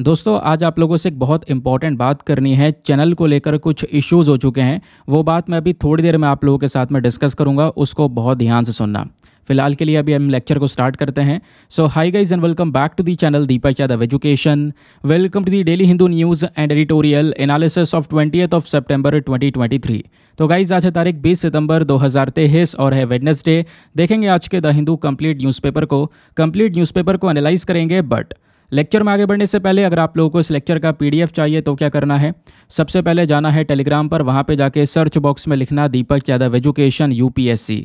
दोस्तों आज आप लोगों से एक बहुत इंपॉर्टेंट बात करनी है चैनल को लेकर कुछ इश्यूज हो चुके हैं वो बात मैं अभी थोड़ी देर में आप लोगों के साथ में डिस्कस करूंगा उसको बहुत ध्यान से सुनना फिलहाल के लिए अभी हम लेक्चर को स्टार्ट करते हैं so hi guys and welcome back to the channel Deepa Yadav education welcome to the daily Hindu news and editorial analysis of twenty of September twenty तो गाइज आज है तारीख 20 सितंबर 2023 और है वेडनेसडे देखेंगे आज के द हिंदू कंप्लीट न्यूज़पेपर को कंप्लीट न्यूज़पेपर को एनालाइज करेंगे बट लेक्चर में आगे बढ़ने से पहले अगर आप लोगों को इस लेक्चर का पीडीएफ चाहिए तो क्या करना है सबसे पहले जाना है टेलीग्राम पर वहाँ पे जाके सर्च बॉक्स में लिखना दीपक यादव एजुकेशन यूपीएससी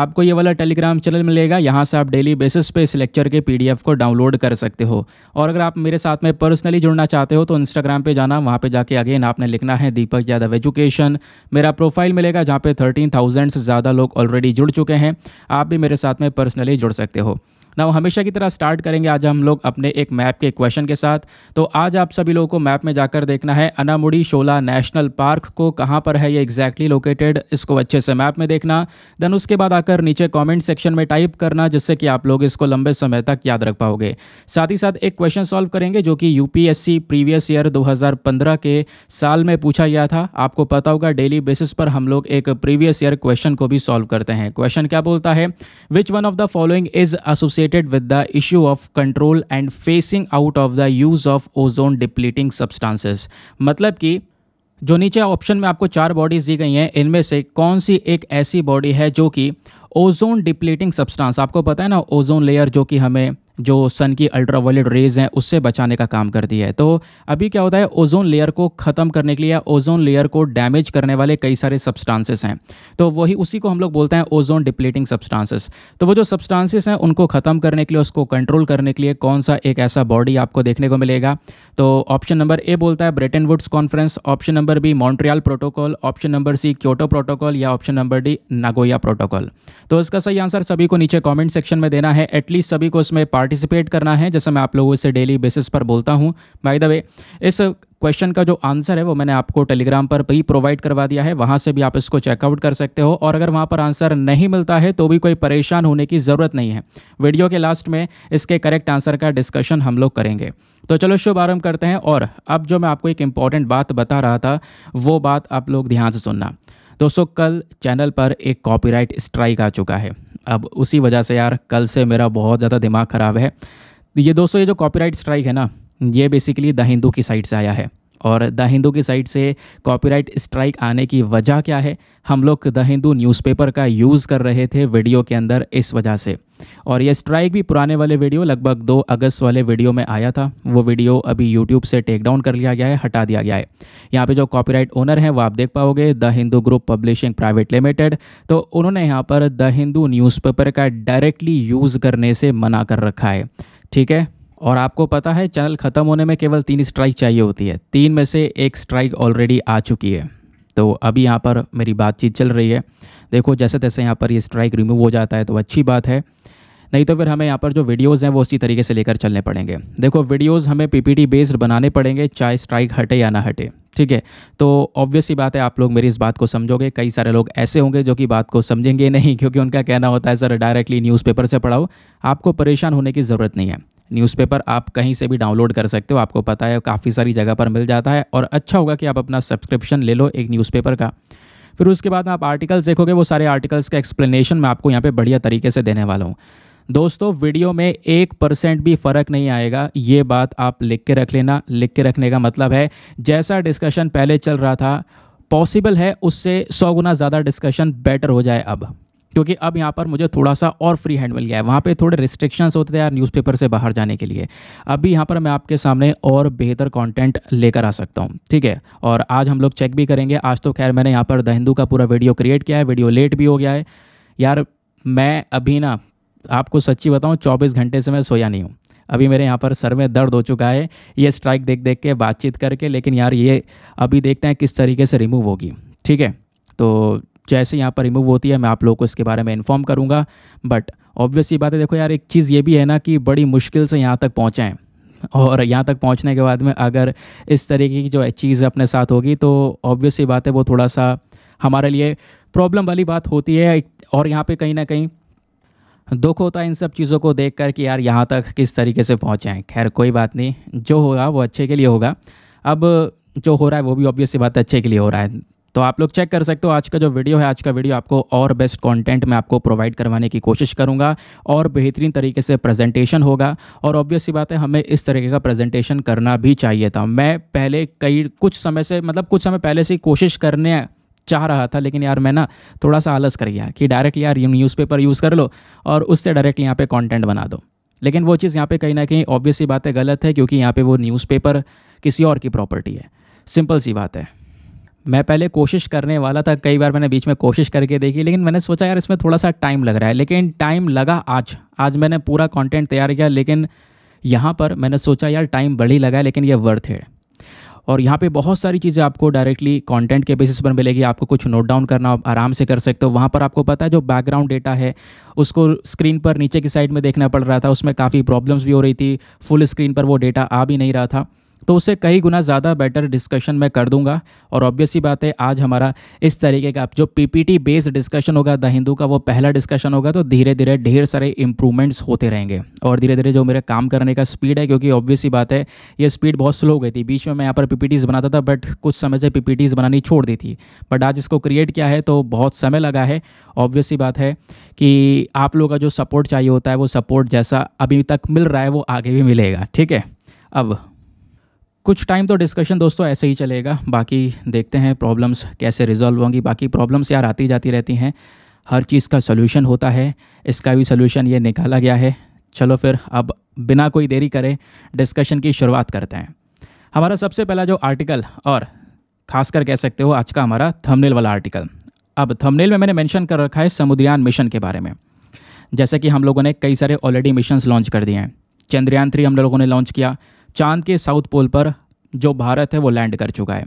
आपको ये वाला टेलीग्राम चैनल मिलेगा यहाँ से आप डेली बेसिस पे इस लेक्चर के पीडीएफ को डाउनलोड कर सकते हो और अगर आप मेरे साथ में पर्सनली जुड़ना चाहते हो तो इंस्टाग्राम पर जाना वहाँ पर जाके अगेन आपने लिखना है दीपक यादव एजुकेशन मेरा प्रोफाइल मिलेगा जहाँ पे थर्टीन से ज़्यादा लोग ऑलरेडी जुड़ चुके हैं आप भी मेरे साथ में पर्सनली जुड़ सकते हो ना हमेशा की तरह स्टार्ट करेंगे आज हम लोग अपने एक मैप के क्वेश्चन के साथ तो आज आप सभी लोगों को मैप में जाकर देखना है अनामुड़ी शोला नेशनल पार्क को कहाँ पर है ये एग्जैक्टली लोकेटेड इसको अच्छे से मैप में देखना देन उसके बाद आकर नीचे कॉमेंट सेक्शन में टाइप करना जिससे कि आप लोग इसको लंबे समय तक याद रख पाओगे साथ ही साथ एक क्वेश्चन सॉल्व करेंगे जो कि यूपीएससी प्रीवियस ईयर दो के साल में पूछा गया था आपको पता होगा डेली बेसिस पर हम लोग एक प्रीवियस ईयर क्वेश्चन को भी सॉल्व करते हैं क्वेश्चन क्या बोलता है which one of the following is associate associated with the issue of control and phasing out of the use of ozone depleting substances मतलब कि जो नीचे ऑप्शन में आपको चार बॉडीज़ दी गई हैं इनमें से कौन सी एक ऐसी बॉडी है जो कि ओजोन डिप्लीटिंग सब्सटेंस आपको पता है ना ओजोन लेयर जो कि हमें जो सन की अल्ट्रा वायलेट रेज हैं उससे बचाने का काम करती है तो अभी क्या होता है ओजोन लेयर को ख़त्म करने के लिए ओजोन लेयर को डैमेज करने वाले कई सारे सब्सटांसेस हैं तो वही उसी को हम लोग बोलते हैं ओजोन डिप्लेटिंग सब्सटांसेस तो वो जो सब्सटांसेस हैं उनको ख़त्म करने के लिए उसको कंट्रोल करने के लिए कौन सा एक ऐसा बॉडी आपको देखने को मिलेगा तो ऑप्शन नंबर ए बोलता है Bretton Woods conference option number B Montreal protocol option number C Kyoto protocol या option number D Nagoya protocol तो इसका सही आंसर सभी को नीचे कॉमेंट सेक्शन में देना है एटलीस्ट सभी को इसमें पार्टिसिपेट करना है जैसे मैं आप लोगों से डेली बेसिस पर बोलता हूँ बाय द वे इस क्वेश्चन का जो आंसर है वो मैंने आपको टेलीग्राम पर भी प्रोवाइड करवा दिया है वहाँ से भी आप इसको चेकआउट कर सकते हो और अगर वहाँ पर आंसर नहीं मिलता है तो भी कोई परेशान होने की ज़रूरत नहीं है वीडियो के लास्ट में इसके करेक्ट आंसर का डिस्कशन हम लोग करेंगे तो चलो शुभ आरम्भ करते हैं और अब जो मैं आपको एक इम्पॉर्टेंट बात बता रहा था वो बात आप लोग ध्यान से सुनना दोस्तों कल चैनल पर एक कॉपीराइट स्ट्राइक आ चुका है अब उसी वजह से यार कल से मेरा बहुत ज़्यादा दिमाग ख़राब है ये दोस्तों ये जो कॉपीराइट स्ट्राइक है ना ये बेसिकली द हिंदू की साइड से आया है और द हिंदू की साइड से कॉपीराइट स्ट्राइक आने की वजह क्या है हम लोग द हिंदू न्यूज़पेपर का यूज़ कर रहे थे वीडियो के अंदर इस वजह से और ये स्ट्राइक भी पुराने वाले वीडियो लगभग दो अगस्त वाले वीडियो में आया था वो वीडियो अभी यूट्यूब से टेक डाउन कर लिया गया है हटा दिया गया है यहाँ पे जो कॉपीराइट ओनर हैं वो आप देख पाओगे the Hindu group publishing private limited तो उन्होंने यहाँ पर द हिंदू न्यूज़पेपर का डायरेक्टली यूज़ करने से मना कर रखा है ठीक है और आपको पता है चैनल ख़त्म होने में केवल तीन स्ट्राइक चाहिए होती है तीन में से एक स्ट्राइक ऑलरेडी आ चुकी है तो अभी यहाँ पर मेरी बातचीत चल रही है देखो जैसे तैसे यहाँ पर ये स्ट्राइक रिमूव हो जाता है तो अच्छी बात है नहीं तो फिर हमें यहाँ पर जो वीडियोज़ हैं वो उसी तरीके से लेकर चलने पड़ेंगे देखो वीडियोज़ हमें पीपीटी बेस्ड बनाने पड़ेंगे चाहे स्ट्राइक हटे या ना हटे ठीक है तो ऑब्वियस ही बात है आप लोग मेरी इस बात को समझोगे कई सारे लोग ऐसे होंगे जो कि बात को समझेंगे नहीं क्योंकि उनका कहना होता है सर डायरेक्टली न्यूज़पेपर से पढ़ाओ आपको परेशान होने की ज़रूरत नहीं है न्यूज़पेपर आप कहीं से भी डाउनलोड कर सकते हो आपको पता है काफ़ी सारी जगह पर मिल जाता है और अच्छा होगा कि आप अपना सब्सक्रिप्शन ले लो एक न्यूज़पेपर का फिर उसके बाद आप आर्टिकल्स देखोगे वो सारे आर्टिकल्स का एक्सप्लेनेशन मैं आपको यहाँ पे बढ़िया तरीके से देने वाला हूँ दोस्तों वीडियो में एक परसेंट भी फ़र्क नहीं आएगा ये बात आप लिख के रख लेना लिख के रखने का मतलब है जैसा डिस्कशन पहले चल रहा था पॉसिबल है उससे सौ गुना ज़्यादा डिस्कशन बेटर हो जाए अब क्योंकि अब यहाँ पर मुझे थोड़ा सा और फ्री हैंड मिल गया है वहाँ पे थोड़े रिस्ट्रिक्शंस होते थे यार न्यूज़पेपर से बाहर जाने के लिए अभी यहाँ पर मैं आपके सामने और बेहतर कंटेंट लेकर आ सकता हूँ ठीक है और आज हम लोग चेक भी करेंगे आज तो खैर मैंने यहाँ पर द हिंदू का पूरा वीडियो क्रिएट किया है वीडियो लेट भी हो गया है यार मैं अभी ना आपको सच्ची बताऊँ चौबीस घंटे से मैं सोया नहीं हूँ अभी मेरे यहाँ पर सर में दर्द हो चुका है ये स्ट्राइक देख देख के बातचीत करके लेकिन यार ये अभी देखते हैं किस तरीके से रिमूव होगी ठीक है तो जैसे यहाँ पर रिमूव होती है मैं आप लोगों को इसके बारे में इन्फॉर्म करूँगा बट ऑब्वियस ये बात है देखो यार एक चीज़ ये भी है ना कि बड़ी मुश्किल से यहाँ तक पहुँचाएँ और यहाँ तक पहुँचने के बाद में अगर इस तरीके की जो चीज़ अपने साथ होगी तो ऑब्वियस ये बात है वो थोड़ा सा हमारे लिए प्रॉब्लम वाली बात होती है और यहाँ पर कहीं ना कहीं दुख होता है इन सब चीज़ों को देख कर कि यार यहाँ तक किस तरीके से पहुँचाएँ खैर कोई बात नहीं जो होगा वो अच्छे के लिए होगा अब जो हो रहा है वो भी ऑब्वियसली बात अच्छे के लिए हो रहा है तो आप लोग चेक कर सकते हो आज का जो वीडियो है आज का वीडियो आपको और बेस्ट कंटेंट मैं आपको प्रोवाइड करवाने की कोशिश करूंगा और बेहतरीन तरीके से प्रेजेंटेशन होगा और ऑब्वियस सी बात है हमें इस तरीके का प्रेजेंटेशन करना भी चाहिए था मैं पहले कई कुछ समय से मतलब कुछ समय पहले से कोशिश करने चाह रहा था लेकिन यार मैं ना थोड़ा सा आलस कर गया कि डायरेक्टली यार न्यूज़पेपर यूज़ कर लो और उससे डायरेक्टली यहाँ पे कंटेंट बना दो लेकिन वो चीज़ यहाँ पे कहीं ना कहीं ऑब्वियस सी गलत है क्योंकि यहाँ पे वो न्यूज़पेपर किसी और की प्रॉपर्टी है सिंपल सी बात है मैं पहले कोशिश करने वाला था कई बार मैंने बीच में कोशिश करके देखी लेकिन मैंने सोचा यार इसमें थोड़ा सा टाइम लग रहा है लेकिन टाइम लगा आज आज मैंने पूरा कंटेंट तैयार किया लेकिन यहाँ पर मैंने सोचा यार टाइम बड़ी लगा है लेकिन ये वर्थ है और यहाँ पे बहुत सारी चीज़ें आपको डायरेक्टली कंटेंट के बेसिस पर मिलेगी आपको कुछ नोट डाउन करना आराम से कर सकते हो वहाँ पर आपको पता है जो बैकग्राउंड डेटा है उसको स्क्रीन पर नीचे की साइड में देखना पड़ रहा था उसमें काफ़ी प्रॉब्लम्स भी हो रही थी फुल स्क्रीन पर वो डेटा आ भी नहीं रहा था तो उससे कई गुना ज़्यादा बेटर डिस्कशन मैं कर दूंगा और ऑब्वियसली बात है आज हमारा इस तरीके का जो पीपीटी बेस्ड डिस्कशन होगा द हिंदू का वो पहला डिस्कशन होगा तो धीरे धीरे ढेर सारे इंप्रूवमेंट्स होते रहेंगे और धीरे धीरे जो मेरे काम करने का स्पीड है क्योंकि ऑब्वियसली बात है ये स्पीड बहुत स्लो हो गई थी बीच में मैं यहाँ पर पी बनाता था बट कुछ समय से पी बनानी छोड़ दी थी बट आज इसको क्रिएट किया है तो बहुत समय लगा है ऑब्वियसली बात है कि आप लोगों का जो सपोर्ट चाहिए होता है वो सपोर्ट जैसा अभी तक मिल रहा है वो आगे भी मिलेगा ठीक है अब कुछ टाइम तो डिस्कशन दोस्तों ऐसे ही चलेगा बाकी देखते हैं प्रॉब्लम्स कैसे रिजॉल्व होंगी बाकी प्रॉब्लम्स यार आती जाती रहती हैं हर चीज़ का सोल्यूशन होता है इसका भी सोल्यूशन ये निकाला गया है चलो फिर अब बिना कोई देरी करें डिस्कशन की शुरुआत करते हैं हमारा सबसे पहला जो आर्टिकल और खासकर कह सकते हो आज का हमारा थंबनेल वाला आर्टिकल अब थंबनेल में मैंने मेंशन कर रखा है समुद्रयान मिशन के बारे में जैसे कि हम लोगों ने कई सारे ऑलरेडी मिशन लॉन्च कर दिए हैं चंद्रयान थ्री हम लोगों ने लॉन्च किया चांद के साउथ पोल पर जो भारत है वो लैंड कर चुका है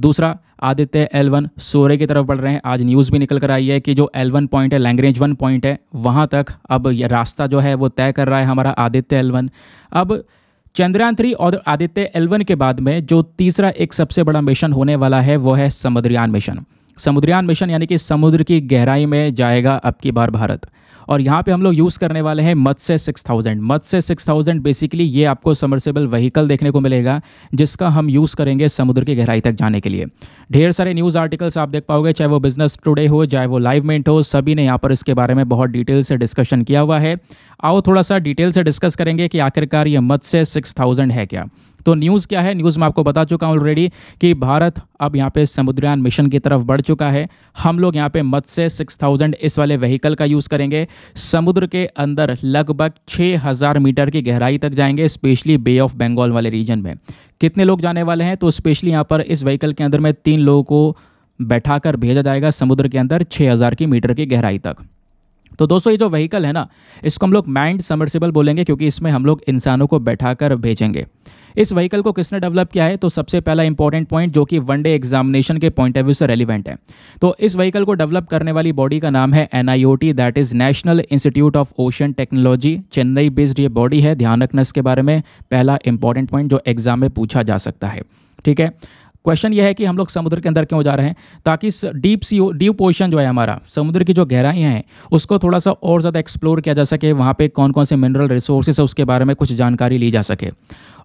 दूसरा आदित्य एल वन सूर्य की तरफ बढ़ रहे हैं आज न्यूज़ भी निकल कर आई है कि जो एल वन पॉइंट है लैंग्रेज वन पॉइंट है वहाँ तक अब यह रास्ता जो है वो तय कर रहा है हमारा आदित्य एल वन अब चंद्रयान थ्री और आदित्य एल वन के बाद में जो तीसरा एक सबसे बड़ा मिशन होने वाला है वो है समुद्रयान मिशन समुद्रयान मिशन यानी कि समुद्र की गहराई में जाएगा अब की बार भारत और यहाँ पे हम लोग यूज़ करने वाले हैं मत से सिक्स थाउजेंड मत से सिक्स थाउजेंड बेसिकली ये आपको समरसेबल वहीकल देखने को मिलेगा जिसका हम यूज़ करेंगे समुद्र की गहराई तक जाने के लिए ढेर सारे न्यूज़ आर्टिकल्स आप देख पाओगे चाहे वो बिजनेस टुडे हो चाहे वो लाइव मेंट हो सभी ने यहाँ पर इसके बारे में बहुत डिटेल से डिस्कशन किया हुआ है आओ थोड़ा सा डिटेल से डिस्कस करेंगे कि आखिरकार ये मत से सिक्स है क्या तो न्यूज़ क्या है न्यूज़ मैं आपको बता चुका हूँ ऑलरेडी कि भारत अब यहाँ पे समुद्रयान मिशन की तरफ बढ़ चुका है हम लोग यहाँ पे मत्स्य सिक्स थाउजेंड इस वाले व्हीकल का यूज़ करेंगे समुद्र के अंदर लगभग छः हज़ार मीटर की गहराई तक जाएंगे स्पेशली बे ऑफ बंगाल वाले रीजन में कितने लोग जाने वाले हैं तो स्पेशली यहाँ पर इस व्हीकल के अंदर में तीन लोगों को बैठा भेजा जाएगा समुद्र के अंदर हजार की मीटर की गहराई तक तो दोस्तों ये जो व्हीकल है ना इसको हम लोग माइंड समर्सिबल बोलेंगे क्योंकि इसमें हम लोग इंसानों को बैठा भेजेंगे इस व्हीकल को किसने डेवलप किया है तो सबसे पहला इंपॉर्टेंट पॉइंट जो कि वनडे एग्जामिनेशन के पॉइंट ऑफ व्यू से रेलिवेंट है तो इस व्हीकल को डेवलप करने वाली बॉडी का नाम है T that is national institute of ocean technology Chennai based ये बॉडी है ध्यान रखना इसके बारे में पहला इंपॉर्टेंट पॉइंट जो एग्जाम में पूछा जा सकता है ठीक है क्वेश्चन ये है कि हम लोग समुद्र के अंदर क्यों जा रहे हैं ताकि डीप सी डीप पोजिशन जो है हमारा समुद्र की जो गहराइयाँ हैं उसको थोड़ा सा और ज़्यादा एक्सप्लोर किया जा सके वहाँ पर कौन कौन से मिनरल रिसोर्सेस है उसके बारे में कुछ जानकारी ली जा सके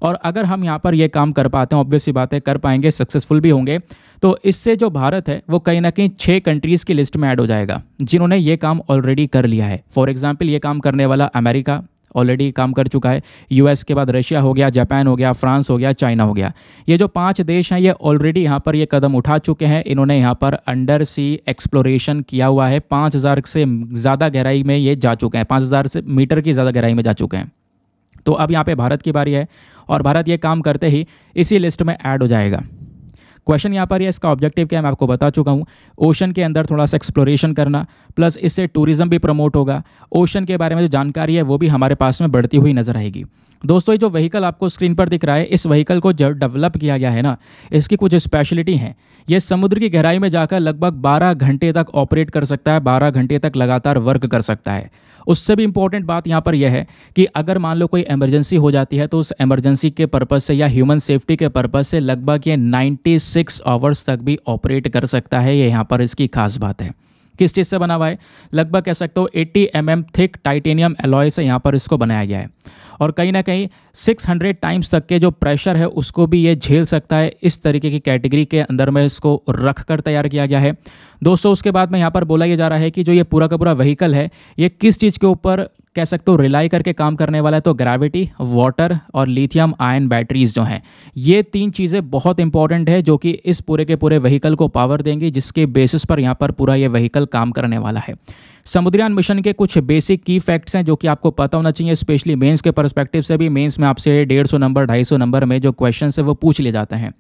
और अगर हम यहाँ पर ये काम कर पाते हैं ऑब्वियसली बातें कर पाएंगे सक्सेसफुल भी होंगे तो इससे जो भारत है वो कहीं ना कहीं छः कंट्रीज़ की लिस्ट में ऐड हो जाएगा जिन्होंने ये काम ऑलरेडी कर लिया है फॉर एग्ज़ाम्पल ये काम करने वाला अमेरिका ऑलरेडी काम कर चुका है यूएस के बाद रशिया हो गया जापान हो गया फ्रांस हो गया चाइना हो गया ये जो पाँच देश हैं ये ऑलरेडी यहाँ पर ये कदम उठा चुके हैं इन्होंने यहाँ पर अंडर सी एक्सप्लोरेशन किया हुआ है पाँच हज़ार से ज़्यादा गहराई में ये जा चुके हैं पाँच हज़ार से मीटर की ज़्यादा गहराई में जा चुके हैं तो अब यहाँ पे भारत की बारी है और भारत ये काम करते ही इसी लिस्ट में ऐड हो जाएगा क्वेश्चन यहाँ पर है इसका ऑब्जेक्टिव क्या है मैं आपको बता चुका हूँ ओशन के अंदर थोड़ा सा एक्सप्लोरेशन करना प्लस इससे टूरिज़्म भी प्रमोट होगा ओशन के बारे में जो जानकारी है वो भी हमारे पास में बढ़ती हुई नज़र आएगी दोस्तों ये जो व्हीकल आपको स्क्रीन पर दिख रहा है इस व्हीकल को जब डेवलप किया गया है ना इसकी कुछ स्पेशलिटी हैं ये समुद्र की गहराई में जाकर लगभग 12 घंटे तक ऑपरेट कर सकता है 12 घंटे तक लगातार वर्क कर सकता है उससे भी इंपॉर्टेंट बात यहाँ पर यह है कि अगर मान लो कोई एमरजेंसी हो जाती है तो उस एमरजेंसी के पर्पज़ से या ह्यूमन सेफ्टी के पर्पज़ से लगभग ये 96 आवर्स तक भी ऑपरेट कर सकता है ये यहाँ पर इसकी खास बात है किस चीज़ से बना हुआ है लगभग कह सकते हो 80 M mm thick titanium alloy से यहाँ पर इसको बनाया गया है और कहीं ना कहीं 600 टाइम्स तक के जो प्रेशर है उसको भी ये झेल सकता है इस तरीके की कैटेगरी के अंदर में इसको रख कर तैयार किया गया है दोस्तों उसके बाद में यहाँ पर बोला यह जा रहा है कि जो ये पूरा का पूरा व्हीकल है ये किस चीज़ के ऊपर कह सकते हो रिलाई करके काम करने वाला है तो ग्रेविटी वाटर और लिथियम आयन बैटरीज जो हैं ये तीन चीज़ें बहुत इंपॉर्टेंट है जो कि इस पूरे के पूरे व्हीकल को पावर देंगी जिसके बेसिस पर यहाँ पर पूरा ये व्हीकल काम करने वाला है समुद्रयान मिशन के कुछ बेसिक की फैक्ट्स हैं जो कि आपको पता होना चाहिए स्पेशली मेंस के परस्पेक्टिव से भी मेंस में आपसे डेढ़ सौ नंबर ढाई सौ नंबर में जो क्वेश्चन है वो पूछ ले जाते हैं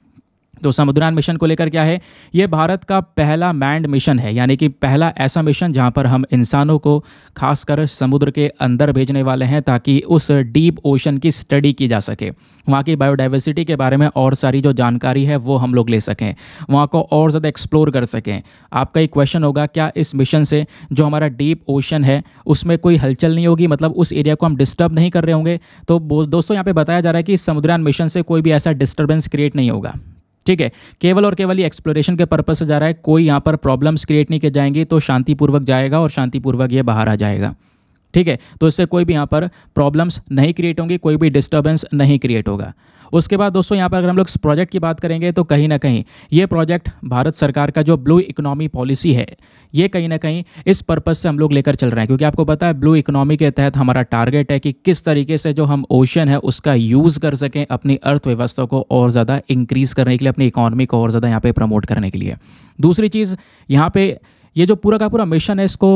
तो समुद्रायन मिशन को लेकर क्या है ये भारत का पहला मैंड मिशन है यानी कि पहला ऐसा मिशन जहां पर हम इंसानों को खासकर समुद्र के अंदर भेजने वाले हैं ताकि उस डीप ओशन की स्टडी की जा सके वहाँ की बायोडाइवर्सिटी के बारे में और सारी जो जानकारी है वो हम लोग ले सकें वहाँ को और ज़्यादा एक्सप्लोर कर सकें आपका एक क्वेश्चन होगा क्या इस मिशन से जो हमारा डीप ओशन है उसमें कोई हलचल नहीं होगी मतलब उस एरिया को हम डिस्टर्ब नहीं कर रहे होंगे तो दोस्तों यहाँ पर बताया जा रहा है कि समुद्रायन मिशन से कोई भी ऐसा डिस्टर्बेंस क्रिएट नहीं होगा ठीक है केवल और केवल ये एक्सप्लोरेशन के पर्पज से जा रहा है कोई यहाँ पर प्रॉब्लम्स क्रिएट नहीं किए जाएंगे तो शांतिपूर्वक जाएगा और शांतिपूर्वक ये बाहर आ जाएगा ठीक है तो इससे कोई भी यहाँ पर प्रॉब्लम्स नहीं क्रिएट होंगी कोई भी डिस्टर्बेंस नहीं क्रिएट होगा उसके बाद दोस्तों यहाँ पर अगर हम लोग इस प्रोजेक्ट की बात करेंगे तो कहीं ना कहीं ये प्रोजेक्ट भारत सरकार का जो ब्लू इकोनॉमी पॉलिसी है ये कहीं ना कहीं इस पर्पज़ से हम लोग लेकर चल रहे हैं क्योंकि आपको पता है ब्लू इकोनॉमी के तहत हमारा टारगेट है कि किस तरीके से जो हम ओशन है उसका यूज़ कर सकें अपनी अर्थव्यवस्था को और ज़्यादा इंक्रीज़ करने के लिए अपनी इकोनॉमी को और ज़्यादा यहाँ पर प्रमोट करने के लिए दूसरी चीज़ यहाँ पर ये जो पूरा का पूरा मिशन है इसको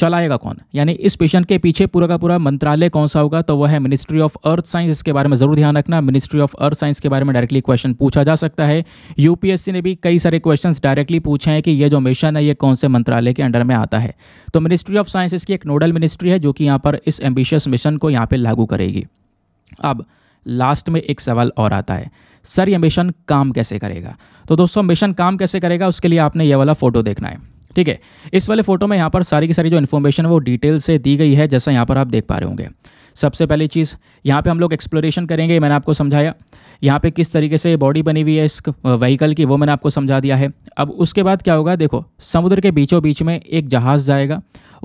चलाएगा कौन यानी इस मिशन के पीछे पूरा का पूरा मंत्रालय कौन सा होगा तो वह है मिनिस्ट्री ऑफ अर्थ साइंस इसके बारे में ज़रूर ध्यान रखना मिनिस्ट्री ऑफ अर्थ साइंस के बारे में डायरेक्टली क्वेश्चन पूछा जा सकता है यूपीएससी ने भी कई सारे क्वेश्चन डायरेक्टली पूछे हैं कि ये जो मिशन है ये कौन से मंत्रालय के अंडर में आता है तो मिनिस्ट्री ऑफ साइंस इसकी एक नोडल मिनिस्ट्री है जो कि यहाँ पर इस एम्बिशियस मिशन को यहाँ पर लागू करेगी अब लास्ट में एक सवाल और आता है सर ये मिशन काम कैसे करेगा तो दोस्तों मिशन काम कैसे करेगा उसके लिए आपने ये वाला फ़ोटो देखना है ठीक है इस वाले फोटो में यहाँ पर सारी की सारी जो इन्फॉर्मेशन है वो डिटेल से दी गई है जैसा यहाँ पर आप देख पा रहे होंगे सबसे पहली चीज़ यहाँ पे हम लोग एक्सप्लोरेशन करेंगे मैंने आपको समझाया यहाँ पे किस तरीके से बॉडी बनी हुई है इस व्हीकल की वो मैंने आपको समझा दिया है अब उसके बाद क्या होगा देखो समुद्र के बीचों बीच में एक जहाज़ जाएगा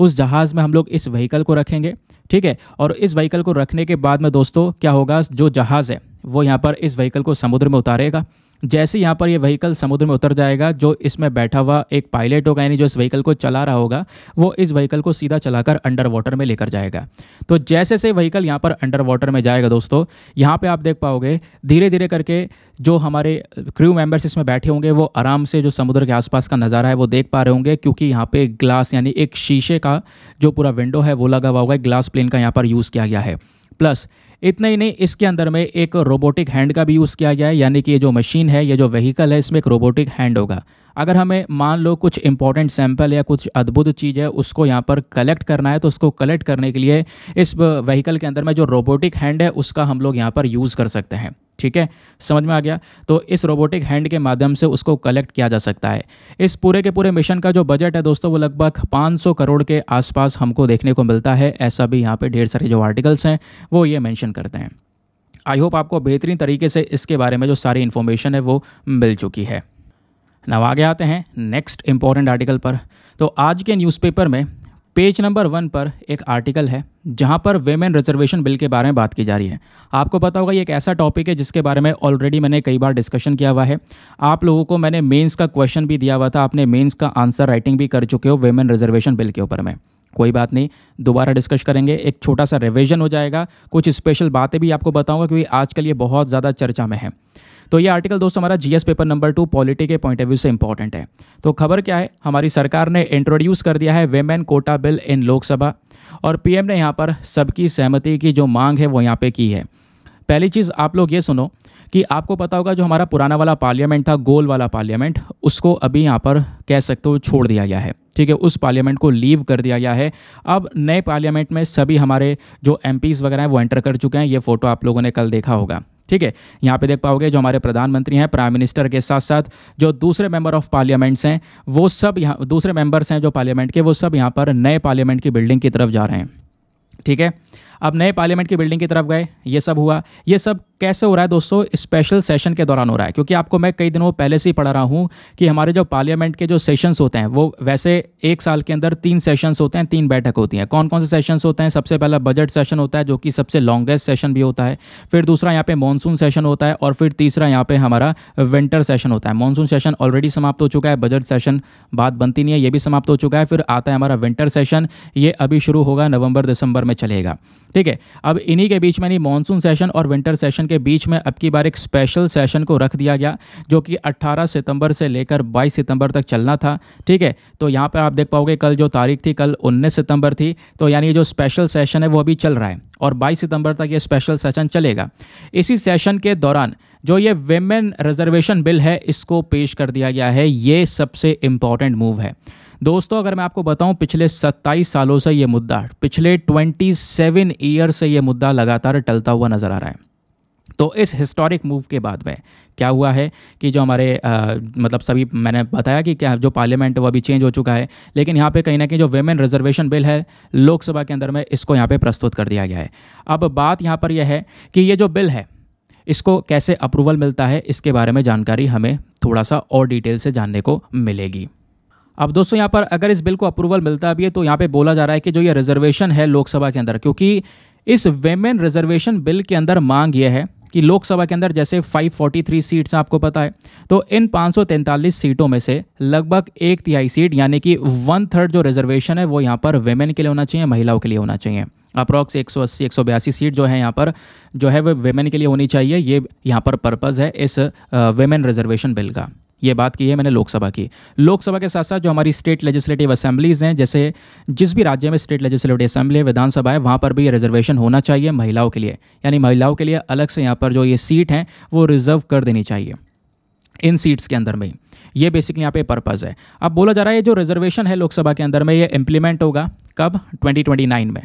उस जहाज़ में हम लोग इस व्हीकल को रखेंगे ठीक है और इस व्हीकल को रखने के बाद में दोस्तों क्या होगा जो जहाज़ है वो यहाँ पर इस व्हीकल को समुद्र में उतारेगा जैसे यहाँ पर ये व्हीकल समुद्र में उतर जाएगा जो इसमें बैठा हुआ एक पायलट होगा यानी जो इस व्हीकल को चला रहा होगा वो इस व्हीकल को सीधा चलाकर अंडर वाटर में लेकर जाएगा तो जैसे से व्हीकल यहाँ पर अंडर वाटर में जाएगा दोस्तों यहाँ पर आप देख पाओगे धीरे धीरे करके जो हमारे क्रू मेम्बर्स इसमें बैठे होंगे वो आराम से जो समुद्र के आसपास का नज़ारा है वो देख पा रहे होंगे क्योंकि यहाँ पर ग्लास यानी एक शीशे का जो पूरा विंडो है वो लगा हुआ होगा ग्लास प्लेन का यहाँ पर यूज़ किया गया है प्लस इतना ही नहीं इसके अंदर में एक रोबोटिक हैंड का भी यूज़ किया गया है यानी कि ये जो मशीन है ये जो व्हीकल है इसमें एक रोबोटिक हैंड होगा अगर हमें मान लो कुछ इंपॉर्टेंट सैंपल या कुछ अद्भुत चीज़ है उसको यहाँ पर कलेक्ट करना है तो उसको कलेक्ट करने के लिए इस व्हीकल के अंदर में जो रोबोटिक हैंड है उसका हम लोग यहाँ पर यूज़ कर सकते हैं ठीक है समझ में आ गया तो इस रोबोटिक हैंड के माध्यम से उसको कलेक्ट किया जा सकता है इस पूरे के पूरे मिशन का जो बजट है दोस्तों वो लगभग 500 करोड़ के आसपास हमको देखने को मिलता है ऐसा भी यहाँ पे ढेर सारे जो आर्टिकल्स हैं वो ये मेंशन करते हैं आई होप आपको बेहतरीन तरीके से इसके बारे में जो सारी इन्फॉर्मेशन है वो मिल चुकी है नवागे आगे आते हैं नेक्स्ट इंपॉर्टेंट आर्टिकल पर तो आज के न्यूज़पेपर में पेज नंबर वन पर एक आर्टिकल है जहाँ पर वेमेन रिजर्वेशन बिल के बारे में बात की जा रही है आपको पता होगा ये एक ऐसा टॉपिक है जिसके बारे में ऑलरेडी मैंने कई बार डिस्कशन किया हुआ है आप लोगों को मैंने मेंस का क्वेश्चन भी दिया हुआ था आपने मेंस का आंसर राइटिंग भी कर चुके हो वेमेन रिजर्वेशन बिल के ऊपर में कोई बात नहीं दोबारा डिस्कस करेंगे एक छोटा सा रिविजन हो जाएगा कुछ स्पेशल बातें भी आपको बताऊँगा क्योंकि आजकल ये बहुत ज़्यादा चर्चा में है तो ये आर्टिकल दोस्तों हमारा GS paper number two polity के पॉइंट ऑफ व्यू से इंपॉर्टेंट है तो खबर क्या है हमारी सरकार ने इंट्रोड्यूस कर दिया है women quota bill in Lok Sabha और पीएम ने यहाँ पर सबकी सहमति की जो मांग है वो यहाँ पे की है पहली चीज़ आप लोग ये सुनो कि आपको पता होगा जो हमारा पुराना वाला पार्लियामेंट था गोल वाला पार्लियामेंट उसको अभी यहाँ पर कह सकते हो छोड़ दिया गया है ठीक है उस पार्लियामेंट को लीव कर दिया गया है अब नए पार्लियामेंट में सभी हमारे जो एम वगैरह हैं वो एंटर कर चुके हैं ये फ़ोटो आप लोगों ने कल देखा होगा ठीक है यहाँ पे देख पाओगे जो हमारे प्रधानमंत्री हैं प्राइम मिनिस्टर के साथ साथ जो दूसरे मेंबर ऑफ पार्लियामेंट्स हैं वो सब यहाँ दूसरे मेंबर्स हैं जो पार्लियामेंट के वो सब यहाँ पर नए पार्लियामेंट की बिल्डिंग की तरफ जा रहे हैं ठीक है अब नए पार्लियामेंट की बिल्डिंग की तरफ गए ये सब हुआ ये सब कैसे हो रहा है दोस्तों स्पेशल सेशन के दौरान हो रहा है क्योंकि आपको मैं कई दिनों पहले से ही पढ़ा रहा हूँ कि हमारे जो पार्लियामेंट के जो सेशंस होते हैं वो वैसे एक साल के अंदर तीन सेशंस होते हैं तीन बैठक होती हैं कौन कौन से सेशंस होते हैं सबसे पहला बजट सेशन होता है जो कि सबसे लॉन्गेस्ट सेशन भी होता है फिर दूसरा यहाँ पे मानसून सेशन होता है और फिर तीसरा यहाँ पे हमारा विंटर सेशन होता है मानसून सेशन ऑलरेडी समाप्त हो चुका है बजट सेशन बात बनती नहीं है ये भी समाप्त हो चुका है फिर आता है हमारा विंटर सेशन ये अभी शुरू होगा नवंबर दिसंबर में चलेगा ठीक है अब इन्हीं के बीच में यानी मानसून सेशन और विंटर सेशन के बीच में अब की बार एक स्पेशल सेशन को रख दिया गया जो कि 18 सितंबर से लेकर 22 सितंबर तक चलना था ठीक है तो यहाँ पर आप देख पाओगे कल जो तारीख थी कल 19 सितंबर थी तो यानी जो स्पेशल सेशन है वो अभी चल रहा है और 22 सितंबर तक ये स्पेशल सेशन चलेगा इसी सेशन के दौरान जो ये वेमेन रिजर्वेशन बिल है इसको पेश कर दिया गया है ये सबसे इम्पॉर्टेंट मूव है दोस्तों अगर मैं आपको बताऊं पिछले 27 सालों से ये मुद्दा पिछले 27 ईयर से ये मुद्दा लगातार टलता हुआ नज़र आ रहा है तो इस हिस्टोरिक मूव के बाद में क्या हुआ है कि जो हमारे आ, मतलब सभी मैंने बताया कि क्या जो पार्लियामेंट वो अभी चेंज हो चुका है लेकिन यहाँ पे कहीं ना कहीं जो वेमेन रिजर्वेशन बिल है लोकसभा के अंदर में इसको यहाँ पे प्रस्तुत कर दिया गया है अब बात यहाँ पर यह है कि ये जो बिल है इसको कैसे अप्रूवल मिलता है इसके बारे में जानकारी हमें थोड़ा सा और डिटेल से जानने को मिलेगी अब दोस्तों यहाँ पर अगर इस बिल को अप्रूवल मिलता भी है तो यहाँ पे बोला जा रहा है कि जो ये रिजर्वेशन है लोकसभा के अंदर क्योंकि इस वेमेन रिजर्वेशन बिल के अंदर मांग यह है कि लोकसभा के अंदर जैसे 543 सीट्स आपको पता है तो इन 543 सीटों में से लगभग एक तिहाई सीट यानी कि वन थर्ड जो रिजर्वेशन है वो यहाँ पर वेमेन के लिए होना चाहिए महिलाओं के लिए होना चाहिए अप्रॉक्स 180 182 सीट जो है यहाँ पर जो है वो वेमेन के लिए होनी चाहिए ये यहाँ पर पर्पज़ है इस वेमेन रिजर्वेशन बिल का ये बात की है मैंने लोकसभा की लोकसभा के साथ साथ जो हमारी स्टेट लेजिस्लेटिव असेंबलीज हैं जैसे जिस भी राज्य में स्टेट लेजिस्लेटिव असेंबली है विधानसभा है वहाँ पर भी रिजर्वेशन होना चाहिए महिलाओं के लिए यानी महिलाओं के लिए अलग से यहाँ पर जो ये सीट हैं वो रिजर्व कर देनी चाहिए इन सीट्स के अंदर में ये बेसिकली यहाँ पे पर्पज़ है अब बोला जा रहा है जो रिजर्वेशन है लोकसभा के अंदर में ये इम्प्लीमेंट होगा कब 2029 में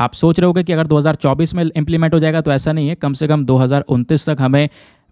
आप सोच रहे होगे कि अगर 2024 में इंप्लीमेंट हो जाएगा तो ऐसा नहीं है कम से कम दो तक हमें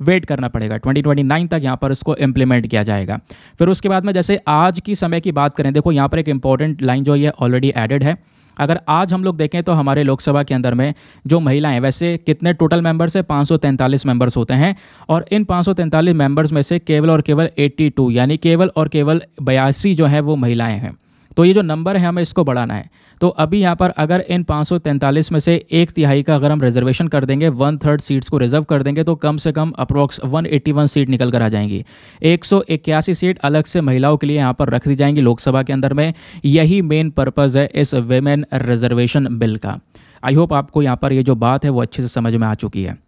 वेट करना पड़ेगा 2029 तक यहाँ पर इसको इम्प्लीमेंट किया जाएगा फिर उसके बाद में जैसे आज की समय की बात करें देखो यहाँ पर एक इंपॉर्टेंट लाइन जो है ऑलरेडी एडेड है अगर आज हम लोग देखें तो हमारे लोकसभा के अंदर में जो महिलाएं वैसे कितने टोटल मेंबर्स है 543 मेंबर्स होते हैं और इन 543 मेंबर्स में से केवल और केवल 82 यानी केवल और केवल बयासी जो है वो महिलाएं हैं तो ये जो नंबर है हमें इसको बढ़ाना है तो अभी यहाँ पर अगर इन पाँच में से एक तिहाई का अगर हम रिजर्वेशन कर देंगे वन थर्ड सीट्स को रिजर्व कर देंगे तो कम से कम एट्टी 181 सीट निकल कर आ जाएंगी एक सीट अलग से महिलाओं के लिए यहाँ पर रख दी जाएंगी लोकसभा के अंदर में यही मेन पर्पज़ है इस वेमेन रिजर्वेशन बिल का आई होप आपको यहाँ पर ये जो बात है वो अच्छे से समझ में आ चुकी है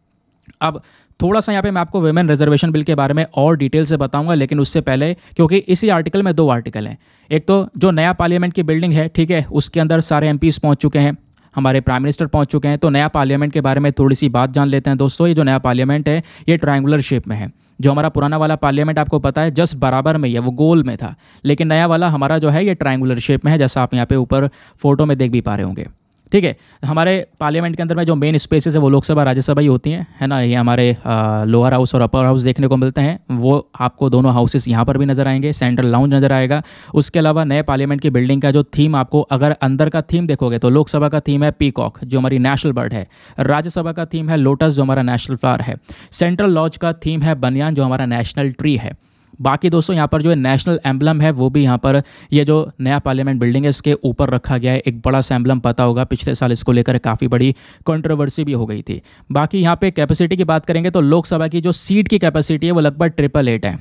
अब थोड़ा सा यहाँ पे मैं आपको वेमेन रिजर्वेशन बिल के बारे में और डिटेल से बताऊंगा लेकिन उससे पहले क्योंकि इसी आर्टिकल में दो आर्टिकल हैं एक तो जो नया पार्लियामेंट की बिल्डिंग है ठीक है उसके अंदर सारे एम पहुंच चुके हैं हमारे प्राइम मिनिस्टर पहुंच चुके हैं तो नया पार्लियामेंट के बारे में थोड़ी सी बात जान लेते हैं दोस्तों ये जो नया पार्लियामेंट है ये ट्रायंगुलर शेप में है जो हमारा पुराना वाला पार्लियामेंट आपको पता है जस्ट बराबर में ही है वो गोल में था लेकिन नया वाला हमारा जो है ये ट्रायंगुलर शेप में है जैसा आप यहाँ पे ऊपर फोटो में देख भी पा रहे होंगे ठीक है हमारे पार्लियामेंट के अंदर में जो मेन स्पेसेस है वो लोकसभा राज्यसभा ही होती हैं है ना ये हमारे लोअर हाउस और अपर हाउस देखने को मिलते हैं वो आपको दोनों हाउसेस यहाँ पर भी नज़र आएंगे सेंट्रल लाउंज नज़र आएगा उसके अलावा नए पार्लियामेंट की बिल्डिंग का जो थीम आपको अगर अंदर का थीम देखोगे तो लोकसभा का थीम है पीकॉक जो हमारी नेशनल बर्ड है राज्यसभा का थीम है लोटस जो हमारा नेशनल फ्लावर है सेंट्रल लॉज का थीम है बनियान जो हमारा नेशनल ट्री है बाकी दोस्तों यहाँ पर जो है नेशनल एम्बलम है वो भी यहाँ पर ये जो नया पार्लियामेंट बिल्डिंग है इसके ऊपर रखा गया है एक बड़ा सा एम्बलम पता होगा पिछले साल इसको लेकर काफ़ी बड़ी कॉन्ट्रोवर्सी भी हो गई थी बाकी यहाँ पे कैपेसिटी की बात करेंगे तो लोकसभा की जो सीट की कैपेसिटी है वो लगभग ट्रिपल एट है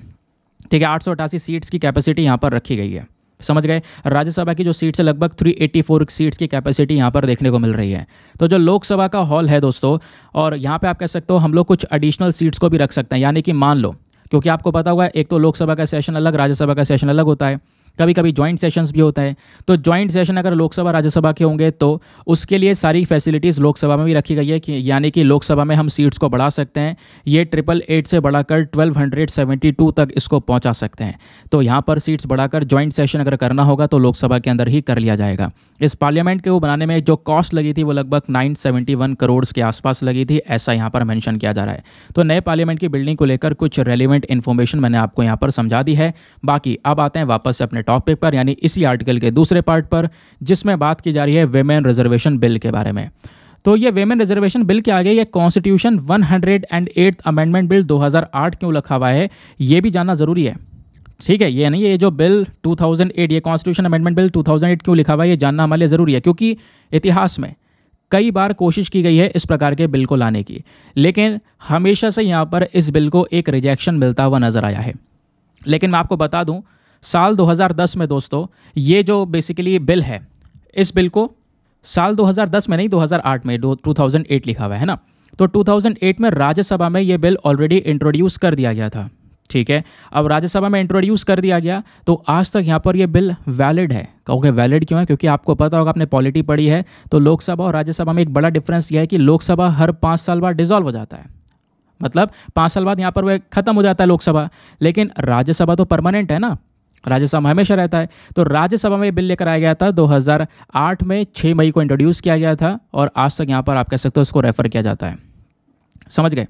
ठीक है आठ सीट्स की कैपेसिटी यहाँ पर रखी गई है समझ गए राज्यसभा की जो सीट्स है लगभग 384 सीट्स की कैपेसिटी यहाँ पर देखने को मिल रही है तो जो लोकसभा का हॉल है दोस्तों और यहाँ पे आप कह सकते हो हम लोग कुछ एडिशनल सीट्स को भी रख सकते हैं यानी कि मान लो क्योंकि आपको पता हुआ है एक तो लोकसभा का सेशन अलग राज्यसभा का सेशन अलग होता है कभी कभी जॉइंट सेशंस भी होता है तो जॉइंट सेशन अगर लोकसभा राज्यसभा के होंगे तो उसके लिए सारी फैसिलिटीज़ लोकसभा में भी रखी गई है कि यानी कि लोकसभा में हम सीट्स को बढ़ा सकते हैं ये ट्रिपल एट से बढ़ाकर ट्वेल्व हंड्रेड सेवेंटी टू तक इसको पहुंचा सकते हैं तो यहाँ पर सीट्स बढ़ाकर ज्वाइंट सेशन अगर करना होगा तो लोकसभा के अंदर ही कर लिया जाएगा इस पार्लियामेंट के वो बनाने में जो कॉस्ट लगी थी वो लगभग नाइन सेवेंटी वन करोड़ के आसपास लगी थी ऐसा यहाँ पर मैंशन किया जा रहा है तो नए पार्लियामेंट की बिल्डिंग को लेकर कुछ रेलिवेंट इन्फॉर्मेशन मैंने आपको यहाँ पर समझा दी है बाकी अब आते हैं वापस अपने अपने टॉपिक पर यानी इसी आर्टिकल के दूसरे पार्ट पर जिसमें बात की जा रही है वेमेन रिजर्वेशन बिल के बारे में तो ये वेमेन रिजर्वेशन बिल के आगे ये कॉन्स्टिट्यूशन 108 अमेंडमेंट बिल 2008 क्यों लिखा हुआ है ये भी जानना ज़रूरी है ठीक है ये नहीं ये जो बिल 2008 ये कॉन्स्टिट्यूशन अमेंडमेंट बिल 2008 क्यों लिखा हुआ है ये जानना हमारे लिए ज़रूरी है क्योंकि इतिहास में कई बार कोशिश की गई है इस प्रकार के बिल को लाने की लेकिन हमेशा से यहाँ पर इस बिल को एक रिजेक्शन मिलता हुआ नज़र आया है लेकिन मैं आपको बता दूँ साल 2010 में दोस्तों ये जो बेसिकली बिल है इस बिल को साल 2010 में नहीं 2008 में 2008 लिखा हुआ है ना तो 2008 में राज्यसभा में ये बिल ऑलरेडी इंट्रोड्यूस कर दिया गया था ठीक है अब राज्यसभा में इंट्रोड्यूस कर दिया गया तो आज तक यहाँ पर यह बिल वैलिड है कहोगे वैलिड क्यों है क्योंकि आपको पता होगा आपने पॉलिटी पढ़ी है तो लोकसभा और राज्यसभा में एक बड़ा डिफरेंस यह है कि लोकसभा हर पाँच साल बाद डिजॉल्व हो जाता है मतलब पाँच साल बाद यहाँ पर वह खत्म हो जाता है लोकसभा लेकिन राज्यसभा तो परमानेंट है ना राज्यसभा में हमेशा रहता है तो राज्यसभा में बिल लेकर आया गया था 2008 में 6 मई को इंट्रोड्यूस किया गया था और आज तक यहाँ पर आप कह सकते हो इसको रेफ़र किया जाता है समझ गए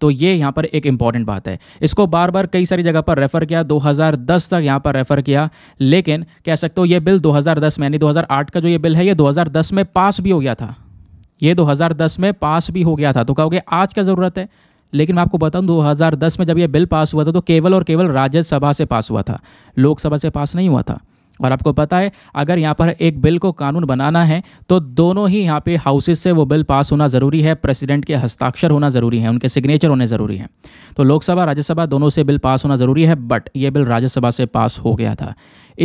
तो ये यहाँ पर एक इम्पॉर्टेंट बात है इसको बार बार कई सारी जगह पर रेफ़र किया 2010 तक यहाँ पर रेफ़र किया लेकिन कह सकते हो ये बिल 2010 में यानी 2008 का जो ये बिल है ये 2010 में पास भी हो गया था ये 2010 में पास भी हो गया था तो कहोगे आज क्या ज़रूरत है लेकिन मैं आपको बताऊं 2010 में जब यह बिल पास हुआ था तो केवल और केवल राज्यसभा से पास हुआ था लोकसभा से पास नहीं हुआ था और आपको पता है अगर यहाँ पर एक बिल को कानून बनाना है तो दोनों ही यहाँ पे हाउसेज से वो बिल पास होना ज़रूरी है प्रेसिडेंट के हस्ताक्षर होना ज़रूरी है उनके सिग्नेचर होने ज़रूरी हैं तो लोकसभा राज्यसभा दोनों से बिल पास होना ज़रूरी है बट ये बिल राज्यसभा से पास हो गया था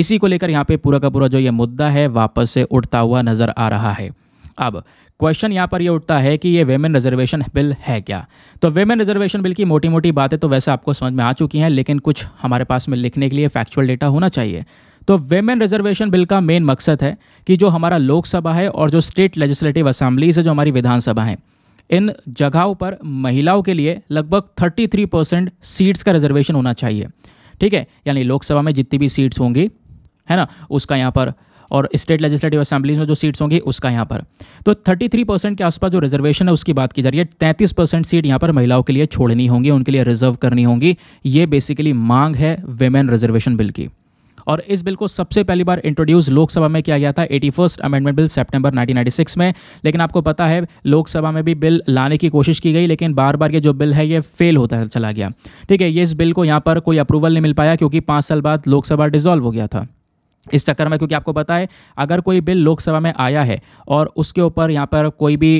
इसी को लेकर यहाँ पर पूरा का पूरा जो ये मुद्दा है वापस से उठता हुआ नज़र आ रहा है अब क्वेश्चन यहाँ पर ये यह उठता है कि ये वेमेन रिजर्वेशन बिल है क्या तो वेमेन रिजर्वेशन बिल की मोटी मोटी बातें तो वैसे आपको समझ में आ चुकी हैं लेकिन कुछ हमारे पास में लिखने के लिए फैक्चुअल डेटा होना चाहिए तो वेमेन रिजर्वेशन बिल का मेन मकसद है कि जो हमारा लोकसभा है और जो स्टेट लेजिस्लेटिव असेंबलीज है जो हमारी विधानसभा है इन जगहों पर महिलाओं के लिए लगभग 33 परसेंट सीट्स का रिजर्वेशन होना चाहिए ठीक है यानी लोकसभा में जितनी भी सीट्स होंगी है ना उसका यहाँ पर और स्टेट लेजिस्लेटिव असेंबलीज में जो सीट्स होंगी उसका यहाँ पर तो 33 परसेंट के आसपास जो रिजर्वेशन है उसकी बात की जा रही है तैंतीस परसेंट सीट यहाँ पर महिलाओं के लिए छोड़नी होंगी उनके लिए रिजर्व करनी होंगी ये बेसिकली मांग है वेमेन रिजर्वेशन बिल की और इस बिल को सबसे पहली बार इंट्रोड्यूस लोकसभा में किया गया था एटी फर्स्ट अमेंडमेंट बिल सितंबर 1996 में लेकिन आपको पता है लोकसभा में भी बिल लाने की कोशिश की गई लेकिन बार बार ये जो बिल है ये फेल होता चला गया ठीक है ये इस बिल को यहाँ पर कोई अप्रूवल नहीं मिल पाया क्योंकि पाँच साल बाद लोकसभा डिजॉल्व हो गया था इस चक्कर में क्योंकि आपको पता है अगर कोई बिल लोकसभा में आया है और उसके ऊपर यहाँ पर कोई भी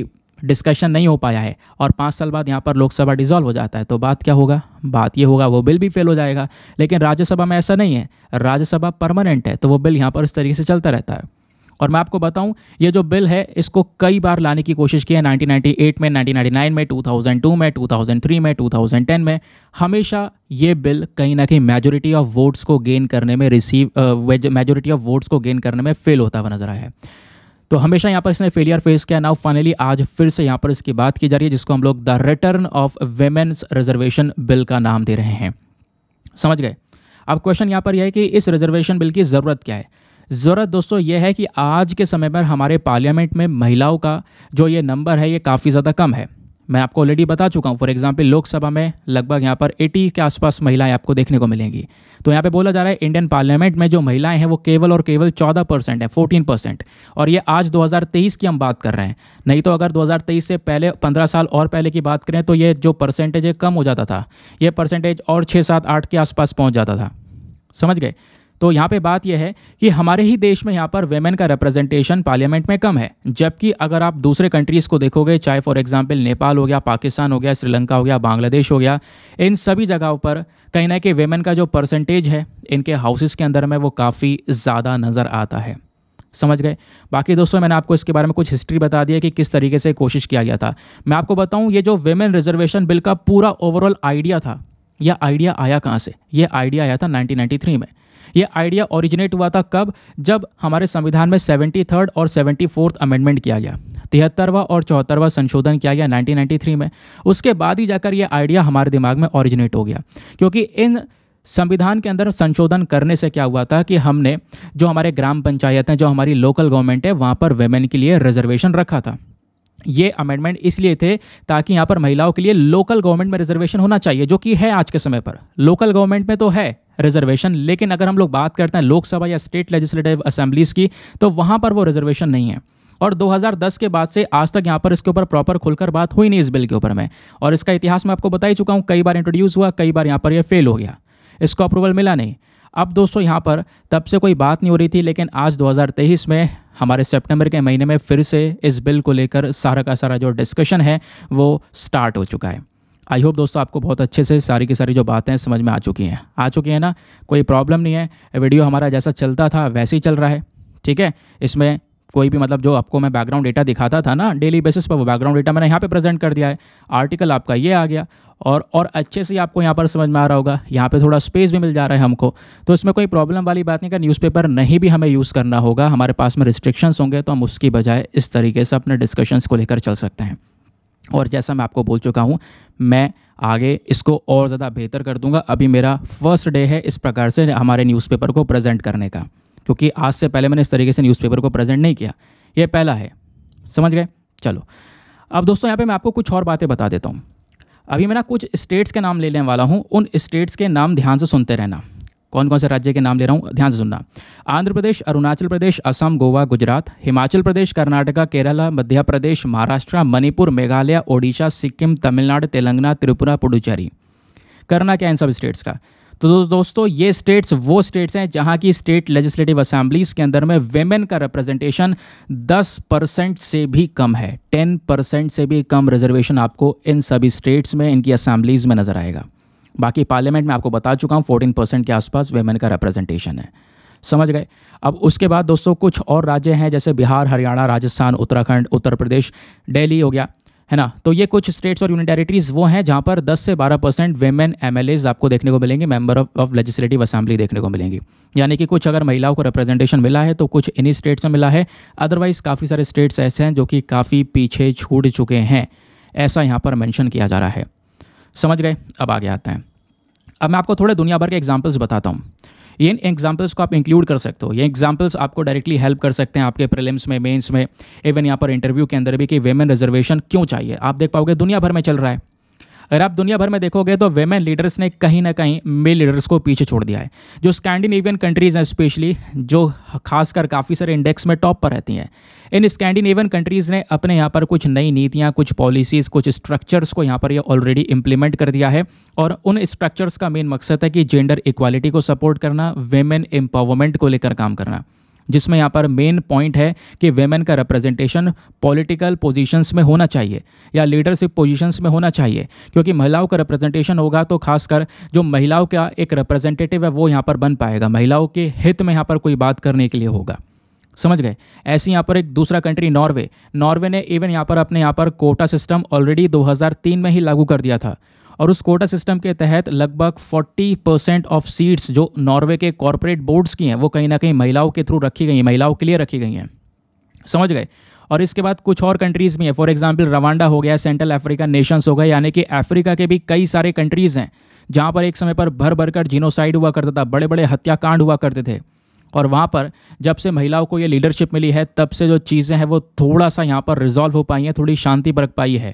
डिस्कशन नहीं हो पाया है और पाँच साल बाद यहाँ पर लोकसभा डिजॉल्व हो जाता है तो बात क्या होगा बात ये होगा वो बिल भी फेल हो जाएगा लेकिन राज्यसभा में ऐसा नहीं है राज्यसभा परमानेंट है तो वो बिल यहाँ पर इस तरीके से चलता रहता है और मैं आपको बताऊं ये जो बिल है इसको कई बार लाने की कोशिश की है 1998 में 1999 में 2002 में 2003 में 2010 में हमेशा ये बिल कहीं ना कहीं मेजोरिटी ऑफ वोट्स को गेन करने में रिसीव मेजोरिटी ऑफ वोट्स को गेन करने में फेल होता हुआ नजर आया है तो हमेशा यहाँ पर इसने फेलियर फेस किया नाउ फाइनली आज फिर से यहाँ पर इसकी बात की जा रही है जिसको हम लोग the return of women's reservation bill का नाम दे रहे हैं समझ गए अब क्वेश्चन यहाँ पर यह है कि इस रिजर्वेशन बिल की ज़रूरत क्या है ज़रूरत दोस्तों ये है कि आज के समय पर हमारे पार्लियामेंट में महिलाओं का जो ये नंबर है ये काफ़ी ज़्यादा कम है मैं आपको ऑलरेडी बता चुका हूँ फॉर एग्जाम्पल लोकसभा में लगभग यहाँ पर 80 के आसपास महिलाएं आपको देखने को मिलेंगी तो यहाँ पे बोला जा रहा है इंडियन पार्लियामेंट में जो महिलाएं हैं वो केवल और केवल 14 परसेंट है 14 परसेंट और ये आज 2023 की हम बात कर रहे हैं नहीं तो अगर 2023 से पहले 15 साल और पहले की बात करें तो ये जो परसेंटेज है कम हो जाता था ये परसेंटेज और छः सात आठ के आसपास पहुँच जाता था समझ गए तो यहाँ पे बात यह है कि हमारे ही देश में यहाँ पर वेमेन का रिप्रेजेंटेशन पार्लियामेंट में कम है जबकि अगर आप दूसरे कंट्रीज़ को देखोगे चाहे फॉर एग्जाम्पल नेपाल हो गया पाकिस्तान हो गया श्रीलंका हो गया बांग्लादेश हो गया इन सभी जगहों पर कहीं ना कहीं वेमेन का जो परसेंटेज है इनके हाउसेज़ के अंदर में वो काफ़ी ज़्यादा नज़र आता है समझ गए बाकी दोस्तों मैंने आपको इसके बारे में कुछ हिस्ट्री बता है कि किस तरीके से कोशिश किया गया था मैं आपको बताऊं ये जो वेमेन रिजर्वेशन बिल का पूरा ओवरऑल आइडिया था यह आइडिया आया कहाँ से यह आइडिया आया था 1993 में ये आइडिया ओरिजिनेट हुआ था कब जब हमारे संविधान में सेवेंटी थर्ड और सेवेंटी फोर्थ अमेंडमेंट किया गया तिहत्तरवा और चौहत्तरवा संशोधन किया गया 1993 में उसके बाद ही जाकर यह आइडिया हमारे दिमाग में ओरिजिनेट हो गया क्योंकि इन संविधान के अंदर संशोधन करने से क्या हुआ था कि हमने जो हमारे ग्राम पंचायत हैं जो हमारी लोकल गवर्नमेंट है वहाँ पर वेमेन के लिए रिजर्वेशन रखा था ये अमेंडमेंट इसलिए थे ताकि यहाँ पर महिलाओं के लिए लोकल गवर्नमेंट में रिजर्वेशन होना चाहिए जो कि है आज के समय पर लोकल गवर्नमेंट में तो है रिजर्वेशन लेकिन अगर हम लोग बात करते हैं लोकसभा या स्टेट लेजिस्लेटिव असेंबलीज़ की तो वहाँ पर वो रिजर्वेशन नहीं है और 2010 के बाद से आज तक यहाँ पर इसके ऊपर प्रॉपर खुलकर बात हुई नहीं इस बिल के ऊपर में और इसका इतिहास मैं आपको बता ही चुका हूँ कई बार इंट्रोड्यूस हुआ कई बार यहाँ पर यह फेल हो गया इसको अप्रूवल मिला नहीं अब दोस्तों यहाँ पर तब से कोई बात नहीं हो रही थी लेकिन आज 2023 में हमारे सितंबर के महीने में फिर से इस बिल को लेकर सारा का सारा जो डिस्कशन है वो स्टार्ट हो चुका है आई होप दोस्तों आपको बहुत अच्छे से सारी की सारी जो बातें समझ में आ चुकी हैं आ चुकी हैं ना कोई प्रॉब्लम नहीं है वीडियो हमारा जैसा चलता था वैसे ही चल रहा है ठीक है इसमें कोई भी मतलब जो आपको मैं बैकग्राउंड डेटा दिखाता था ना डेली बेसिस पर वो बैकग्राउंड डेटा मैंने यहाँ पे प्रेजेंट कर दिया है आर्टिकल आपका ये आ गया और और अच्छे से आपको यहाँ पर समझ में आ रहा होगा यहाँ पे थोड़ा स्पेस भी मिल जा रहा है हमको तो इसमें कोई प्रॉब्लम वाली बात नहीं का न्यूज़पेपर नहीं भी हमें यूज़ करना होगा हमारे पास में रिस्ट्रिक्शंस होंगे तो हम उसकी बजाय इस तरीके से अपने डिस्कशंस को लेकर चल सकते हैं और जैसा मैं आपको बोल चुका हूँ मैं आगे इसको और ज़्यादा बेहतर कर दूंगा अभी मेरा फर्स्ट डे है इस प्रकार से हमारे न्यूज़पेपर को प्रेजेंट करने का क्योंकि आज से पहले मैंने इस तरीके से न्यूज़पेपर को प्रेजेंट नहीं किया ये पहला है समझ गए चलो अब दोस्तों यहाँ पे मैं आपको कुछ और बातें बता देता हूँ अभी मैं ना कुछ स्टेट्स के नाम ले लेने वाला हूँ उन स्टेट्स के नाम ध्यान से सुनते रहना कौन कौन से राज्य के नाम ले रहा हूँ ध्यान से सुनना आंध्र प्रदेश अरुणाचल प्रदेश असम गोवा गुजरात हिमाचल प्रदेश कर्नाटका केरला मध्य प्रदेश महाराष्ट्र मणिपुर मेघालय ओडिशा सिक्किम तमिलनाडु तेलंगाना त्रिपुरा पुडुचेरी करना क्या इन सब स्टेट्स का तो दोस्तों ये स्टेट्स वो स्टेट्स हैं जहाँ की स्टेट लेजिस्लेटिव असेंबलीज के अंदर में वेमेन का रिप्रेजेंटेशन 10 परसेंट से भी कम है 10 परसेंट से भी कम रिजर्वेशन आपको इन सभी स्टेट्स में इनकी असेंबलीज में नज़र आएगा बाकी पार्लियामेंट में आपको बता चुका हूँ फोर्टीन परसेंट के आसपास वेमेन का रिप्रेजेंटेशन है समझ गए अब उसके बाद दोस्तों कुछ और राज्य हैं जैसे बिहार हरियाणा राजस्थान उत्तराखंड उत्तर प्रदेश डेली हो गया है ना तो ये कुछ स्टेट्स और यूनिट टेरिटरीज वो हैं जहाँ पर 10 से 12 परसेंट वेमेन एम आपको देखने को मिलेंगे member of of legislative assembly देखने को मिलेंगी यानी कि कुछ अगर महिलाओं को रिप्रेजेंटेशन मिला है तो कुछ इन्हीं स्टेट्स में मिला है अदरवाइज काफ़ी सारे स्टेट्स ऐसे हैं जो कि काफ़ी पीछे छूट चुके हैं ऐसा यहाँ पर मैंशन किया जा रहा है समझ गए अब आगे आते हैं अब मैं आपको थोड़े दुनिया भर के एग्जाम्पल्स बताता हूँ इन एग्जाम्पल्स को आप इंक्लूड कर सकते हो ये एग्जाम्पल्स आपको डायरेक्टली हेल्प कर सकते हैं आपके प्रिलिम्स में मेंस में इवन यहाँ पर इंटरव्यू के अंदर भी कि वेमेन रिजर्वेशन क्यों चाहिए आप देख पाओगे दुनिया भर में चल रहा है अगर आप दुनिया भर में देखोगे तो वेमेन लीडर्स ने कहीं ना कहीं मेल लीडर्स को पीछे छोड़ दिया है जो स्कैंडिनेवियन कंट्रीज़ हैं स्पेशली जो खासकर काफ़ी सारे इंडेक्स में टॉप पर रहती हैं इन स्कैंडिनेवियन कंट्रीज़ ने अपने यहाँ पर कुछ नई नीतियाँ कुछ पॉलिसीज़ कुछ स्ट्रक्चर्स को यहाँ पर ये ऑलरेडी इम्प्लीमेंट कर दिया है और उन स्ट्रक्चर्स का मेन मकसद है कि जेंडर इक्वालिटी को सपोर्ट करना वेमेन एम्पावरमेंट को लेकर काम करना जिसमें यहाँ पर मेन पॉइंट है कि वेमेन का रिप्रेजेंटेशन पॉलिटिकल पोजीशंस में होना चाहिए या लीडरशिप पोजीशंस में होना चाहिए क्योंकि महिलाओं का रिप्रेजेंटेशन होगा तो खासकर जो महिलाओं का एक रिप्रेजेंटेटिव है वो यहाँ पर बन पाएगा महिलाओं के हित में यहाँ पर कोई बात करने के लिए होगा समझ गए ऐसे यहाँ पर एक दूसरा कंट्री नॉर्वे नॉर्वे ने इवन यहाँ पर अपने यहाँ पर कोटा सिस्टम ऑलरेडी 2003 में ही लागू कर दिया था और उस कोटा सिस्टम के तहत लगभग 40 परसेंट ऑफ सीट्स जो नॉर्वे के कॉरपोरेट बोर्ड्स की हैं वो कहीं ना कहीं महिलाओं के थ्रू रखी गई हैं महिलाओं के लिए रखी गई हैं समझ गए और इसके बाद कुछ और कंट्रीज़ भी हैं फॉर एग्जाम्पल रवांडा हो गया सेंट्रल अफ्रीका नेशंस हो गए यानी कि अफ्रीका के भी कई सारे कंट्रीज़ हैं जहाँ पर एक समय पर भर भर कर जीनोसाइड हुआ करता था बड़े बड़े हत्याकांड हुआ करते थे और वहाँ पर जब से महिलाओं को ये लीडरशिप मिली है तब से जो चीज़ें हैं वो थोड़ा सा यहाँ पर रिजॉल्व हो पाई हैं थोड़ी शांति बरक पाई है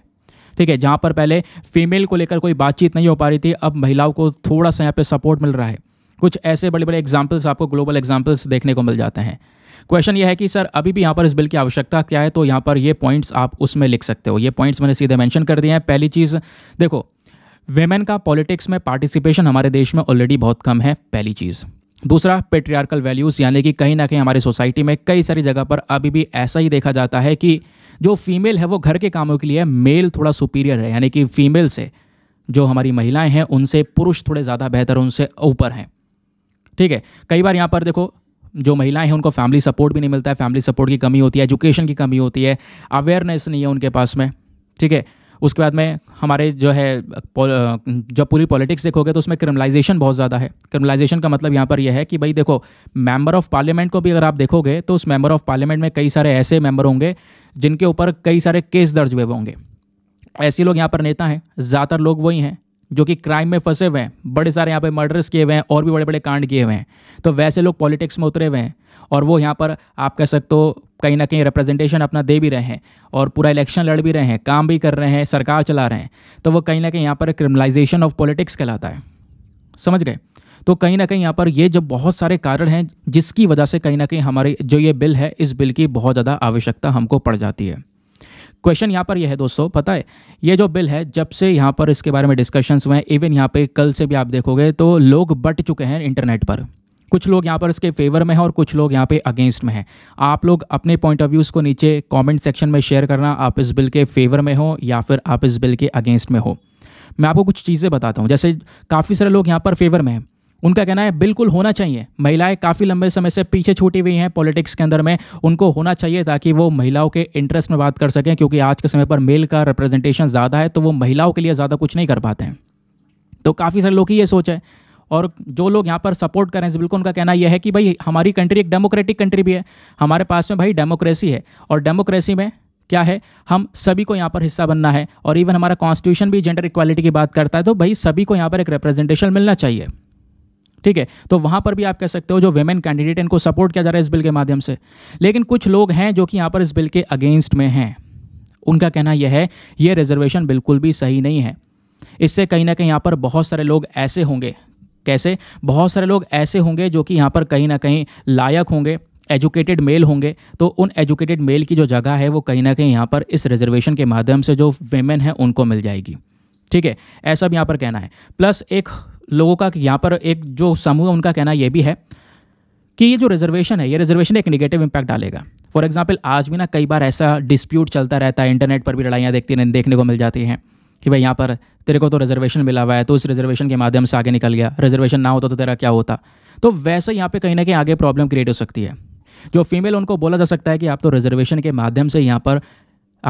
ठीक है जहाँ पर पहले फीमेल को लेकर कोई बातचीत नहीं हो पा रही थी अब महिलाओं को थोड़ा सा यहाँ पर सपोर्ट मिल रहा है कुछ ऐसे बड़े बड़े एग्जाम्पल्स आपको ग्लोबल एग्जाम्पल्स देखने को मिल जाते हैं क्वेश्चन ये है कि सर अभी भी यहाँ पर इस बिल की आवश्यकता क्या है तो यहाँ पर ये पॉइंट्स आप उसमें लिख सकते हो ये पॉइंट्स मैंने सीधे मेंशन कर दिए हैं पहली चीज़ देखो वेमेन का पॉलिटिक्स में पार्टिसिपेशन हमारे देश में ऑलरेडी बहुत कम है पहली चीज़ दूसरा पेट्रियार्कल वैल्यूज़ यानी कि कहीं ना कहीं हमारी सोसाइटी में कई सारी जगह पर अभी भी ऐसा ही देखा जाता है कि जो फीमेल है वो घर के कामों के लिए मेल थोड़ा सुपीरियर है यानी कि फीमेल से जो हमारी महिलाएं हैं उनसे पुरुष थोड़े ज़्यादा बेहतर उनसे ऊपर हैं ठीक है कई बार यहाँ पर देखो जो महिलाएं हैं उनको फैमिली सपोर्ट भी नहीं मिलता है फैमिली सपोर्ट की कमी होती है एजुकेशन की कमी होती है अवेयरनेस नहीं है उनके पास में ठीक है उसके बाद में हमारे जो है जब पूरी पॉलिटिक्स देखोगे तो उसमें क्रिमिनलाइजेशन बहुत ज़्यादा है क्रिमिनलाइजेशन का मतलब यहाँ पर यह है कि भाई देखो मेंबर ऑफ पार्लियामेंट को भी अगर आप देखोगे तो उस मेंबर ऑफ पार्लियामेंट में कई सारे ऐसे मेंबर होंगे जिनके ऊपर कई सारे केस दर्ज हुए होंगे ऐसे लोग यहाँ पर नेता हैं ज़्यादातर लोग वही हैं जो कि क्राइम में फंसे हुए हैं बड़े सारे यहाँ पर मर्डर्स किए हुए हैं और भी बड़े बड़े कांड किए हुए हैं तो वैसे लोग पॉलिटिक्स में उतरे हुए हैं और वो यहाँ पर आप कह सकते हो कहीं ना कहीं रिप्रेजेंटेशन अपना दे भी रहे हैं और पूरा इलेक्शन लड़ भी रहे हैं काम भी कर रहे हैं सरकार चला रहे हैं तो वो कहीं ना कहीं यहाँ पर क्रिमिनलाइजेशन ऑफ पॉलिटिक्स कहलाता है समझ गए तो कहीं ना कहीं यहाँ पर ये जो बहुत सारे कारण हैं जिसकी वजह से कहीं ना कहीं हमारी जो ये बिल है इस बिल की बहुत ज़्यादा आवश्यकता हमको पड़ जाती है क्वेश्चन यहाँ पर यह है दोस्तों पता है ये जो बिल है जब से यहाँ पर इसके बारे में डिस्कशंस हुए हैं इवन यहाँ पे कल से भी आप देखोगे तो लोग बट चुके हैं इंटरनेट पर कुछ लोग यहाँ पर इसके फेवर में हैं और कुछ लोग यहाँ पे अगेंस्ट में हैं आप लोग अपने पॉइंट ऑफ व्यूज़ को नीचे कमेंट सेक्शन में शेयर करना आप इस बिल के फेवर में हो या फिर आप इस बिल के अगेंस्ट में हो मैं आपको कुछ चीज़ें बताता हूँ जैसे काफ़ी सारे लोग यहाँ पर फेवर में हैं उनका कहना है बिल्कुल होना चाहिए महिलाएं काफ़ी लंबे समय से पीछे छूटी हुई हैं पॉलिटिक्स के अंदर में उनको होना चाहिए ताकि वो महिलाओं के इंटरेस्ट में बात कर सकें क्योंकि आज के समय पर मेल का रिप्रेजेंटेशन ज़्यादा है तो वो महिलाओं के लिए ज़्यादा कुछ नहीं कर पाते हैं तो काफ़ी सारे लोग की ये सोच है और जो लोग यहाँ पर सपोर्ट कर हैं इस बिल को उनका कहना यह है कि भाई हमारी कंट्री एक डेमोक्रेटिक कंट्री भी है हमारे पास में भाई डेमोक्रेसी है और डेमोक्रेसी में क्या है हम सभी को यहाँ पर हिस्सा बनना है और इवन हमारा कॉन्स्टिट्यूशन भी जेंडर इक्वालिटी की बात करता है तो भाई सभी को यहाँ पर एक रिप्रेजेंटेशन मिलना चाहिए ठीक है तो वहाँ पर भी आप कह सकते हो जो वेमेन कैंडिडेट इनको सपोर्ट किया जा रहा है इस बिल के माध्यम से लेकिन कुछ लोग हैं जो कि यहाँ पर इस बिल के अगेंस्ट में हैं उनका कहना यह है ये रिजर्वेशन बिल्कुल भी सही नहीं है इससे कहीं ना कहीं यहाँ पर बहुत सारे लोग ऐसे होंगे कैसे बहुत सारे लोग ऐसे होंगे जो कि यहाँ पर कहीं ना कहीं लायक होंगे एजुकेटेड मेल होंगे तो उन एजुकेटेड मेल की जो जगह है वो कहीं ना कहीं यहाँ पर इस रिजर्वेशन के माध्यम से जो वेमेन है उनको मिल जाएगी ठीक है ऐसा भी यहाँ पर कहना है प्लस एक लोगों का यहाँ पर एक जो समूह उनका कहना ये भी है कि ये जो रिजर्वेशन है ये रिजर्वेशन एक निगेटिव इम्पैक्ट डालेगा फॉर एग्जाम्पल आज भी ना कई बार ऐसा डिस्प्यूट चलता रहता है इंटरनेट पर भी लड़ाइयाँ देखती देखने को मिल जाती हैं कि भाई यहाँ पर तेरे को तो रिजर्वेशन मिला हुआ है तो उस रिजर्वेशन के माध्यम से आगे निकल गया रिजर्वेशन ना होता तो तेरा क्या होता तो वैसे यहाँ पे कहीं ना कहीं आगे प्रॉब्लम क्रिएट हो सकती है जो फीमेल उनको बोला जा सकता है कि आप तो रिजर्वेशन के माध्यम से यहाँ पर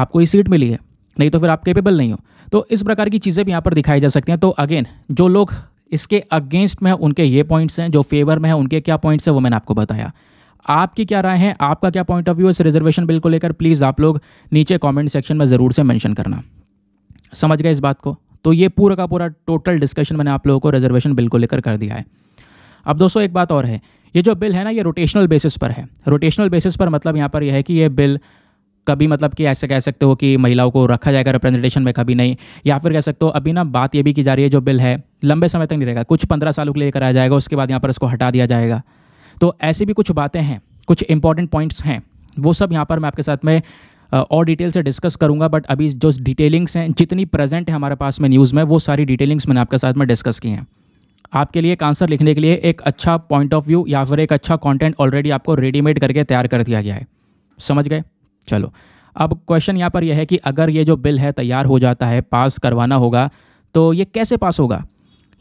आपको ये सीट मिली है नहीं तो फिर आप केपेबल नहीं हो तो इस प्रकार की चीज़ें भी यहाँ पर दिखाई जा सकती हैं तो अगेन जो लोग इसके अगेंस्ट में उनके ये पॉइंट्स हैं जो फेवर में हैं उनके क्या पॉइंट्स हैं वो मैंने आपको बताया आपकी क्या राय है आपका क्या पॉइंट ऑफ व्यू इस रिजर्वेशन बिल को लेकर प्लीज़ आप लोग नीचे कमेंट सेक्शन में ज़रूर से मेंशन करना समझ गए इस बात को तो ये पूरा का पूरा टोटल डिस्कशन मैंने आप लोगों को रिजर्वेशन बिल को लेकर कर दिया है अब दोस्तों एक बात और है ये जो बिल है ना ये रोटेशनल बेसिस पर है रोटेशनल बेसिस पर मतलब यहाँ पर यह है कि ये बिल कभी मतलब कि ऐसे कह सकते हो कि महिलाओं को रखा जाएगा रिप्रेजेंटेशन में कभी नहीं या फिर कह सकते हो अभी ना बात ये भी की जा रही है जो बिल है लंबे समय तक नहीं रहेगा कुछ पंद्रह सालों के लिए कराया जाएगा उसके बाद यहाँ पर इसको हटा दिया जाएगा तो ऐसी भी कुछ बातें हैं कुछ इंपॉर्टेंट पॉइंट्स हैं वो सब यहाँ पर मैं आपके साथ में और डिटेल से डिस्कस करूंगा बट अभी जो डिटेलिंग्स हैं जितनी प्रेजेंट है हमारे पास में न्यूज़ में वो सारी डिटेलिंग्स मैंने आपके साथ में डिस्कस की हैं आपके लिए एक आंसर लिखने के लिए एक अच्छा पॉइंट ऑफ व्यू या फिर एक अच्छा कॉन्टेंट ऑलरेडी आपको रेडीमेड करके तैयार कर दिया गया है समझ गए चलो अब क्वेश्चन यहाँ पर यह है कि अगर ये जो बिल है तैयार हो जाता है पास करवाना होगा तो ये कैसे पास होगा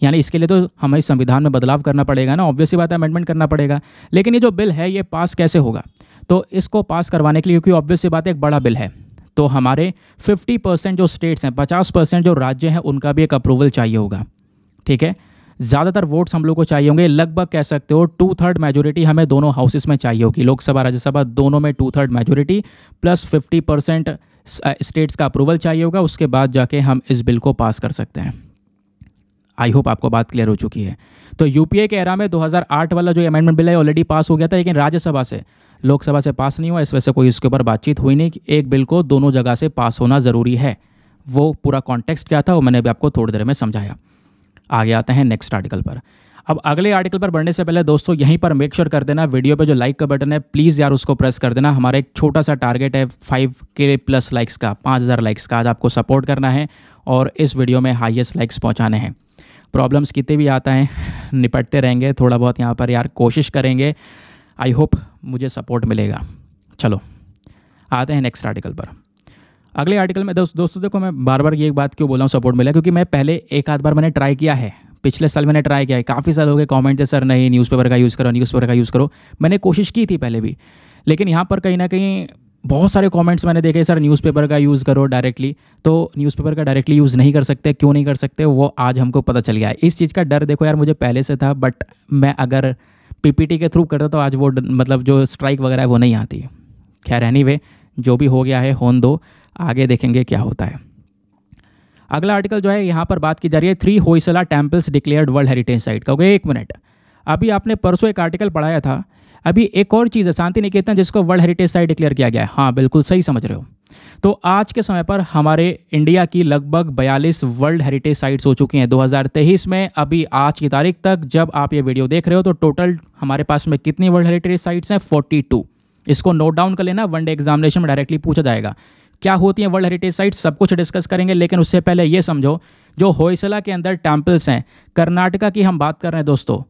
यानी इसके लिए तो हमें संविधान में बदलाव करना पड़ेगा ना ऑब्वियसली बात है अमेंडमेंट करना पड़ेगा लेकिन ये जो बिल है ये पास कैसे होगा तो इसको पास करवाने के लिए क्योंकि ऑब्वियस बात है एक बड़ा बिल है तो हमारे 50 परसेंट जो स्टेट्स हैं 50 परसेंट जो राज्य हैं उनका भी एक अप्रूवल चाहिए होगा ठीक है ज़्यादातर वोट्स हम लोग को चाहिए होंगे लगभग कह सकते हो टू थर्ड मेजोरिटी हमें दोनों हाउसेस में चाहिए होगी लोकसभा राज्यसभा दोनों में two third majority plus fifty percent states का अप्रूवल चाहिए होगा उसके बाद जाके हम इस बिल को पास कर सकते हैं आई होप आपको बात क्लियर हो चुकी है तो यूपीए के एरा में 2008 वाला जो अमेंडमेंट बिल है ऑलरेडी पास हो गया था लेकिन राज्यसभा से लोकसभा से पास नहीं हुआ इस वजह से कोई इसके ऊपर बातचीत हुई नहीं एक बिल को दोनों जगह से पास होना ज़रूरी है वो पूरा कॉन्टेक्स्ट क्या था वो मैंने भी आपको थोड़ी देर में समझाया आगे आते हैं नेक्स्ट आर्टिकल पर अब अगले आर्टिकल पर बढ़ने से पहले दोस्तों यहीं पर मेक श्योर कर देना वीडियो पे जो लाइक का बटन है प्लीज़ यार उसको प्रेस कर देना हमारा एक छोटा सा टारगेट है फाइव के प्लस लाइक्स का पाँच हज़ार लाइक्स का आज आपको सपोर्ट करना है और इस वीडियो में हाइएस्ट लाइक्स पहुँचाने हैं प्रॉब्लम्स कितने भी आता है निपटते रहेंगे थोड़ा बहुत यहाँ पर यार कोशिश करेंगे आई होप मुझे सपोर्ट मिलेगा चलो आते हैं नेक्स्ट आर्टिकल पर अगले आर्टिकल में दोस्त दोस्तों देखो मैं बार बार ये एक बात क्यों बोला हूँ सपोर्ट मिला क्योंकि मैं पहले एक आध बार मैंने ट्राई किया है पिछले साल मैंने ट्राई किया है काफ़ी साल हो गए कॉमेंट थे सर नहीं न्यूज़पेपर का यूज़ करो न्यूज़पेपर का यूज़ करो मैंने कोशिश की थी पहले भी लेकिन यहाँ पर कहीं ना कहीं बहुत सारे कमेंट्स मैंने देखे सर न्यूज़पेपर का यूज़ करो डायरेक्टली तो न्यूज़पेपर का डायरेक्टली यूज़ नहीं कर सकते क्यों नहीं कर सकते वो आज हमको पता चल गया है इस चीज़ का डर देखो यार मुझे पहले से था बट मैं अगर पीपीटी के थ्रू करता तो आज वो मतलब जो स्ट्राइक वगैरह है वो नहीं आती खैर एनी वे जो भी हो गया है होन दो आगे देखेंगे क्या होता है अगला आर्टिकल जो है यहाँ पर बात की जा रही है three Hoysala temples declared world heritage site का ओके एक मिनट अभी आपने परसों एक आर्टिकल पढ़ाया था अभी एक और चीज़ है शांति निकेतन जिसको वर्ल्ड हेरिटेज साइट डिक्लेयर किया गया है हाँ बिल्कुल सही समझ रहे हो तो आज के समय पर हमारे इंडिया की लगभग 42 वर्ल्ड हेरिटेज साइट्स हो चुकी हैं 2023 में अभी आज की तारीख तक जब आप ये वीडियो देख रहे हो तो टोटल हमारे पास में कितनी वर्ल्ड हेरिटेज साइट्स हैं 42 इसको नोट डाउन कर लेना वनडे एग्जामिनेशन में डायरेक्टली पूछा जाएगा क्या होती है वर्ल्ड हेरिटेज साइट सब कुछ डिस्कस करेंगे लेकिन उससे पहले ये समझो जो होयसला के अंदर टेम्पल्स हैं कर्नाटका की हम बात कर रहे हैं दोस्तों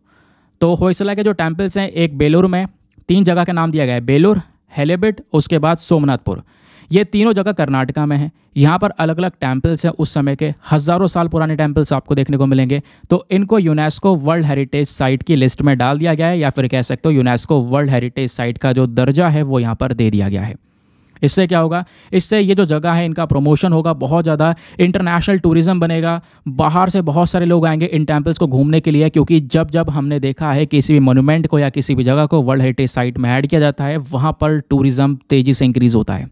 तो होयसला के जो टेम्पल्स हैं एक बेलोर में तीन जगह का नाम दिया गया है बेलोर हेलेबिट उसके बाद सोमनाथपुर ये तीनों जगह कर्नाटका में है यहाँ पर अलग अलग टेम्पल्स हैं उस समय के हज़ारों साल पुराने टेम्पल्स आपको देखने को मिलेंगे तो इनको यूनेस्को वर्ल्ड हेरिटेज साइट की लिस्ट में डाल दिया गया है या फिर कह सकते हो यूनेस्को वर्ल्ड हेरिटेज साइट का जो दर्जा है वो यहाँ पर दे दिया गया है इससे क्या होगा इससे ये जो जगह है इनका प्रमोशन होगा बहुत ज़्यादा इंटरनेशनल टूरिज़्म बनेगा बाहर से बहुत सारे लोग आएंगे इन टेम्पल्स को घूमने के लिए क्योंकि जब जब हमने देखा है किसी भी मोनूमेंट को या किसी भी जगह को वर्ल्ड हेरिटेज साइट में ऐड किया जाता है वहाँ पर टूरिज़्म तेज़ी से इंक्रीज़ होता है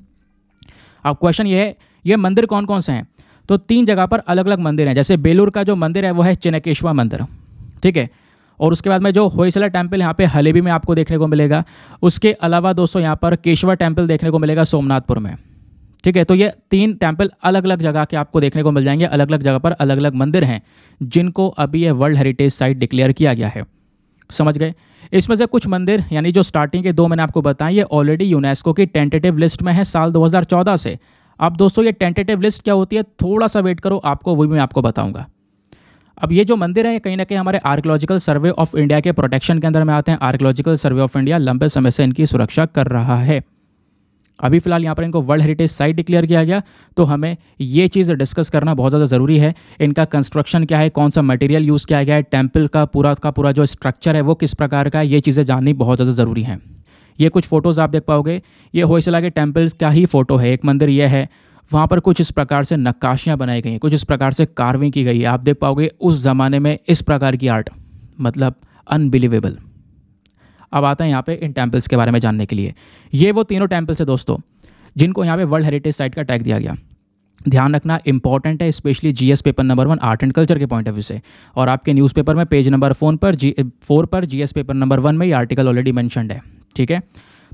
अब क्वेश्चन ये है ये मंदिर कौन कौन से हैं तो तीन जगह पर अलग अलग मंदिर हैं जैसे बेलूर का जो मंदिर है वो है चिनकेश्वर मंदिर ठीक है और उसके बाद में जो होइसला टेम्पल यहाँ पे हलेबी में आपको देखने को मिलेगा उसके अलावा दोस्तों यहाँ पर केशवा टेम्पल देखने को मिलेगा सोमनाथपुर में ठीक है तो ये तीन टेम्पल अलग अलग जगह के आपको देखने को मिल जाएंगे अलग अलग जगह पर अलग अलग मंदिर हैं जिनको अभी ये वर्ल्ड हेरिटेज साइट डिक्लेयर किया गया है समझ गए इसमें से कुछ मंदिर यानी जो स्टार्टिंग के दो मैंने आपको बताए ये ऑलरेडी यूनेस्को की टेंटेटिव लिस्ट में है साल 2014 से अब दोस्तों ये टेंटेटिव लिस्ट क्या होती है थोड़ा सा वेट करो आपको वो भी मैं आपको बताऊंगा अब ये जो मंदिर हैं कहीं ना कहीं हमारे आर्कोलॉजिकल सर्वे ऑफ इंडिया के प्रोटेक्शन के अंदर में आते हैं आर्कोलॉजिकल सर्वे ऑफ इंडिया लंबे समय से इनकी सुरक्षा कर रहा है अभी फिलहाल यहाँ पर इनको वर्ल्ड हेरिटेज साइट डिक्लेयर किया गया तो हमें ये चीज़ डिस्कस करना बहुत ज़्यादा ज़रूरी है इनका कंस्ट्रक्शन क्या है कौन सा मटेरियल यूज़ किया गया है टेम्पल का पूरा का पूरा जो स्ट्रक्चर है वो किस प्रकार का है ये चीज़ें जाननी बहुत ज़्यादा ज़रूरी हैं ये कुछ फ़ोटोज़ आप देख पाओगे ये होइसला के टेम्पल्स का ही फ़ोटो है एक मंदिर ये है वहाँ पर कुछ इस प्रकार से नक्काशियाँ बनाई गई हैं कुछ इस प्रकार से कार्विंग की गई है आप देख पाओगे उस ज़माने में इस प्रकार की आर्ट मतलब अनबिलीवेबल अब आता है यहाँ पे इन टेम्पल्स के बारे में जानने के लिए ये वो तीनों टेम्पल्स हैं दोस्तों जिनको यहाँ पे वर्ल्ड हेरिटेज साइट का टैग दिया गया ध्यान रखना इंपॉर्टेंट है specially GS paper number one art and culture के पॉइंट ऑफ व्यू से और आपके न्यूज़पेपर में पेज नंबर फोन पर जी फोर पर जीएस पेपर नंबर वन में ये आर्टिकल ऑलरेडी मैंशनड है ठीक है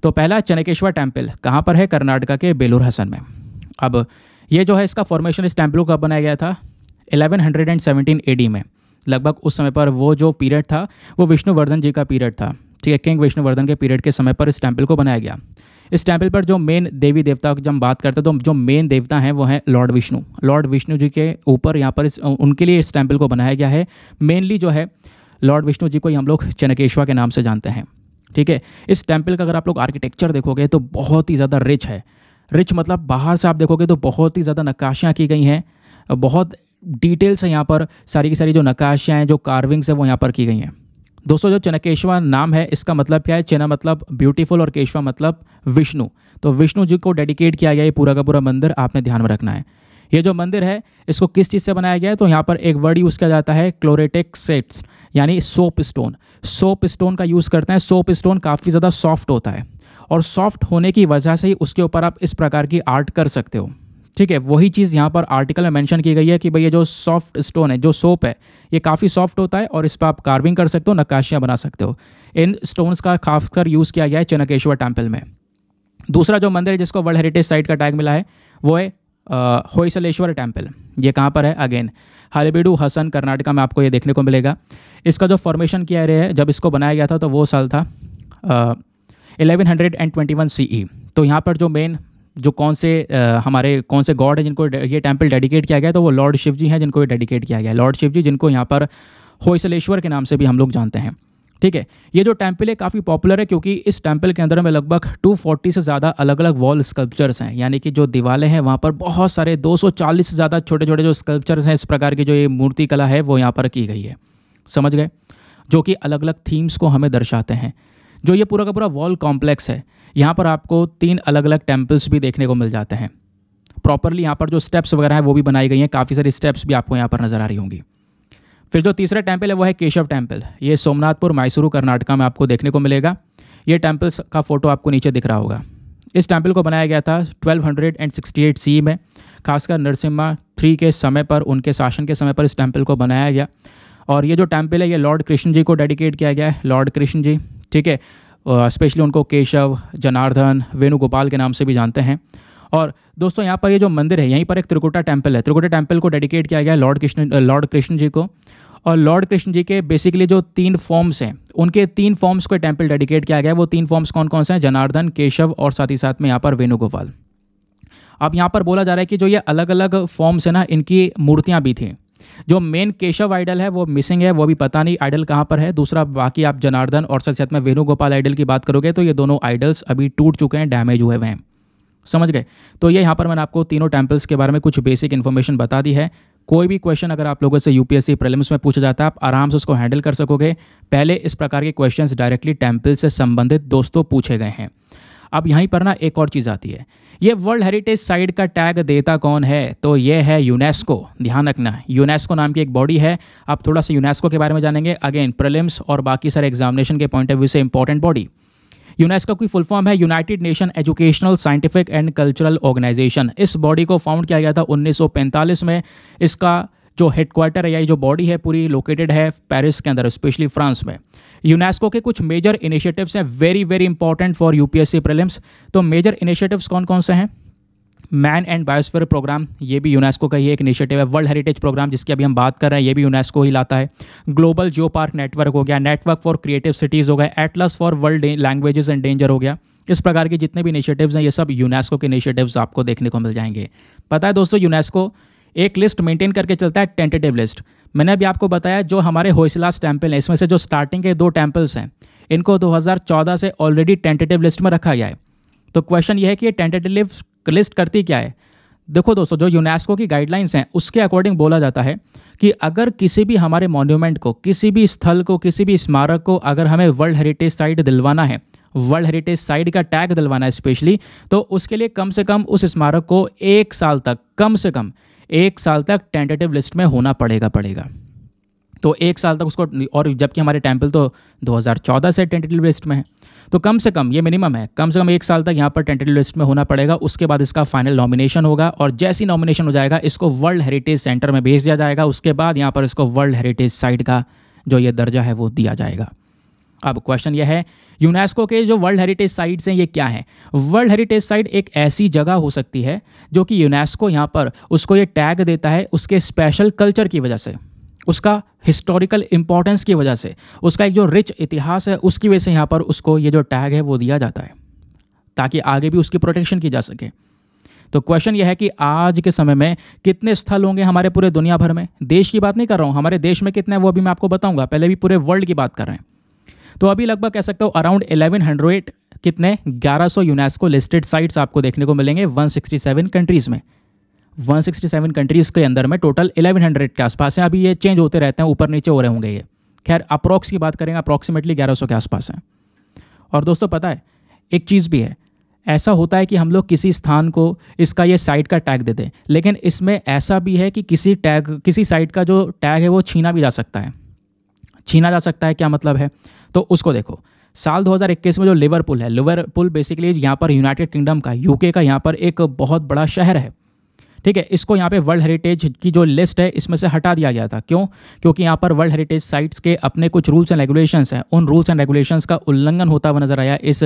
तो पहला चनकेश्वर टेम्पल कहाँ पर है कर्नाटका के बेलूर हसन में अब ये जो है इसका फॉर्मेशन इस टेम्पल का बनाया गया था 1117 हंड्रेड में लगभग उस समय पर वो जो पीरियड था वो विष्णुवर्धन जी का पीरियड था ठीक है किंग विष्णुवर्धन के पीरियड के समय पर इस टेम्पल को बनाया गया इस टेम्पल पर जो मेन देवी देवता की जब बात करते हैं तो जो मेन देवता हैं वो हैं लॉर्ड विष्णु लॉर्ड विष्णु जी के ऊपर यहाँ पर इस उनके लिए इस टेम्पल को बनाया गया है मेनली जो है लॉर्ड विष्णु जी को ही हम लोग चनकेश्वर के नाम से जानते हैं ठीक है इस टेम्पल का अगर आप लोग आर्किटेक्चर देखोगे तो बहुत ही ज़्यादा रिच है रिच मतलब बाहर से आप देखोगे तो बहुत ही ज़्यादा नक्काशियाँ की गई हैं बहुत डिटेल्स हैं यहाँ पर सारी की सारी जो नक्काशियाँ हैं जो कार्विंग्स हैं वो यहाँ पर की गई हैं दोस्तों जो चनकेश्वर नाम है इसका मतलब क्या है चना मतलब ब्यूटीफुल और केशवा मतलब विष्णु तो विष्णु जी को डेडिकेट किया गया ये पूरा का पूरा मंदिर आपने ध्यान में रखना है ये जो मंदिर है इसको किस चीज़ से बनाया गया है तो यहाँ पर एक वर्ड यूज़ किया जाता है क्लोरेटिक सेट्स यानी सोप स्टोन सोप स्टोन का यूज़ करते हैं सोप स्टोन काफ़ी ज़्यादा सॉफ्ट होता है और सॉफ्ट होने की वजह से ही उसके ऊपर आप इस प्रकार की आर्ट कर सकते हो ठीक है वही चीज़ यहाँ पर आर्टिकल में मेंशन की गई है कि भाई ये जो सॉफ्ट स्टोन है जो सोप है ये काफ़ी सॉफ्ट होता है और इस पर आप कार्विंग कर सकते हो नक्काशियाँ बना सकते हो इन स्टोन्स का खासकर यूज़ किया गया है चनकेश्वर टेम्पल में दूसरा जो मंदिर है जिसको वर्ल्ड हेरिटेज साइट का टैग मिला है वो है होयसलेश्वर टेम्पल ये कहाँ पर है अगेन हालेबेडू हसन कर्नाटका में आपको ये देखने को मिलेगा इसका जो फॉर्मेशन किया रहे है जब इसको बनाया गया था तो वो साल था eleven hundred and twenty one C E तो यहाँ पर जो मेन जो कौन से आ, हमारे कौन से गॉड हैं जिनको ये टेम्पल डेडिकेट किया गया तो वो लॉर्ड शिव जी हैं जिनको ये डेडिकेट किया गया है लॉर्ड शिव जी जिनको यहाँ पर होयसलेश्वर के नाम से भी हम लोग जानते हैं ठीक है ये जो टेम्पल है काफ़ी पॉपुलर है क्योंकि इस टेम्पल के अंदर में लगभग 240 से ज़्यादा अलग अलग वॉल स्कल्पचर्स हैं यानी कि जो दिवाले हैं वहाँ पर बहुत सारे 240 से ज़्यादा छोटे छोटे जो स्कल्पचर्स हैं इस प्रकार की जो ये मूर्ति कला है वो यहाँ पर की गई है समझ गए जो कि अलग अलग थीम्स को हमें दर्शाते हैं जो ये पूरा का पूरा वॉल कॉम्प्लेक्स है यहाँ पर आपको तीन अलग अलग टेम्पल्स भी देखने को मिल जाते हैं प्रॉपरली यहाँ पर जो स्टेप्स वगैरह हैं वो भी बनाई गई हैं काफ़ी सारी स्टेप्स भी आपको यहाँ पर नज़र आ रही होंगी फिर जो तीसरा टेम्पल है वो है केशव टेम्पल ये सोमनाथपुर मैसूरू कर्नाटका में आपको देखने को मिलेगा ये टेम्पल्स का फ़ोटो आपको नीचे दिख रहा होगा इस टेम्पल को बनाया गया था 1268 सी में खासकर नरसिम्हा थ्री के समय पर उनके शासन के समय पर इस टेम्पल को बनाया गया और ये जो टेम्पल है ये लॉर्ड कृष्ण जी को डेडिकेट किया गया है लॉर्ड कृष्ण जी ठीक है स्पेशली उनको केशव जनार्दन वेणुगोपाल के नाम से भी जानते हैं और दोस्तों यहाँ पर ये जो मंदिर है यहीं पर एक त्रिकुटा टेम्पल है त्रिकुटा टेम्पल को डेडिकेट किया गया लॉर्ड कृष्ण लॉर्ड कृष्ण जी को और लॉर्ड कृष्ण जी के बेसिकली जो तीन फॉर्म्स हैं उनके तीन फॉर्म्स को टेम्पल डेडिकेट किया गया है वो तीन फॉर्म्स कौन कौन से हैं जनार्दन केशव और साथ ही साथ में यहाँ पर वेणुगोपाल अब यहाँ पर बोला जा रहा है कि जो ये अलग अलग फॉर्म्स हैं ना इनकी मूर्तियाँ भी थीं जो मेन केशव आइडल है वो मिसिंग है वो भी पता नहीं आइडल कहाँ पर है दूसरा बाकी आप जनार्दन और साथ साथ में वेणुगोपाल आइडल की बात करोगे तो ये दोनों आइडल्स अभी टूट चुके हैं डैमेज हुए हुए हैं समझ गए तो ये यहाँ पर मैंने आपको तीनों टेम्पल्स के बारे में कुछ बेसिक इन्फॉर्मेशन बता दी है कोई भी क्वेश्चन अगर आप लोगों से यूपीएससी प्रीलिम्स में पूछा जाता है आप आराम से उसको हैंडल कर सकोगे पहले इस प्रकार के क्वेश्चंस डायरेक्टली टेम्पल से संबंधित दोस्तों पूछे गए हैं अब यहीं पर ना एक और चीज़ आती है ये वर्ल्ड हेरिटेज साइट का टैग देता कौन है तो ये है यूनेस्को ध्यान रखना यूनेस्को नाम की एक बॉडी है आप थोड़ा सा यूनेस्को के बारे में जानेंगे अगेन प्रलिम्स और बाकी सारे एग्जामिनेशन के पॉइंट ऑफ व्यू से इंपॉर्टेंट बॉडी यूनेस्को की फुल फॉर्म है united nation educational scientific and cultural organisation इस बॉडी को फाउंड किया गया था 1945 में इसका जो हेडक्वार्टर है या जो बॉडी है पूरी लोकेटेड है पेरिस के अंदर स्पेशली फ्रांस में यूनेस्को के कुछ मेजर इनिशिएटिव्स हैं very very important for UPSC prelims तो मेजर इनिशिएटिव्स कौन कौन से हैं मैन एंड बायोस्फेयर प्रोग्राम ये भी यूनेस्को का ही एक इनिशिएटिव है वर्ल्ड हेरिटेज प्रोग्राम जिसकी अभी हम बात कर रहे हैं ये भी यूनेस्को ही लाता है ग्लोबल जियो पार्क नेटवर्क हो गया नेटवर्क फॉर क्रिएटिव सिटीज़ हो गया atlas for world languages and danger हो गया इस प्रकार के जितने भी इनिशिएटिव्स हैं ये सब यूनेस्को के इनिशिएटिव्स आपको देखने को मिल जाएंगे पता है दोस्तों यूनेस्को एक लिस्ट मेंटेन करके चलता है टेंटेटिव लिस्ट मैंने अभी आपको बताया जो हमारे होसलास टेम्पल हैं इसमें से जो स्टार्टिंग के दो टेम्पल्स हैं इनको 2014 से ऑलरेडी टेंटेटिव लिस्ट में रखा गया है तो क्वेश्चन ये है कि टेंटेटिव लिस्ट करती क्या है देखो दोस्तों जो यूनेस्को की गाइडलाइंस हैं उसके अकॉर्डिंग बोला जाता है कि अगर किसी भी हमारे मॉन्यूमेंट को किसी भी स्थल को किसी भी स्मारक को अगर हमें वर्ल्ड हेरिटेज साइट दिलवाना है वर्ल्ड हेरिटेज साइट का टैग दिलवाना है स्पेशली तो उसके लिए कम से कम उस स्मारक को एक साल तक कम से कम एक साल तक टेंटेटिव लिस्ट में होना पड़ेगा पड़ेगा तो एक साल तक उसको और जबकि हमारे टेम्पल तो 2014 से टेंटेटिव लिस्ट में है तो कम से कम ये मिनिमम है कम से कम एक साल तक यहाँ पर टेंटेटिव लिस्ट में होना पड़ेगा उसके बाद इसका फाइनल नॉमिनेशन होगा और जैसी नॉमिनेशन हो जाएगा इसको वर्ल्ड हेरिटेज सेंटर में भेज दिया जाएगा उसके बाद यहाँ पर इसको वर्ल्ड हेरिटेज साइट का जो ये दर्जा है वो दिया जाएगा अब क्वेश्चन यह है यूनेस्को के जो वर्ल्ड हेरिटेज साइट्स हैं ये क्या हैं वर्ल्ड हेरिटेज साइट एक ऐसी जगह हो सकती है जो कि यूनेस्को यहाँ पर उसको ये टैग देता है उसके स्पेशल कल्चर की वजह से उसका हिस्टोरिकल इम्पोर्टेंस की वजह से उसका एक जो रिच इतिहास है उसकी वजह से यहाँ पर उसको ये जो टैग है वो दिया जाता है ताकि आगे भी उसकी प्रोटेक्शन की जा सके तो क्वेश्चन यह है कि आज के समय में कितने स्थल होंगे हमारे पूरे दुनिया भर में देश की बात नहीं कर रहा हूँ हमारे देश में कितने हैं वो अभी मैं आपको बताऊँगा पहले भी पूरे वर्ल्ड की बात कर रहे हैं तो अभी लगभग कह सकते हो अराउंड एलेवन कितने ग्यारह यूनेस्को लिस्टेड साइट्स आपको देखने को मिलेंगे वन कंट्रीज़ में 167 कंट्रीज के अंदर में टोटल 1100 के आसपास हैं अभी ये चेंज होते रहते हैं ऊपर नीचे हो रहे होंगे ये खैर अप्रोक्स की बात करेंगे अप्रॉक्सीमेटली 1100 के आसपास हैं और दोस्तों पता है एक चीज़ भी है ऐसा होता है कि हम लोग किसी स्थान को इसका ये साइट का टैग दे दें लेकिन इसमें ऐसा भी है कि किसी टैग किसी साइट का जो टैग है वो छीना भी जा सकता है छीना जा सकता है क्या मतलब है तो उसको देखो साल 2021 में जो लिवरपूल है लिवरपूल बेसिकली यहाँ पर यूनाइटेड किंगडम का यूके का यहाँ पर एक बहुत बड़ा शहर है ठीक है इसको यहाँ पे वर्ल्ड हेरिटेज की जो लिस्ट है इसमें से हटा दिया गया था क्यों क्योंकि यहाँ पर वर्ल्ड हेरिटेज साइट्स के अपने कुछ रूल्स एंड रेगुलेशंस हैं उन रूल्स एंड रेगुलेशंस का उल्लंघन होता हुआ नजर आया इस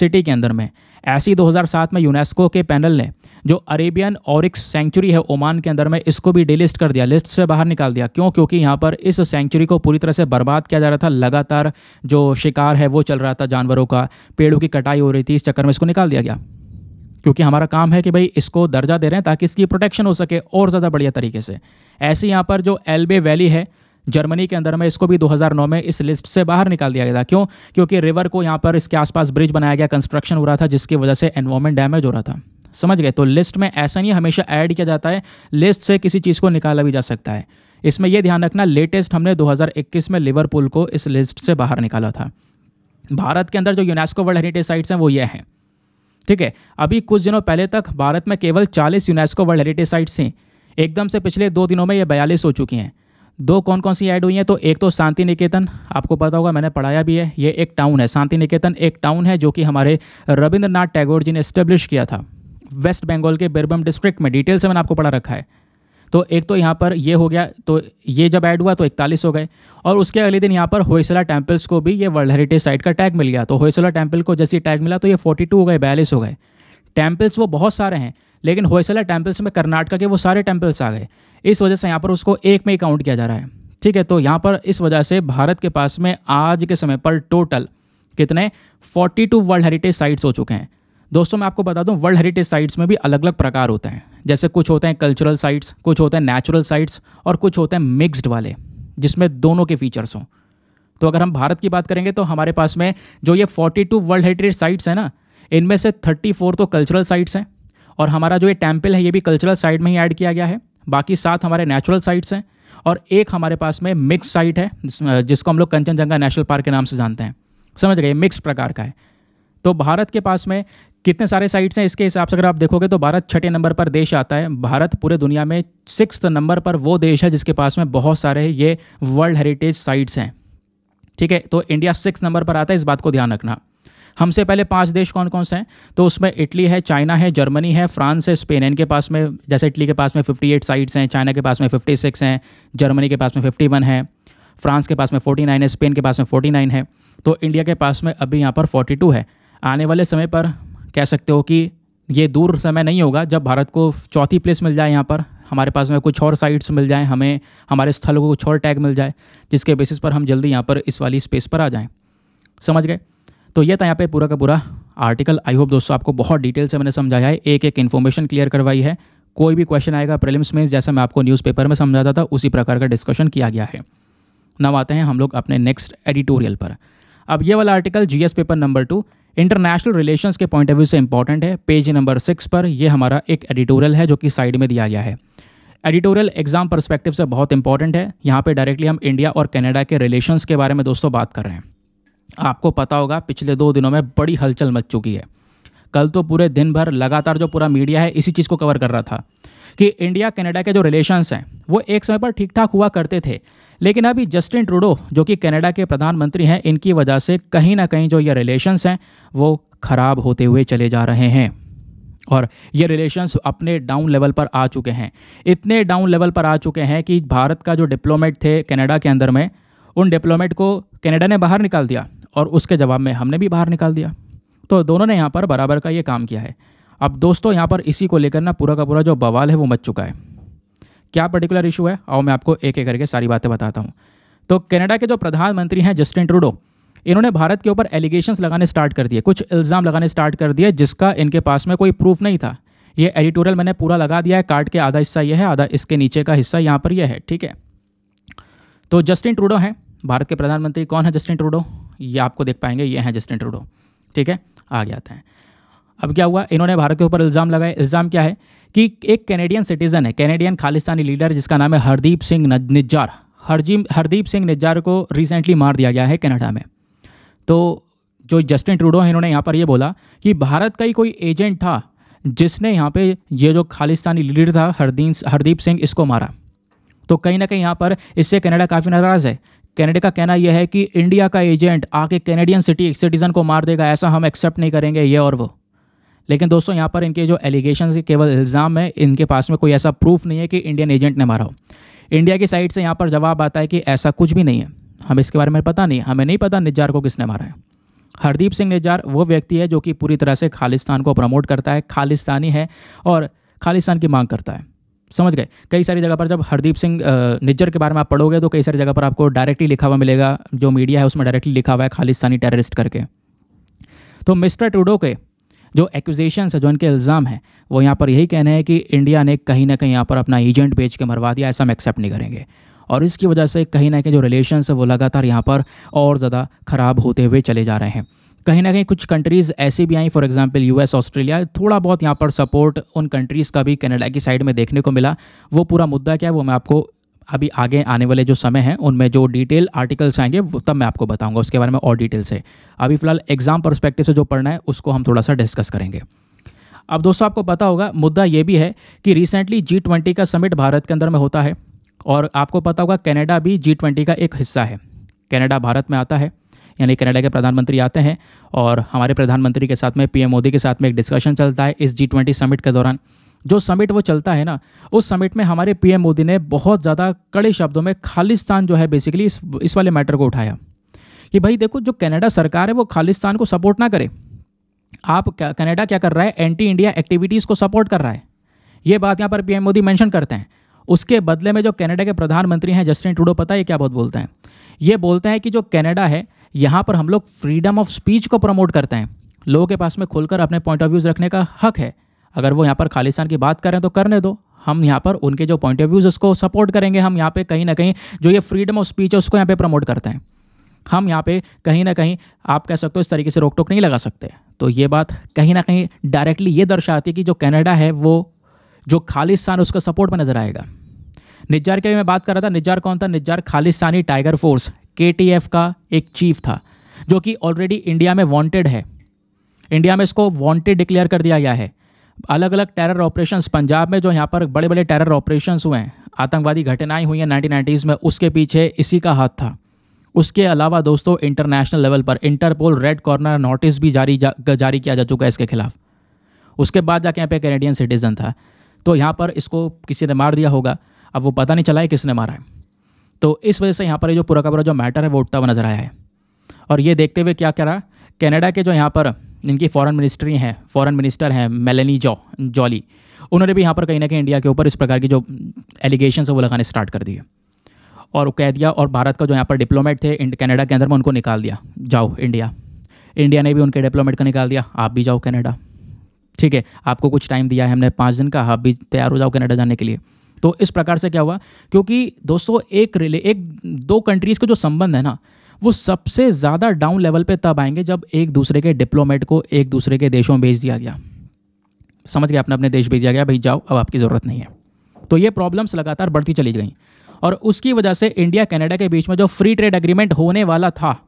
सिटी के अंदर में ऐसी 2007 में यूनेस्को के पैनल ने जो अरेबियन और सेंचुरी है ओमान के अंदर में इसको भी डिलिस्ट कर दिया लिस्ट से बाहर निकाल दिया क्यों क्योंकि यहाँ पर इस सेंचुरी को पूरी तरह से बर्बाद किया जा रहा था लगातार जो शिकार है वो चल रहा था जानवरों का पेड़ों की कटाई हो रही थी इस चक्कर में इसको निकाल दिया गया क्योंकि हमारा काम है कि भाई इसको दर्जा दे रहे हैं ताकि इसकी प्रोटेक्शन हो सके और ज़्यादा बढ़िया तरीके से ऐसे यहाँ पर जो एल्बे वैली है जर्मनी के अंदर में इसको भी 2009 में इस लिस्ट से बाहर निकाल दिया गया था क्यों क्योंकि रिवर को यहाँ पर इसके आसपास ब्रिज बनाया गया कंस्ट्रक्शन हो रहा था जिसकी वजह से एनवायरमेंट डैमेज हो रहा था समझ गए तो लिस्ट में ऐसा नहीं हमेशा ऐड किया जाता है लिस्ट से किसी चीज़ को निकाला भी जा सकता है इसमें यह ध्यान रखना लेटेस्ट हमने 2021 में लिवरपूल को इस लिस्ट से बाहर निकाला था भारत के अंदर जो यूनेस्को वर्ल्ड हेरिटेज साइट्स हैं वो ये हैं ठीक है अभी कुछ दिनों पहले तक भारत में केवल 40 यूनेस्को वर्ल्ड हेरिटेज साइट्स हैं एकदम से पिछले दो दिनों में ये बयालीस हो चुकी हैं दो कौन कौन सी ऐड हुई हैं तो एक तो शांति निकेतन आपको पता होगा मैंने पढ़ाया भी है ये एक टाउन है शांति निकेतन एक टाउन है जो कि हमारे रविंद्रनाथ टैगोर जी ने इस्टेब्लिश किया था वेस्ट बंगाल के बिरभम डिस्ट्रिक्ट में डिटेल से मैंने आपको पढ़ा रखा है तो एक तो यहाँ पर ये हो गया तो ये जब ऐड हुआ तो इकतालीस हो गए और उसके अगले दिन यहाँ पर होयसला टेम्पल्स को भी ये वर्ल्ड हेरिटेज साइट का टैग मिल गया तो होयसला टेम्पल को जैसे टैग मिला तो ये फोर्टी हो गए बयालीस हो गए टेम्पल्स वो बहुत सारे हैं लेकिन होयसला टेम्पल्स में कर्नाटका के वो सारे टेम्पल्स आ गए इस वजह से यहाँ पर उसको एक में ही काउंट किया जा रहा है ठीक है तो यहाँ पर इस वजह से भारत के पास में आज के समय पर टोटल कितने 42 वर्ल्ड हेरिटेज साइट्स हो चुके हैं दोस्तों मैं आपको बता दूं वर्ल्ड हेरिटेज साइट्स में भी अलग अलग प्रकार होते हैं जैसे कुछ होते हैं कल्चरल साइट्स कुछ होते हैं नेचुरल साइट्स और कुछ होते हैं मिक्स्ड वाले जिसमें दोनों के फीचर्स हों तो अगर हम भारत की बात करेंगे तो हमारे पास में जो ये 42 वर्ल्ड हेरिटेज साइट्स हैं ना इनमें से 34 तो कल्चरल साइट्स हैं और हमारा जो ये टेम्पल है ये भी कल्चरल साइट में ही ऐड किया गया है बाकी सात हमारे नेचुरल साइट्स हैं और एक हमारे पास में मिक्स साइट है जिसको हम लोग कंचनजंगा नेशनल पार्क के नाम से जानते हैं समझ गए मिक्स प्रकार का है तो भारत के पास में कितने सारे साइट्स हैं इसके हिसाब से अगर आप देखोगे तो भारत छठे नंबर पर देश आता है भारत पूरे दुनिया में सिक्स नंबर पर वो देश है जिसके पास में बहुत सारे ये वर्ल्ड हेरिटेज साइट्स हैं ठीक है तो इंडिया सिक्स नंबर पर आता है इस बात को ध्यान रखना हमसे पहले पांच देश कौन कौन से हैं तो उसमें इटली है चाइना है जर्मनी है फ्रांस है स्पेन है इनके पास में जैसे इटली के पास में 58 साइट्स हैं चाइना के पास में 56 हैं जर्मनी के पास में 51 है फ्रांस के पास में 49 है स्पेन के पास में 49 है तो इंडिया के पास में अभी यहाँ पर 42 है आने वाले समय पर कह सकते हो कि ये दूर समय नहीं होगा जब भारत को चौथी प्लेस मिल जाए यहाँ पर हमारे पास में कुछ और साइट्स मिल जाएँ हमें हमारे स्थलों को कुछ और टैग मिल जाए जिसके बेसिस पर हम जल्दी यहाँ पर इस वाली स्पेस पर आ जाएँ समझ गए तो ये था यहाँ पर पूरा का पूरा आर्टिकल आई होप दोस्तों आपको बहुत डिटेल से मैंने समझाया है एक एक इन्फॉर्मेशन क्लियर करवाई है कोई भी क्वेश्चन आएगा प्रिलिम्स में जैसा मैं आपको न्यूज़पेपर में समझाता था उसी प्रकार का डिस्कशन किया गया है नव आते हैं हम लोग अपने नेक्स्ट एडिटोरियल पर अब ये वाला article GS paper number two international relations के पॉइंट ऑफ व्यू से इंपॉर्टेंट है पेज नंबर सिक्स पर यह हमारा एक एडिटोरियल है जो कि साइड में दिया गया है एडिटोरियल एग्जाम परस्पेक्टिव से बहुत इंपॉर्टेंट है यहाँ पे डायरेक्टली हम इंडिया और कनाडा के रिलेशंस के बारे में दोस्तों बात कर रहे हैं आपको पता होगा पिछले दो दिनों में बड़ी हलचल मच चुकी है कल तो पूरे दिन भर लगातार जो पूरा मीडिया है इसी चीज़ को कवर कर रहा था कि इंडिया कनाडा के जो रिलेशंस हैं वो एक समय पर ठीक ठाक हुआ करते थे लेकिन अभी जस्टिन ट्रूडो जो कि कनाडा के प्रधानमंत्री हैं इनकी वजह से कहीं ना कहीं जो ये रिलेशंस हैं वो ख़राब होते हुए चले जा रहे हैं और ये रिलेशंस अपने डाउन लेवल पर आ चुके हैं इतने डाउन लेवल पर आ चुके हैं कि भारत का जो डिप्लोमेट थे कनाडा के अंदर में उन डिप्लोमेट को कनाडा ने बाहर निकाल दिया और उसके जवाब में हमने भी बाहर निकाल दिया तो दोनों ने यहाँ पर बराबर का ये काम किया है अब दोस्तों यहाँ पर इसी को लेकर ना पूरा का पूरा जो बवाल है वो मच चुका है क्या पर्टिकुलर इशू है और मैं आपको एक एक करके सारी बातें बताता हूँ तो कनाडा के जो प्रधानमंत्री हैं जस्टिन ट्रूडो इन्होंने भारत के ऊपर एलिगेशंस लगाने स्टार्ट कर दिए कुछ इल्ज़ाम लगाने स्टार्ट कर दिए जिसका इनके पास में कोई प्रूफ नहीं था ये एडिटोरियल मैंने पूरा लगा दिया है कार्ड के आधा हिस्सा ये है आधा इसके नीचे का हिस्सा यहाँ पर यह है ठीक है तो जस्टिन ट्रूडो हैं भारत के प्रधानमंत्री कौन है जस्टिन ट्रूडो ये आपको देख पाएंगे ये हैं जस्टिन ट्रूडो ठीक है आ आते हैं अब क्या हुआ इन्होंने भारत के ऊपर इल्ज़ाम लगाए इल्ज़ाम क्या है कि एक कैनेडियन सिटीज़न है कैनेडियन खालिस्तानी लीडर जिसका नाम है हरदीप सिंह निज्जार हरजीम हरदीप सिंह निज्जार को रिसेंटली मार दिया गया है कनाडा में तो जो जस्टिन ट्रूडो है इन्होंने यहाँ पर ये बोला कि भारत का ही कोई एजेंट था जिसने यहाँ पे ये जो खालिस्तानी लीडर था हरदीप हरदीप सिंह इसको मारा तो कहीं ना कहीं यहाँ पर इससे कनाडा काफ़ी नाराज़ है कैनेडा का कहना यह है कि इंडिया का एजेंट आके कैनेडियन सिटी सिटीजन को मार देगा ऐसा हम एक्सेप्ट नहीं करेंगे ये और वो लेकिन दोस्तों यहाँ पर इनके जो एलिगेशन के केवल इल्ज़ाम है इनके पास में कोई ऐसा प्रूफ नहीं है कि इंडियन एजेंट ने मारा हो इंडिया की साइड से यहाँ पर जवाब आता है कि ऐसा कुछ भी नहीं है हमें इसके बारे में पता नहीं हमें नहीं पता निजार को किसने मारा है हरदीप सिंह निजार वो व्यक्ति है जो कि पूरी तरह से खालिस्तान को प्रमोट करता है खालिस्तानी है और खालिस्तान की मांग करता है समझ गए कई सारी जगह पर जब हरदीप सिंह निज्जर के बारे में आप पढ़ोगे तो कई सारी जगह पर आपको डायरेक्टली लिखा हुआ मिलेगा जो मीडिया है उसमें डायरेक्टली लिखा हुआ है खालिस्तानी टेररिस्ट करके तो मिस्टर टूडो के जो एक्विजेशंस है जो इनके इल्ज़ाम है वो यहाँ पर यही कहना है कि इंडिया ने कहीं ना कहीं यहाँ पर अपना एजेंट बेच के मरवा दिया ऐसा हम एक्सेप्ट नहीं करेंगे और इसकी वजह से कहीं ना कहीं जो रिलेशन है वो लगातार यहाँ पर और ज़्यादा ख़राब होते हुए चले जा रहे हैं कहीं ना कहीं कुछ कंट्रीज़ ऐसी भी आई फॉर एग्जांपल यूएस ऑस्ट्रेलिया थोड़ा बहुत यहाँ पर सपोर्ट उन कंट्रीज़ का भी कनाडा की साइड में देखने को मिला वो पूरा मुद्दा क्या है वो मैं आपको अभी आगे आने वाले जो समय हैं उनमें जो डिटेल आर्टिकल्स आएंगे वो तब मैं आपको बताऊँगा उसके बारे में और डिटेल से अभी फिलहाल एग्जाम परस्पेक्टिव से जो पढ़ना है उसको हम थोड़ा सा डिस्कस करेंगे अब दोस्तों आपको पता होगा मुद्दा ये भी है कि रिसेंटली जी ट्वेंटी का समिट भारत के अंदर में होता है और आपको पता होगा कनाडा भी जी ट्वेंटी का एक हिस्सा है कनाडा भारत में आता है यानी कनाडा के प्रधानमंत्री आते हैं और हमारे प्रधानमंत्री के साथ में पीएम मोदी के साथ में एक डिस्कशन चलता है इस जी ट्वेंटी समिट के दौरान जो समिट वो चलता है ना उस समिट में हमारे पीएम मोदी ने बहुत ज़्यादा कड़े शब्दों में खालिस्तान जो है बेसिकली इस इस वाले मैटर को उठाया कि भाई देखो जो कनाडा सरकार है वो खालिस्तान को सपोर्ट ना करे आप कनाडा क्या कर रहा है एंटी इंडिया एक्टिविटीज़ को सपोर्ट कर रहा है ये बात यहाँ पर पीएम मोदी मेंशन करते हैं उसके बदले में जो कनाडा के प्रधानमंत्री हैं जस्टिन टूडो पता है ये क्या बहुत बोलते हैं ये बोलते हैं कि जो कनाडा है यहाँ पर हम लोग फ्रीडम ऑफ स्पीच को प्रमोट करते हैं लोगों के पास में खुलकर अपने पॉइंट ऑफ व्यूज़ रखने का हक है अगर वो यहाँ पर खालिस्तान की बात करें तो करने दो हम यहाँ पर उनके जो पॉइंट ऑफ व्यूज़ उसको सपोर्ट करेंगे हम यहाँ पे कहीं ना कहीं जो ये फ्रीडम ऑफ स्पीच है उसको यहाँ पे प्रमोट करते हैं हम यहाँ पे कहीं ना कहीं आप कह सकते हो इस तरीके से रोक टोक नहीं लगा सकते तो ये बात कहीं ना कहीं डायरेक्टली ये दर्शाती है कि जो कैनेडा है वो जो खालिस्तान उसका सपोर्ट में नज़र आएगा निज्जार की मैं बात कर रहा था निज्जार कौन था निज्जार खालिस्तानी टाइगर फोर्स के का एक चीफ था जो कि ऑलरेडी इंडिया में वांटेड है इंडिया में इसको वांटेड डिक्लेयर कर दिया गया है अलग अलग टेरर ऑपरेशंस पंजाब में जो यहाँ पर बड़े बड़े टेरर ऑपरेशंस हुए हैं आतंकवादी घटनाएं हुई हैं नाइनटीन में उसके पीछे इसी का हाथ था उसके अलावा दोस्तों इंटरनेशनल लेवल पर इंटरपोल रेड कॉर्नर नोटिस भी जारी जा, जारी किया जा चुका है इसके खिलाफ उसके बाद जाके यहाँ पे कैनेडियन सिटीज़न था तो यहाँ पर इसको किसी ने मार दिया होगा अब वो पता नहीं चला है किसने मारा है तो इस वजह से यहाँ पर जो पूरा का पूरा जो मैटर है वो उठता हुआ नजर आया है और ये देखते हुए क्या कह रहा है कैनेडा के जो यहाँ पर इनकी फॉरेन मिनिस्ट्री हैं फॉरेन मिनिस्टर हैं मेलनी जॉ जॉली उन्होंने भी यहाँ पर कहीं ना कहीं इंडिया के ऊपर इस प्रकार की जो एलिगेशन है वो लगाने स्टार्ट कर दिए और कह दिया और भारत का जो यहाँ पर डिप्लोमेट थे कनाडा के अंदर में उनको निकाल दिया जाओ इंडिया इंडिया ने भी उनके डिप्लोमेट का निकाल दिया आप भी जाओ कनाडा ठीक है आपको कुछ टाइम दिया है हमने पाँच दिन का आप भी तैयार हो जाओ कनाडा जाने के लिए तो इस प्रकार से क्या हुआ क्योंकि दोस्तों एक रिले एक दो कंट्रीज़ के जो संबंध है ना वो सबसे ज़्यादा डाउन लेवल पे तब आएंगे जब एक दूसरे के डिप्लोमेट को एक दूसरे के देशों में भेज दिया गया समझ गया अपने अपने देश भेज दिया गया भाई जाओ अब आपकी ज़रूरत नहीं है तो ये प्रॉब्लम्स लगातार बढ़ती चली गई और उसकी वजह से इंडिया कनाडा के बीच में जो फ्री ट्रेड एग्रीमेंट होने वाला था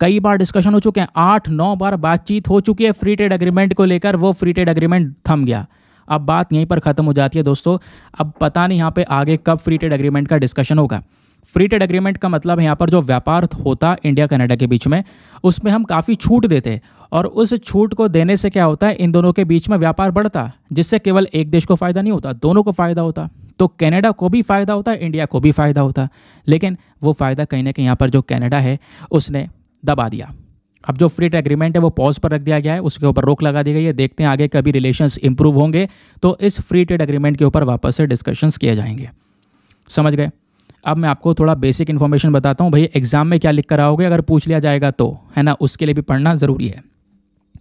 कई बार डिस्कशन हो चुके हैं आठ नौ बार बातचीत हो चुकी है फ्री ट्रेड एग्रीमेंट को लेकर वो फ्री ट्रेड एग्रीमेंट थम गया अब बात यहीं पर ख़त्म हो जाती है दोस्तों अब पता नहीं यहाँ पे आगे कब फ्री ट्रेड एग्रीमेंट का डिस्कशन होगा फ्री ट्रेड एग्रीमेंट का मतलब है यहाँ पर जो व्यापार होता इंडिया कनाडा के बीच में उसमें हम काफ़ी छूट देते और उस छूट को देने से क्या होता है इन दोनों के बीच में व्यापार बढ़ता जिससे केवल एक देश को फ़ायदा नहीं होता दोनों को फ़ायदा होता तो कनाडा को भी फ़ायदा होता इंडिया को भी फ़ायदा होता लेकिन वो फ़ायदा कहीं ना कहीं यहाँ पर जो कनाडा है उसने दबा दिया अब जो फ्री एग्रीमेंट है वो पॉज पर रख दिया गया है उसके ऊपर रोक लगा दी गई है देखते हैं आगे कभी रिलेशंस इंप्रूव होंगे तो इस फ्री ट्रेड एग्रीमेंट के ऊपर वापस से डिस्कशंस किए जाएंगे समझ गए अब मैं आपको थोड़ा बेसिक इन्फॉर्मेशन बताता हूँ भाई एग्जाम में क्या लिख कर आओगे अगर पूछ लिया जाएगा तो है ना उसके लिए भी पढ़ना ज़रूरी है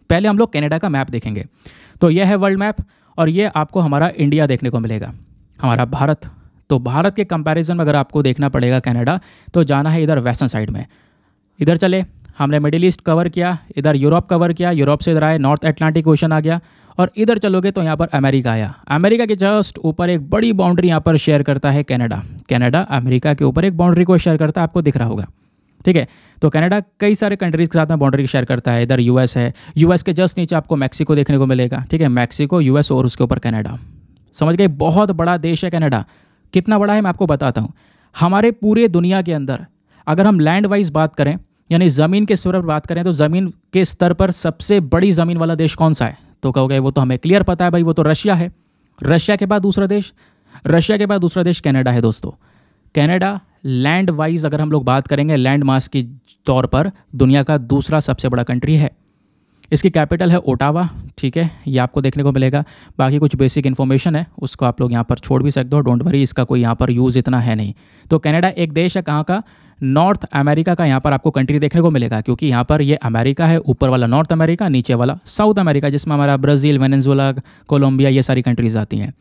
पहले हम लोग कैनेडा का मैप देखेंगे तो यह है वर्ल्ड मैप और ये आपको हमारा इंडिया देखने को मिलेगा हमारा भारत तो भारत के कंपैरिजन में अगर आपको देखना पड़ेगा कनाडा तो जाना है इधर वेस्टर्न साइड में इधर चले हमने मिडिल ईस्ट कवर किया इधर यूरोप कवर किया यूरोप से इधर आए नॉर्थ एटलांटिक ओशन आ गया और इधर चलोगे तो यहाँ पर अमेरिका आया अमेरिका के जस्ट ऊपर एक बड़ी बाउंड्री यहाँ पर शेयर करता है कनाडा कनाडा अमेरिका के ऊपर एक बाउंड्री को शेयर करता है आपको दिख रहा होगा ठीक है तो कनाडा कई सारे कंट्रीज़ के साथ में बाउंड्री शेयर करता है इधर यूएस है यूएस के जस्ट नीचे आपको मैक्सिको देखने को मिलेगा ठीक है मैक्सिको यूएस और उसके ऊपर कनाडा समझ गए बहुत बड़ा देश है कनाडा कितना बड़ा है मैं आपको बताता हूँ हमारे पूरे दुनिया के अंदर अगर हम लैंड वाइज बात करें यानी ज़मीन के स्तर पर बात करें तो ज़मीन के स्तर पर सबसे बड़ी ज़मीन वाला देश कौन सा है तो कहोगे वो तो हमें क्लियर पता है भाई वो तो रशिया है रशिया के बाद दूसरा देश रशिया के बाद दूसरा देश कैनेडा है दोस्तों कैनेडा लैंड वाइज अगर हम लोग बात करेंगे लैंड मास के तौर पर दुनिया का दूसरा सबसे बड़ा कंट्री है इसकी कैपिटल है ओटावा ठीक है ये आपको देखने को मिलेगा बाकी कुछ बेसिक इन्फॉर्मेशन है उसको आप लोग यहाँ पर छोड़ भी सकते हो डोंट वरी इसका कोई यहाँ पर यूज़ इतना है नहीं तो कनाडा एक देश है कहाँ का नॉर्थ अमेरिका का यहाँ पर आपको कंट्री देखने को मिलेगा क्योंकि यहाँ पर ये अमेरिका है ऊपर वाला नॉर्थ अमेरिका नीचे वाला साउथ अमेरिका जिसमें हमारा ब्राज़ील वेनेजुला कोलम्बिया ये सारी कंट्रीज़ आती हैं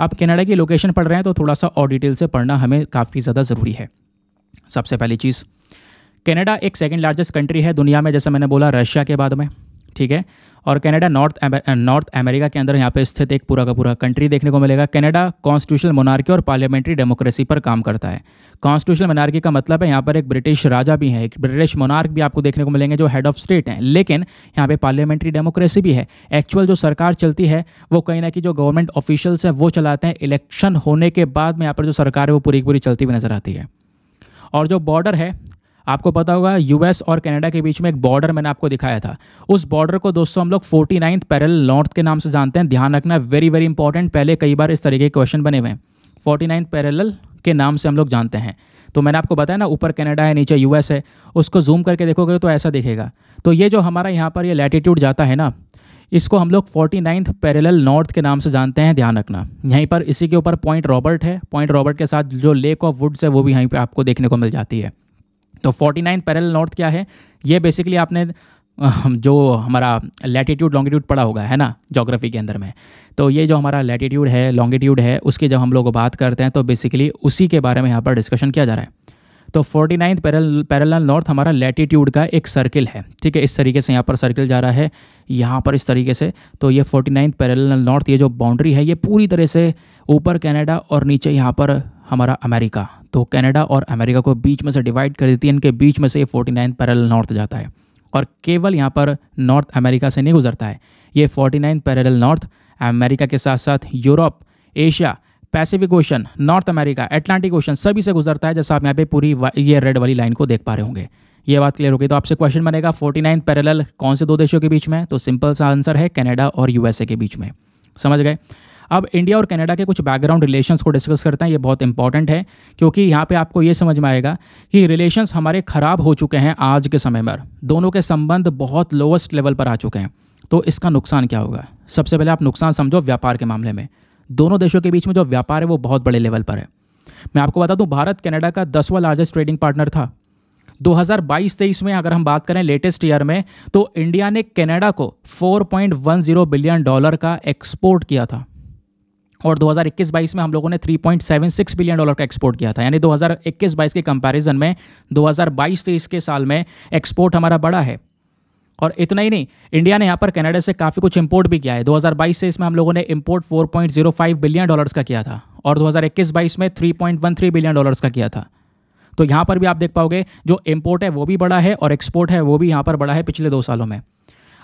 आप कनाडा की लोकेशन पढ़ रहे हैं तो थोड़ा सा और डिटेल से पढ़ना हमें काफ़ी ज़्यादा ज़रूरी है सबसे पहली चीज़ कनाडा एक सेकेंड लार्जेस्ट कंट्री है दुनिया में जैसे मैंने बोला रशिया के बाद में ठीक है और कनाडा नॉर्थ नॉर्थ अमेरिका के अंदर यहाँ पे स्थित एक पूरा का पूरा कंट्री देखने को मिलेगा कनाडा कॉन्स्टिट्यूशनल मोनार्की और पार्लियामेंट्री डेमोक्रेसी पर काम करता है कॉन्स्टिट्यूशनल मोनार्की का मतलब है यहाँ पर एक ब्रिटिश राजा भी है एक ब्रिटिश मोनार्क भी आपको देखने को मिलेंगे जो हेड ऑफ स्टेट हैं लेकिन यहाँ पर पार्लियामेंट्री डेमोक्रेसी भी है एक्चुअल जो सरकार चलती है वो कहीं ना कहीं जो गवर्नमेंट ऑफिशियल्स हैं वो चलाते हैं इलेक्शन होने के बाद में यहाँ पर जो सरकार है वो पूरी पूरी चलती हुई नजर आती है और जो बॉर्डर है आपको पता होगा यूएस और कनाडा के बीच में एक बॉर्डर मैंने आपको दिखाया था उस बॉर्डर को दोस्तों हम लोग फोर्टी नाइन्थ पैरल नॉर्थ के नाम से जानते हैं ध्यान रखना वेरी वेरी इंपॉर्टेंट पहले कई बार इस तरीके के क्वेश्चन बने हुए हैं फोर्टी नाइन्थ पैरल के नाम से हम लोग जानते हैं तो मैंने आपको बताया ना ऊपर कनाडा है नीचे यूएस है उसको जूम करके देखोगे तो ऐसा दिखेगा तो ये जो हमारा यहाँ पर ये लैटिट्यूड जाता है ना इसको हम लोग फोर्टी नाइन्थ पैरेलल नॉर्थ के नाम से जानते हैं ध्यान रखना यहीं पर इसी के ऊपर पॉइंट रॉबर्ट है पॉइंट रॉबर्ट के साथ जो लेक ऑफ वुड्स है वो भी यहीं पर आपको देखने को मिल जाती है तो फोर्टी नाइन पैरल नॉर्थ क्या है ये बेसिकली आपने जो हमारा लैटिट्यूड लॉन्गिट्यूड पढ़ा होगा है ना जोग्राफी के अंदर में तो ये जो हमारा लैटिट्यूड है लॉन्गिट्यूड है उसकी जब हम लोग बात करते हैं तो बेसिकली उसी के बारे में यहाँ पर डिस्कशन किया जा रहा है तो forty ninth parallel parallel north हमारा लेटीट्यूड का एक सर्किल है ठीक है इस तरीके से यहाँ पर सर्किल जा रहा है यहाँ पर इस तरीके से तो ये फोर्टी नाइन्थ पैरल नॉर्थ ये जो बाउंड्री है ये पूरी तरह से ऊपर कनाडा और नीचे यहाँ पर हमारा अमेरिका तो कनाडा और अमेरिका को बीच में से डिवाइड कर देती है इनके बीच में से ये फोर्टी नाइन पैरल नॉर्थ जाता है और केवल यहाँ पर नॉर्थ अमेरिका से नहीं गुजरता है ये forty nine parallel North America के साथ साथ Europe Asia Pacific Ocean North America Atlantic Ocean सभी से गुजरता है जैसा आप यहाँ पे पूरी ये रेड वाली लाइन को देख पा रहे होंगे ये बात क्लियर होगी तो आपसे क्वेश्चन बनेगा फोर्टी नाइन पैरल कौन से दो देशों के बीच में तो सिंपल सा आंसर है कनाडा और यूएसए के बीच में समझ गए अब इंडिया और कनाडा के कुछ बैकग्राउंड रिलेशंस को डिस्कस करते हैं ये बहुत इंपॉर्टेंट है क्योंकि यहाँ पे आपको ये समझ में आएगा कि रिलेशंस हमारे ख़राब हो चुके हैं आज के समय पर दोनों के संबंध बहुत लोवेस्ट लेवल पर आ चुके हैं तो इसका नुकसान क्या होगा सबसे पहले आप नुकसान समझो व्यापार के मामले में दोनों देशों के बीच में जो व्यापार है वो बहुत बड़े लेवल पर है मैं आपको बता दूँ भारत कनाडा का दसवां लार्जेस्ट ट्रेडिंग पार्टनर था 2022-23 में अगर हम बात करें लेटेस्ट ईयर में तो इंडिया ने कनाडा को 4.10 बिलियन डॉलर का एक्सपोर्ट किया था और 2021-22 में हम लोगों ने 3.76 बिलियन डॉलर का एक्सपोर्ट किया था यानी 2021-22 के कंपैरिजन में 2022-23 के साल में एक्सपोर्ट हमारा बड़ा है और इतना ही नहीं इंडिया ने यहाँ पर कनाडा से काफ़ी कुछ इंपोर्ट भी किया है 2022 से इसमें हम लोगों ने इंपोर्ट 4.05 बिलियन डॉलर्स का किया था और 2021-22 में 3.13 बिलियन डॉलर्स का किया था तो यहाँ पर भी आप देख पाओगे जो इम्पोर्ट है वो भी बड़ा है और एक्सपोर्ट है वो भी यहाँ पर बड़ा है पिछले दो सालों में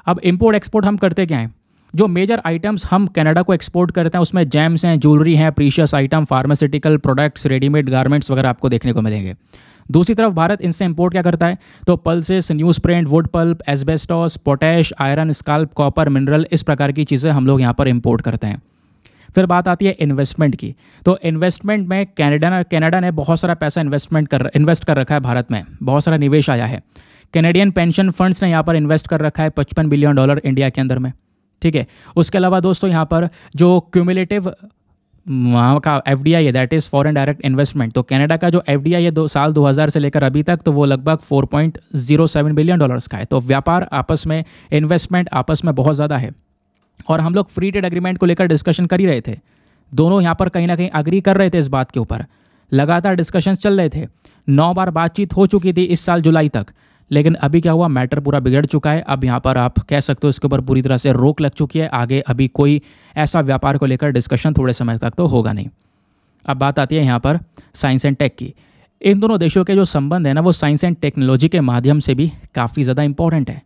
अब इम्पोर्ट एक्सपोर्ट हम करते क्या हैं जो मेजर आइटम्स हम कनाडा को एक्सपोर्ट करते हैं उसमें जैम्स हैं ज्वेलरी हैं precious item pharmaceutical products readymade garments वगैरह आपको देखने को मिलेंगे दूसरी तरफ भारत इनसे इंपोर्ट क्या करता है तो pulses newsprint wood pulp asbestos potash iron scrap copper mineral इस प्रकार की चीज़ें हम लोग यहाँ पर इम्पोर्ट करते हैं फिर बात आती है इन्वेस्टमेंट की तो इन्वेस्टमेंट में कैनेडा कैनेडा ने बहुत सारा पैसा इन्वेस्टमेंट कर इन्वेस्ट कर रखा है भारत में बहुत सारा निवेश आया है कैनेडियन पेंशन फंड्स ने यहाँ पर इन्वेस्ट कर रखा है पचपन बिलियन डॉलर इंडिया के अंदर में ठीक है उसके अलावा दोस्तों यहाँ पर जो क्यूमुलेटिव वहाँ का एफ डी आई है that is foreign direct investment तो कनाडा का जो एफ डी आई है दो साल 2000 से लेकर अभी तक तो वो लगभग 4.07 बिलियन डॉलर्स का है तो व्यापार आपस में इन्वेस्टमेंट आपस में बहुत ज़्यादा है और हम लोग फ्री ट्रेड एग्रीमेंट को लेकर डिस्कशन कर ही रहे थे दोनों यहाँ पर कहीं ना कहीं अग्री कर रहे थे इस बात के ऊपर लगातार डिस्कशन चल रहे थे नौ बार बातचीत हो चुकी थी इस साल जुलाई तक लेकिन अभी क्या हुआ मैटर पूरा बिगड़ चुका है अब यहाँ पर आप कह सकते हो इसके ऊपर पूरी तरह से रोक लग चुकी है आगे अभी कोई ऐसा व्यापार को लेकर डिस्कशन थोड़े समय तक तो होगा नहीं अब बात आती है यहाँ पर साइंस एंड टेक की इन दोनों देशों के जो संबंध है ना वो साइंस एंड टेक्नोलॉजी के माध्यम से भी काफ़ी ज़्यादा इंपॉर्टेंट है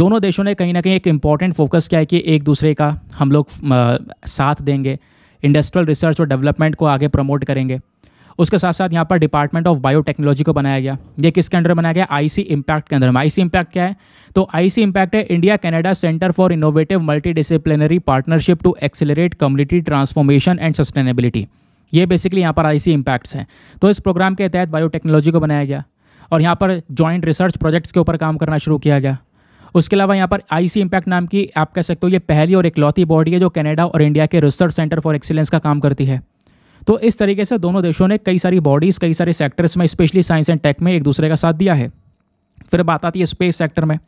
दोनों देशों ने कहीं ना कहीं एक इम्पॉर्टेंट फोकस किया है कि एक दूसरे का हम लोग साथ देंगे इंडस्ट्रियल रिसर्च और डेवलपमेंट को आगे प्रमोट करेंगे उसके साथ साथ यहाँ पर डिपार्टमेंट ऑफ बायोटेक्नोलॉजी को बनाया गया ये किसके अंडर बनाया गया आईसी इम्पैक्ट के अंदर में आईसी इम्पैक्ट क्या है तो आईसी इम्पैक्ट है India Canada centre for innovative multidisciplinary partnership to accelerate community transformation and sustainability ये बेसिकली यहाँ पर आईसी इम्पैक्ट्स हैं तो इस प्रोग्राम के तहत बायोटेक्नोलॉजी को बनाया गया और यहाँ पर जॉइंट रिसर्च प्रोजेक्ट्स के ऊपर काम करना शुरू किया गया उसके अलावा यहाँ पर आईसी इम्पैक्ट नाम की आप कह सकते हो ये पहली और इकलौती बॉडी है जो कनाडा और इंडिया के रिसर्च सेंटर फॉर एक्सीलेंस का काम करती है तो इस तरीके से दोनों देशों ने कई सारी बॉडीज़ कई सारे सेक्टर्स में स्पेशली साइंस एंड टेक में एक दूसरे का साथ दिया है फिर बात आती है स्पेस सेक्टर में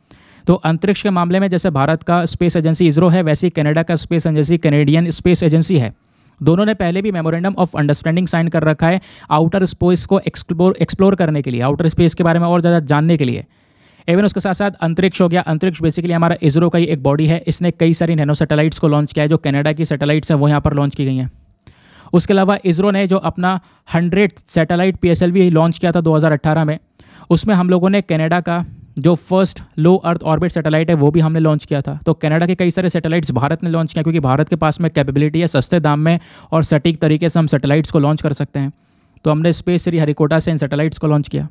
तो अंतरिक्ष के मामले में जैसे भारत का स्पेस एजेंसी इसरो है वैसे ही कनाडा का space agency Canadian space agency है दोनों ने पहले भी मेमोरेंडम ऑफ अंडरस्टैंडिंग साइन कर रखा है आउटर स्पेस को एक्सप्लोर एक्सप्लोर करने के लिए आउटर स्पेस के बारे में और ज़्यादा जानने के लिए इवन उसके साथ साथ अंतरिक्ष हो गया अंतरिक्ष बेसिकली हमारा इसरो का ही एक बॉडी है इसने कई सारी नैनो सैटेलाइट्स को लॉन्च किया है जो कनाडा की सैटेलाइट्स हैं वो यहाँ पर लॉन्च की गई हैं उसके अलावा इसरो ने जो अपना हंड्रेड सैटेलाइट पी लॉन्च किया था 2018 में उसमें हम लोगों ने कनाडा का जो first low earth orbit satellite है वो भी हमने लॉन्च किया था तो कनाडा के कई सारे सैटेलाइट्स भारत ने लॉन्च किया क्योंकि भारत के पास में कैपेबिलिटी है सस्ते दाम में और सटीक तरीके से हम सैटेलाइट्स को लॉन्च कर सकते हैं तो हमने स्पेस श्री हरिकोटा से इन सैटेलाइट्स को लॉन्च किया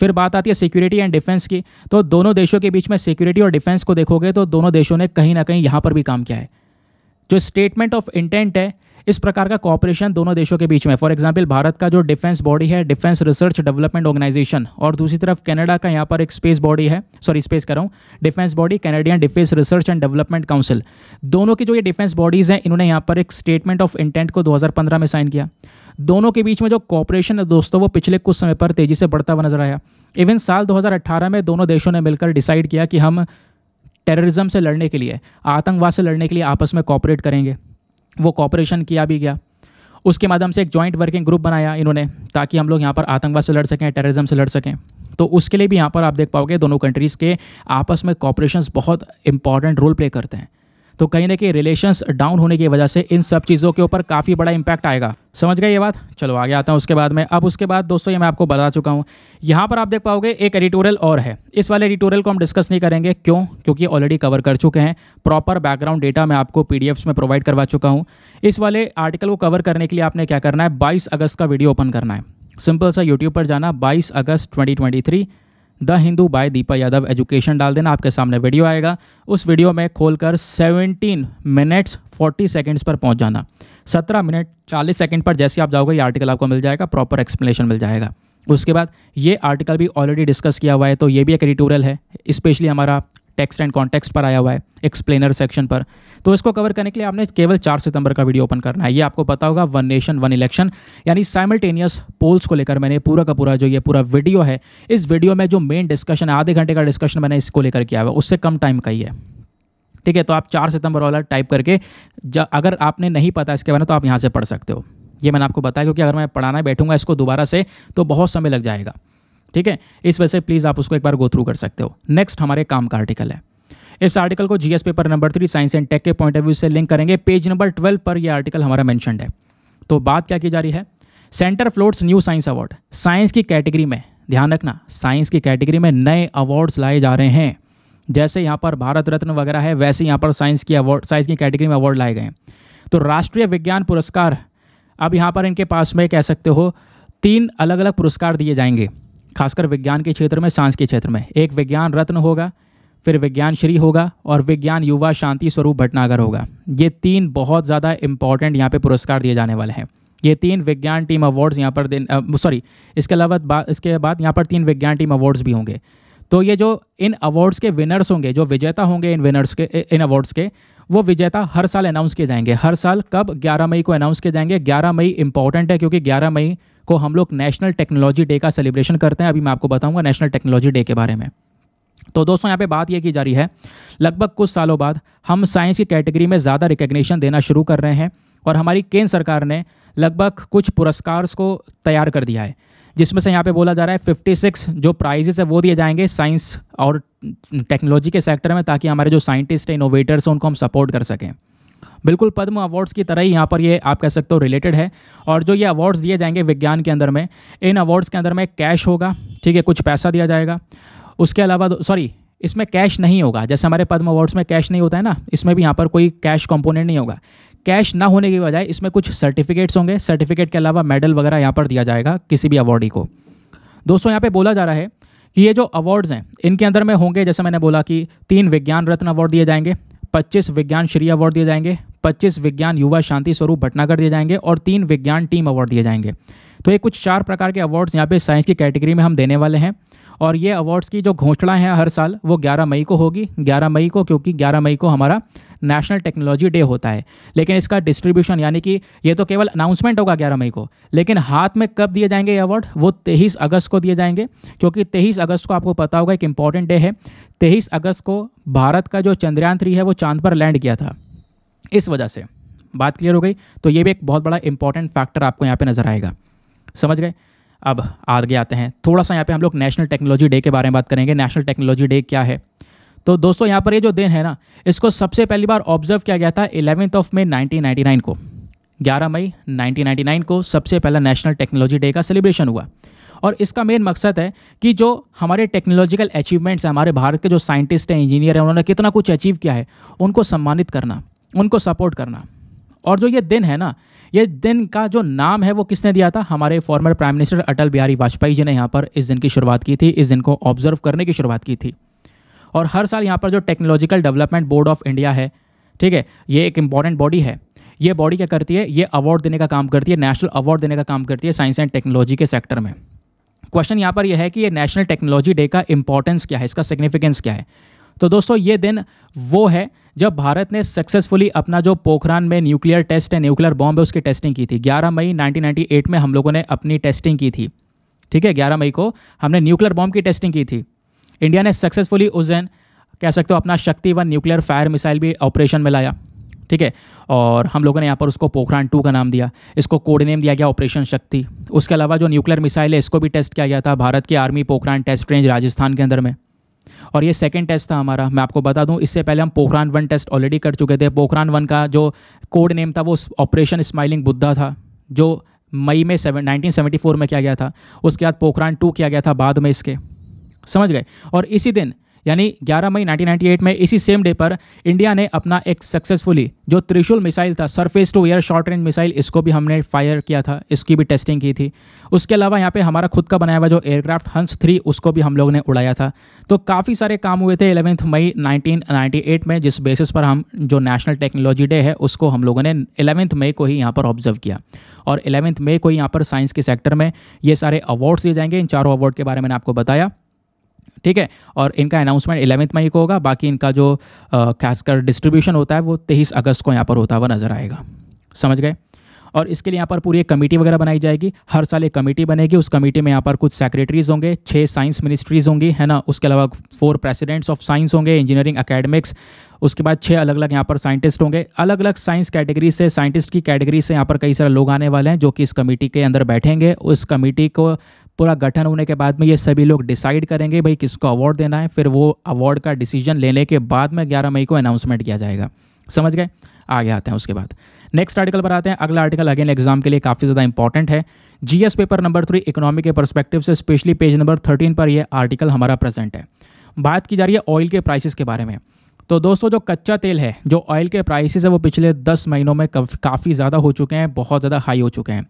फिर बात आती है सिक्योरिटी एंड डिफेंस की तो दोनों देशों के बीच में सिक्योरिटी और डिफेंस को देखोगे तो दोनों देशों ने कहीं ना कहीं यहाँ पर भी काम किया है जो स्टेटमेंट ऑफ इंटेंट है इस प्रकार का कॉपरेशन दोनों देशों के बीच में फॉर एग्जाम्पल भारत का जो डिफेंस बॉडी है डिफेंस रिसर्च डेवलपमेंट ऑर्गेनाइजेशन और दूसरी तरफ कनाडा का यहाँ पर एक स्पेस बॉडी है सॉरी स्पेस कर रहा हूँ defence body Canadian defence research and development council दोनों की जो ये डिफेंस बॉडीज़ हैं इन्होंने यहाँ पर एक स्टेटमेंट ऑफ इंटेंट को दो में साइन किया दोनों के बीच में जो कॉपरेशन है दोस्तों वो पिछले कुछ समय पर तेज़ी से बढ़ता हुआ नजर आया इवन साल 2018 में दोनों देशों ने मिलकर डिसाइड किया कि हम टेररिज्म से लड़ने के लिए आतंकवाद से लड़ने के लिए आपस में कॉपरेट करेंगे वो कॉपरेशन किया भी गया उसके माध्यम से एक जॉइंट वर्किंग ग्रुप बनाया इन्होंने ताकि हम लोग यहाँ पर आतंकवाद से लड़ सकें टेररिज्म से लड़ सकें तो उसके लिए भी यहाँ पर आप देख पाओगे दोनों कंट्रीज़ के आपस में कॉपरेशन बहुत इंपॉर्टेंट रोल प्ले करते हैं तो कहीं ना कहीं रिलेशन डाउन होने की वजह से इन सब चीज़ों के ऊपर काफ़ी बड़ा इम्पैक्ट आएगा समझ गए ये बात चलो आगे आता हूँ उसके बाद में अब उसके बाद दोस्तों ये मैं आपको बता चुका हूँ यहाँ पर आप देख पाओगे एक एडिटोरियल और है इस वाले एडिटोरियल को हम डिस्कस नहीं करेंगे क्यों क्योंकि ऑलरेडी कवर कर चुके हैं प्रॉपर बैकग्राउंड डेटा मैं आपको पी में प्रोवाइड करवा चुका हूँ इस वाले आर्टिकल को कवर करने के लिए आपने क्या करना है बाईस अगस्त का वीडियो ओपन करना है सिंपल सा यूट्यूब पर जाना बाईस अगस्त twenty the Hindu by Deepa Yadav education डाल देना आपके सामने वीडियो आएगा उस वीडियो में खोलकर 17 मिनट्स 40 सेकंड्स पर पहुंच जाना 17 मिनट 40 सेकंड पर जैसे आप जाओगे ये आर्टिकल आपको मिल जाएगा प्रॉपर एक्सप्लेनेशन मिल जाएगा उसके बाद ये आर्टिकल भी ऑलरेडी डिस्कस किया हुआ है तो ये भी एक एडिटोरियल है स्पेशली हमारा टेक्स्ट एंड कॉन्टेक्स्ट पर आया हुआ है एक्सप्लेनर सेक्शन पर तो इसको कवर करने के लिए आपने केवल चार सितंबर का वीडियो ओपन करना है ये आपको पता होगा वन नेशन वन इलेक्शन यानी साइमल्टेनियस पोल्स को लेकर मैंने पूरा का पूरा जो ये पूरा वीडियो है इस वीडियो में जो मेन डिस्कशन है आधे घंटे का डिस्कशन मैंने इसको लेकर किया हुआ उससे कम टाइम का ही है ठीक है तो आप चार सितंबर वाला टाइप करके अगर आपने नहीं पता इसके बारे में तो आप यहाँ से पढ़ सकते हो ये मैंने आपको बताया क्योंकि अगर मैं पढ़ाना बैठूंगा इसको दोबारा से तो बहुत समय लग जाएगा ठीक है इस वजह से प्लीज़ आप उसको एक बार गो थ्रू कर सकते हो नेक्स्ट हमारे काम का आर्टिकल है इस आर्टिकल को GS paper number three science and tech के पॉइंट ऑफ व्यू से लिंक करेंगे पेज नंबर ट्वेल्व पर यह आर्टिकल हमारा मैंशन है तो बात क्या की जा रही है centre floats new science award science की कैटेगरी में ध्यान रखना साइंस की कैटेगरी में नए अवार्ड्स लाए जा रहे हैं जैसे यहाँ पर भारत रत्न वगैरह है वैसे यहाँ पर साइंस की अवार्ड साइंस की कैटेगरी में अवार्ड लाए गए हैं तो राष्ट्रीय विज्ञान पुरस्कार अब यहाँ पर इनके पास में कह सकते हो तीन अलग अलग पुरस्कार दिए जाएंगे खासकर विज्ञान के क्षेत्र में सांस के क्षेत्र में एक विज्ञान रत्न होगा फिर विज्ञान श्री होगा और विज्ञान युवा शांति स्वरूप भटनागर होगा ये तीन बहुत ज़्यादा इंपॉर्टेंट यहाँ पे पुरस्कार दिए जाने वाले हैं ये तीन विज्ञान टीम अवार्ड्स यहाँ पर सॉरी इसके अलावा बा, इसके बाद यहाँ पर तीन विज्ञान टीम अवार्ड्स भी होंगे तो ये जो इन अवार्ड्स के विनर्स होंगे जो विजेता होंगे इन विनर्स के इन अवार्ड्स के वो विजेता हर साल अनाउंस किए जाएंगे हर साल कब 11 मई को अनाउंस किए जाएंगे 11 मई इंपॉर्टेंट है क्योंकि 11 मई को हम लोग नेशनल टेक्नोलॉजी डे का सेलिब्रेशन करते हैं अभी मैं आपको बताऊंगा नेशनल टेक्नोलॉजी डे के बारे में तो दोस्तों यहाँ पे बात यह की जा रही है लगभग कुछ सालों बाद हम साइंस की कैटेगरी में ज़्यादा रिकग्निशन देना शुरू कर रहे हैं और हमारी केंद्र सरकार ने लगभग कुछ पुरस्कार को तैयार कर दिया है जिसमें से यहाँ पे बोला जा रहा है 56 जो प्राइजेस है वो दिए जाएंगे साइंस और टेक्नोलॉजी के सेक्टर में ताकि हमारे जो साइंटिस्ट हैं इनोवेटर्स हैं उनको हम सपोर्ट कर सकें बिल्कुल पद्म अवार्ड्स की तरह ही यहाँ पर ये आप कह सकते हो रिलेटेड है और जो ये अवार्ड्स दिए जाएंगे विज्ञान के अंदर में इन अवार्ड्स के अंदर में कैश होगा ठीक है कुछ पैसा दिया जाएगा उसके अलावा सॉरी इसमें कैश नहीं होगा जैसे हमारे पद्म अवार्ड्स में कैश नहीं होता है ना इसमें भी यहाँ पर कोई कैश कंपोनेंट नहीं होगा कैश ना होने की बजाय इसमें कुछ सर्टिफिकेट्स होंगे सर्टिफिकेट के अलावा मेडल वगैरह यहाँ पर दिया जाएगा किसी भी अवार्डी को दोस्तों यहाँ पर बोला जा रहा है कि ये जो अवार्ड्स हैं इनके अंदर में होंगे जैसे मैंने बोला कि तीन विज्ञान रत्न अवार्ड दिए जाएंगे पच्चीस विज्ञान श्री अवार्ड दिए जाएंगे पच्चीस विज्ञान युवा शांति स्वरूप भटनागर दिए जाएंगे और तीन विज्ञान टीम अवार्ड दिए जाएंगे तो ये कुछ चार प्रकार के अवार्ड्स यहाँ पे साइंस की कैटेगरी में हम देने वाले हैं और ये अवार्ड्स की जो घोषणा है हर साल वो 11 मई को होगी 11 मई को क्योंकि 11 मई को हमारा नेशनल टेक्नोलॉजी डे होता है लेकिन इसका डिस्ट्रीब्यूशन यानी कि ये तो केवल अनाउंसमेंट होगा ग्यारह मई को लेकिन हाथ में कब दिए जाएंगे ये अवार्ड वो तेईस अगस्त को दिए जाएंगे क्योंकि तेईस अगस्त को आपको पता होगा एक इम्पॉर्टेंट डे है तेईस अगस्त को भारत का जो चंद्रयान थ्री है वो चांद पर लैंड किया था इस वजह से बात क्लियर हो गई तो ये भी एक बहुत बड़ा इंपॉर्टेंट फैक्टर आपको यहाँ पे नज़र आएगा समझ गए अब आगे आते हैं थोड़ा सा यहाँ पे हम लोग नेशनल टेक्नोलॉजी डे के बारे में बात करेंगे नेशनल टेक्नोलॉजी डे क्या है तो दोस्तों यहाँ पर ये जो दिन है ना इसको सबसे पहली बार ऑब्जर्व किया गया था एलेवंथ ऑफ मई नाइनटीन को 11 मई 1999 को सबसे पहला नेशनल टेक्नोलॉजी डे का सेलिब्रेशन हुआ और इसका मेन मकसद है कि जो हमारे टेक्नोलॉजिकल अचीवमेंट्स हैं हमारे भारत के जो साइंटिस्ट हैं इंजीनियर हैं उन्होंने कितना कुछ अचीव किया है उनको सम्मानित करना उनको सपोर्ट करना और जो ये दिन है ना ये दिन का जो नाम है वो किसने दिया था हमारे former prime minister Atal Bihari Vajpayee ji ने यहाँ पर इस दिन की शुरुआत की थी इस दिन को ऑब्जर्व करने की शुरुआत की थी और हर साल यहाँ पर जो technological development board of India है ठीक है ये एक इंपॉर्टेंट बॉडी है ये बॉडी क्या करती है ये अवार्ड देने का काम करती है नेशनल अवार्ड देने का काम करती है साइंस एंड टेक्नोलॉजी के सेक्टर में क्वेश्चन यहाँ पर यह है कि ये नेशनल टेक्नोलॉजी डे का इंपॉर्टेंस क्या है इसका सिग्निफिकेंस क्या है तो दोस्तों ये दिन वो है जब भारत ने सक्सेसफुली अपना जो पोखरान में न्यूक्लियर टेस्ट है न्यूक्लियर बॉम्ब है उसकी टेस्टिंग की थी 11 मई 1998 में हम लोगों ने अपनी टेस्टिंग की थी ठीक है 11 मई को हमने न्यूक्लियर बॉम्ब की टेस्टिंग की थी इंडिया ने सक्सेसफुली उस दिन कह सकते हो अपना Shakti one nuclear fire missile भी ऑपरेशन में लाया ठीक है और हम लोगों ने यहाँ पर उसको पोखरान टू का नाम दिया इसको कोड नेम दिया गया ऑपरेशन शक्ति उसके अलावा जो न्यूक्लियर मिसाइल है इसको भी टेस्ट किया गया था भारत की army Pokhran test range Rajasthan के अंदर में और ये सेकेंड टेस्ट था हमारा मैं आपको बता दूँ इससे पहले हम पोखरान वन टेस्ट ऑलरेडी कर चुके थे पोखरान वन का जो कोड नेम था वो ऑपरेशन स्माइलिंग बुद्धा था जो मई में सेवन नाइनटीन सेवेंटी फोर में किया गया था उसके बाद पोखरान टू किया गया था बाद में इसके समझ गए और इसी दिन यानी 11 मई 1998 में इसी सेम डे पर इंडिया ने अपना एक सक्सेसफुली जो त्रिशूल मिसाइल था surface to air short range missile इसको भी हमने फायर किया था इसकी भी टेस्टिंग की थी उसके अलावा यहाँ पे हमारा खुद का बनाया हुआ जो एयरक्राफ्ट हंस थ्री उसको भी हम लोग ने उड़ाया था तो काफ़ी सारे काम हुए थे एलेवेंथ मई नाइनटीन में जिस बेसिस पर हम जो नेशनल टेक्नोलॉजी डे है उसको हम लोगों ने एलेवेंथ मई को ही यहाँ पर ऑब्जर्व किया और एलेवेंथ मई को यहाँ पर साइंस के सेक्टर में ये सारे अवार्ड्स दिए जाएंगे इन चारों अवार्ड के बारे में आपको बताया ठीक है और इनका अनाउंसमेंट इलेवंथ मई को होगा बाकी इनका जो खासकर डिस्ट्रीब्यूशन होता है वो तेईस अगस्त को यहाँ पर होता हुआ नज़र आएगा समझ गए और इसके लिए यहाँ पर पूरी एक कमेटी वगैरह बनाई जाएगी हर साल एक कमेटी बनेगी उस कमेटी में यहाँ पर कुछ सेक्रेटरीज होंगे छः साइंस मिनिस्ट्रीज होंगी है ना उसके अलावा फोर प्रेसिडेंट्स ऑफ साइंस होंगे इंजीनियरिंग अकेडमिक्स उसके बाद छः अलग अलग यहाँ पर साइंटिस्ट होंगे अलग अलग साइंस कैटेगरी से साइंटिस्ट की कैटेगरी से यहाँ पर कई सारे लोग आने वाले हैं जो कि इस कमेटी के अंदर बैठेंगे उस कमेटी को पूरा गठन होने के बाद में ये सभी लोग डिसाइड करेंगे भाई किसको अवार्ड देना है फिर वो अवार्ड का डिसीजन लेने के बाद में ग्यारह मई को अनाउंसमेंट किया जाएगा समझ गए आगे आते हैं उसके बाद नेक्स्ट आर्टिकल पर आते हैं अगला आर्टिकल अगेन एग्जाम के लिए काफ़ी ज़्यादा इंपॉर्टेंट है G paper number three economy के परस्पेक्टिव से स्पेशली पेज नंबर थर्टीन पर यह आर्टिकल हमारा प्रेजेंट है बात की जा रही है ऑयल के प्राइसेस के बारे में तो दोस्तों जो कच्चा तेल है जो ऑयल के प्राइसेस है वो पिछले दस महीनों में काफ़ी ज़्यादा हो चुके हैं बहुत ज़्यादा हाई हो चुके हैं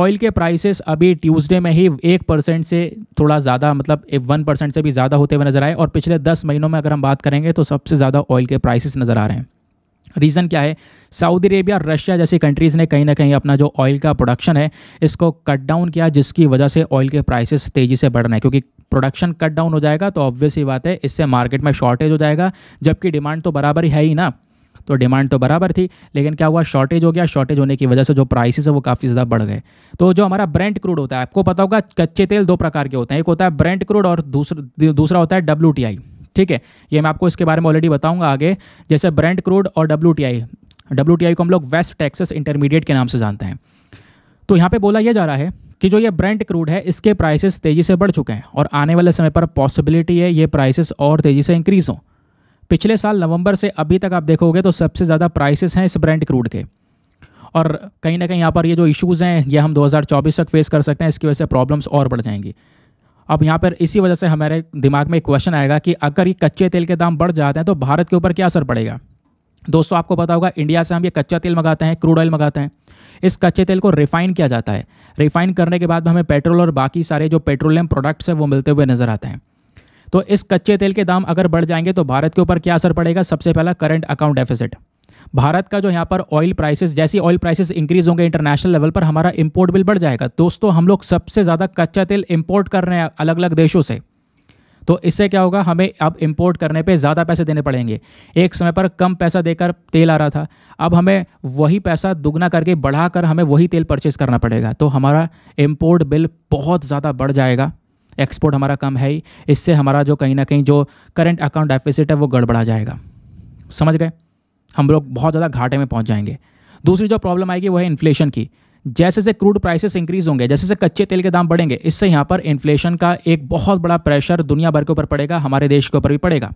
ऑयल के प्राइसेस अभी ट्यूसडे में ही एक परसेंट से थोड़ा ज़्यादा मतलब वन परसेंट से भी ज़्यादा होते हुए नज़र आए और पिछले दस महीनों में अगर हम बात करेंगे तो सबसे ज़्यादा ऑयल के प्राइसेस नज़र आ रहे हैं रीज़न क्या है सऊदी अरेबिया रशिया जैसी कंट्रीज़ ने कहीं ना कहीं अपना जो ऑयल का प्रोडक्शन है इसको कट डाउन किया जिसकी वजह से ऑयल के प्राइसेस तेज़ी से बढ़ रहे हैं क्योंकि प्रोडक्शन कट डाउन हो जाएगा तो ऑब्वियस ही बात है इससे मार्केट में शॉर्टेज हो जाएगा जबकि डिमांड तो बराबर ही है ही ना तो डिमांड तो बराबर थी लेकिन क्या हुआ शॉर्टेज हो गया शॉर्टेज होने की वजह से जो प्राइसेस है वो काफ़ी ज़्यादा बढ़ गए तो जो हमारा ब्रेंड क्रूड होता है आपको पता होगा कच्चे तेल दो प्रकार के होते हैं एक होता है ब्रेंड क्रूड और दूसरा दूसरा होता है डब्ल्यू ठीक है ये मैं आपको इसके बारे में ऑलरेडी बताऊंगा आगे जैसे ब्रेंड क्रूड और डब्ल्यू डब्ल्यू को हम लोग वेस्ट टैक्सेस इंटरमीडिएट के नाम से जानते हैं तो यहाँ पे बोला यह जा रहा है कि जो ये ब्रांड क्रूड है इसके प्राइसेस तेज़ी से बढ़ चुके हैं और आने वाले समय पर पॉसिबिलिटी है ये प्राइसेस और तेज़ी से इंक्रीज़ हों पिछले साल नवंबर से अभी तक आप देखोगे तो सबसे ज़्यादा प्राइसेस हैं इस ब्रांड क्रूड के और कहीं ना कहीं यहाँ पर ये जो इश्यूज़ हैं ये हम 2024 तक फेस कर सकते हैं इसकी वजह से प्रॉब्लम्स और बढ़ जाएंगी अब यहाँ पर इसी वजह से हमारे दिमाग में एक क्वेश्चन आएगा कि अगर ये कच्चे तेल के दाम बढ़ जाते हैं तो भारत के ऊपर क्या असर पड़ेगा दोस्तों आपको पता होगा इंडिया से हम ये कच्चा तेल मंगाते हैं क्रूड ऑयल मंगाते हैं इस कच्चे तेल को रिफाइन किया जाता है रिफाइन करने के बाद हमें पेट्रोल और बाकी सारे जो पेट्रोलियम प्रोडक्ट्स हैं वो मिलते हुए नजर आते हैं तो इस कच्चे तेल के दाम अगर बढ़ जाएंगे तो भारत के ऊपर क्या असर पड़ेगा सबसे पहला करंट अकाउंट डेफिसिट भारत का जो यहाँ पर ऑयल प्राइसेस जैसी ऑयल प्राइसेस इंक्रीज होंगे इंटरनेशनल लेवल पर हमारा इंपोर्ट बिल बढ़ जाएगा दोस्तों हम लोग सबसे ज़्यादा कच्चा तेल इंपोर्ट कर रहे हैं अलग अलग देशों से तो इससे क्या होगा हमें अब इम्पोर्ट करने पे ज़्यादा पैसे देने पड़ेंगे एक समय पर कम पैसा देकर तेल आ रहा था अब हमें वही पैसा दुगना करके बढ़ाकर हमें वही तेल परचेज़ करना पड़ेगा तो हमारा इम्पोर्ट बिल बहुत ज़्यादा बढ़ जाएगा एक्सपोर्ट हमारा कम है ही इससे हमारा जो कहीं ना कहीं जो करंट अकाउंट डेफिसिट है वो गड़बड़ा जाएगा समझ गए हम लोग बहुत ज़्यादा घाटे में पहुँच जाएंगे दूसरी जो प्रॉब्लम आएगी वो है इन्फ्लेशन की जैसे जैसे क्रूड प्राइसेस इंक्रीज होंगे जैसे जैसे कच्चे तेल के दाम बढ़ेंगे इससे यहाँ पर इन्फ्लेशन का एक बहुत बड़ा प्रेशर दुनिया भर के ऊपर पड़ेगा हमारे देश के ऊपर भी पड़ेगा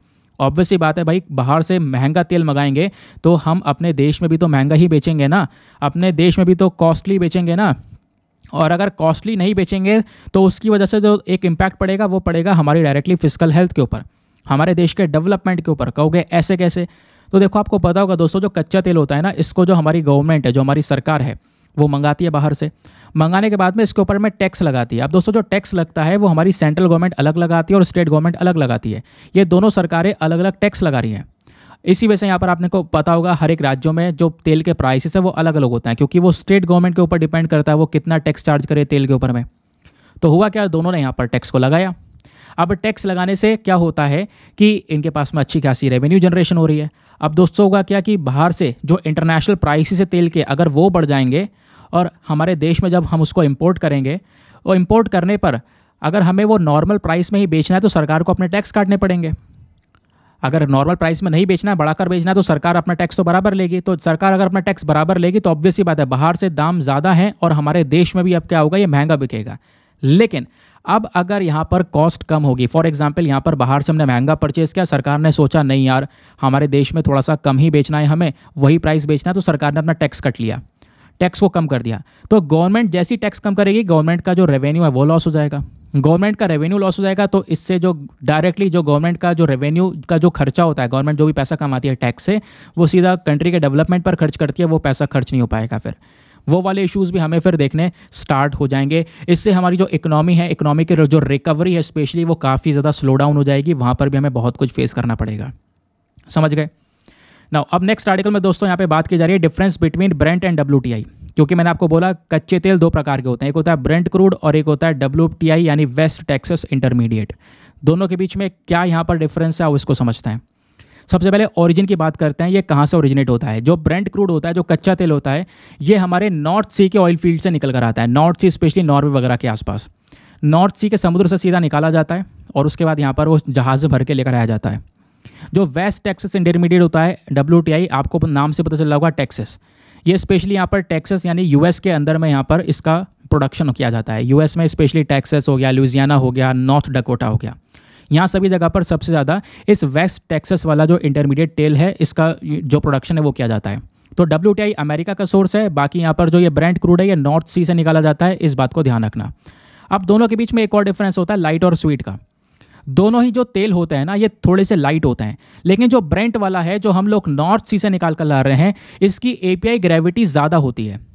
ऑब्वियसली बात है भाई बाहर से महंगा तेल मंगाएंगे तो हम अपने देश में भी तो महंगा ही बेचेंगे ना अपने देश में भी तो कॉस्टली बेचेंगे ना और अगर कॉस्टली नहीं बेचेंगे तो उसकी वजह से जो एक इम्पैक्ट पड़ेगा वो पड़ेगा हमारी डायरेक्टली फिजिकल हेल्थ के ऊपर हमारे देश के डेवलपमेंट के ऊपर कहोगे ऐसे कैसे तो देखो आपको पता होगा दोस्तों जो कच्चा तेल होता है ना इसको जो हमारी गवर्नमेंट है जो हमारी सरकार है वो मंगाती है बाहर से मंगाने के बाद में इसके ऊपर में टैक्स लगाती है अब दोस्तों जो टैक्स लगता है वो हमारी सेंट्रल गवर्नमेंट अलग लगाती है और स्टेट गवर्नमेंट अलग लगाती है ये दोनों सरकारें अलग अलग टैक्स लगा रही हैं इसी वजह से यहाँ पर आपने को पता होगा हर एक राज्यों में जो तेल के प्राइसेस है वो अलग अलग होते हैं क्योंकि वो स्टेट गवर्नमेंट के ऊपर डिपेंड करता है वो कितना टैक्स चार्ज करे तेल के ऊपर में तो हुआ क्या दोनों ने यहाँ पर टैक्स को लगाया अब टैक्स लगाने से क्या होता है कि इनके पास में अच्छी खासी रेवेन्यू जनरेशन हो रही है अब दोस्तों होगा क्या कि बाहर से जो इंटरनेशनल प्राइसिस है तेल के अगर वो बढ़ जाएंगे और हमारे देश में जब हम उसको इम्पोर्ट करेंगे और इम्पोर्ट करने पर अगर हमें वो नॉर्मल प्राइस में ही बेचना है तो सरकार को अपने टैक्स काटने पड़ेंगे अगर नॉर्मल प्राइस में नहीं बेचना है बढ़ाकर बेचना है तो सरकार अपना टैक्स तो बराबर लेगी तो सरकार अगर अपना टैक्स बराबर लेगी तो ऑब्वियसली बात है बाहर से दाम ज़्यादा हैं और हमारे देश में भी अब क्या होगा ये महंगा बिकेगा लेकिन अब अगर यहाँ पर कॉस्ट कम होगी फॉर एग्जाम्पल यहाँ पर बाहर से हमने महंगा परचेज़ किया सरकार ने सोचा नहीं यार हमारे देश में थोड़ा सा कम ही बेचना है हमें वही प्राइस बेचना है तो सरकार ने अपना टैक्स कट लिया टैक्स को कम कर दिया तो गवर्नमेंट जैसी टैक्स कम करेगी गवर्नमेंट का जो रेवेन्यू है वो लॉस हो जाएगा गवर्नमेंट का रेवेन्यू लॉस हो जाएगा तो इससे जो डायरेक्टली जो गवर्नमेंट का जो रेवेन्यू का जो खर्चा होता है गवर्नमेंट जो भी पैसा कमाती है टैक्स से वो सीधा कंट्री के डेवलपमेंट पर खर्च करती है वो पैसा खर्च नहीं हो पाएगा फिर वो वाले इश्यूज़ भी हमें फिर देखने स्टार्ट हो जाएंगे इससे हमारी जो इकोनॉमी है इकोनॉमी की जो रिकवरी है स्पेशली वो काफ़ी ज़्यादा स्लो डाउन हो जाएगी वहाँ पर भी हमें बहुत कुछ फेस करना पड़ेगा समझ गए ना अब नेक्स्ट आर्टिकल में दोस्तों यहाँ पे बात की जा रही है difference between Brent and W क्योंकि मैंने आपको बोला कच्चे तेल दो प्रकार के होते हैं एक होता है ब्रेंट क्रूड और एक होता है डब्ल्यू यानी वेस्ट टेक्सस इंटरमीडिएट दोनों के बीच में क्या यहाँ पर डिफरेंस है आप इसको समझते हैं सबसे पहले ओरिजिन की बात करते हैं ये कहाँ से ओरिजिनेट होता है जो ब्रेंड क्रूड होता है जो कच्चा तेल होता है ये हमारे नॉर्थ सी के ऑयल फील्ड से निकल कर आता है नॉर्थ सी स्पेशली नॉर्वे वगैरह के आसपास नॉर्थ सी के समुद्र से सीधा निकाला जाता है और उसके बाद यहाँ पर वो जहाज़ भर के लेकर आया जाता है जो वेस्ट टैक्सेस इंटरमीडिएट होता है डब्ल्यू आपको नाम से पता चला होगा टैक्सेस ये स्पेशली यहाँ पर टैक्सेस यानी यूएस के अंदर में यहाँ पर इसका प्रोडक्शन किया जाता है यूएस में स्पेशली टैक्सेस हो गया लुजियाना हो गया नॉर्थ डकोटा हो गया यहाँ सभी जगह पर सबसे ज़्यादा इस वेस्ट टैक्सेस वाला जो इंटरमीडिएट तेल है इसका जो प्रोडक्शन है वो किया जाता है तो डब्ल्यू अमेरिका का सोर्स है बाकी यहाँ पर जो ये ब्रांड क्रूड है ये नॉर्थ सी से निकाला जाता है इस बात को ध्यान रखना अब दोनों के बीच में एक और डिफरेंस होता है लाइट और स्वीट का दोनों ही जो तेल होते हैं ना ये थोड़े से लाइट होते हैं लेकिन जो ब्रेंट वाला है जो हम लोग नॉर्थ सी से निकाल कर ला रहे हैं इसकी ए ग्रेविटी ज़्यादा होती है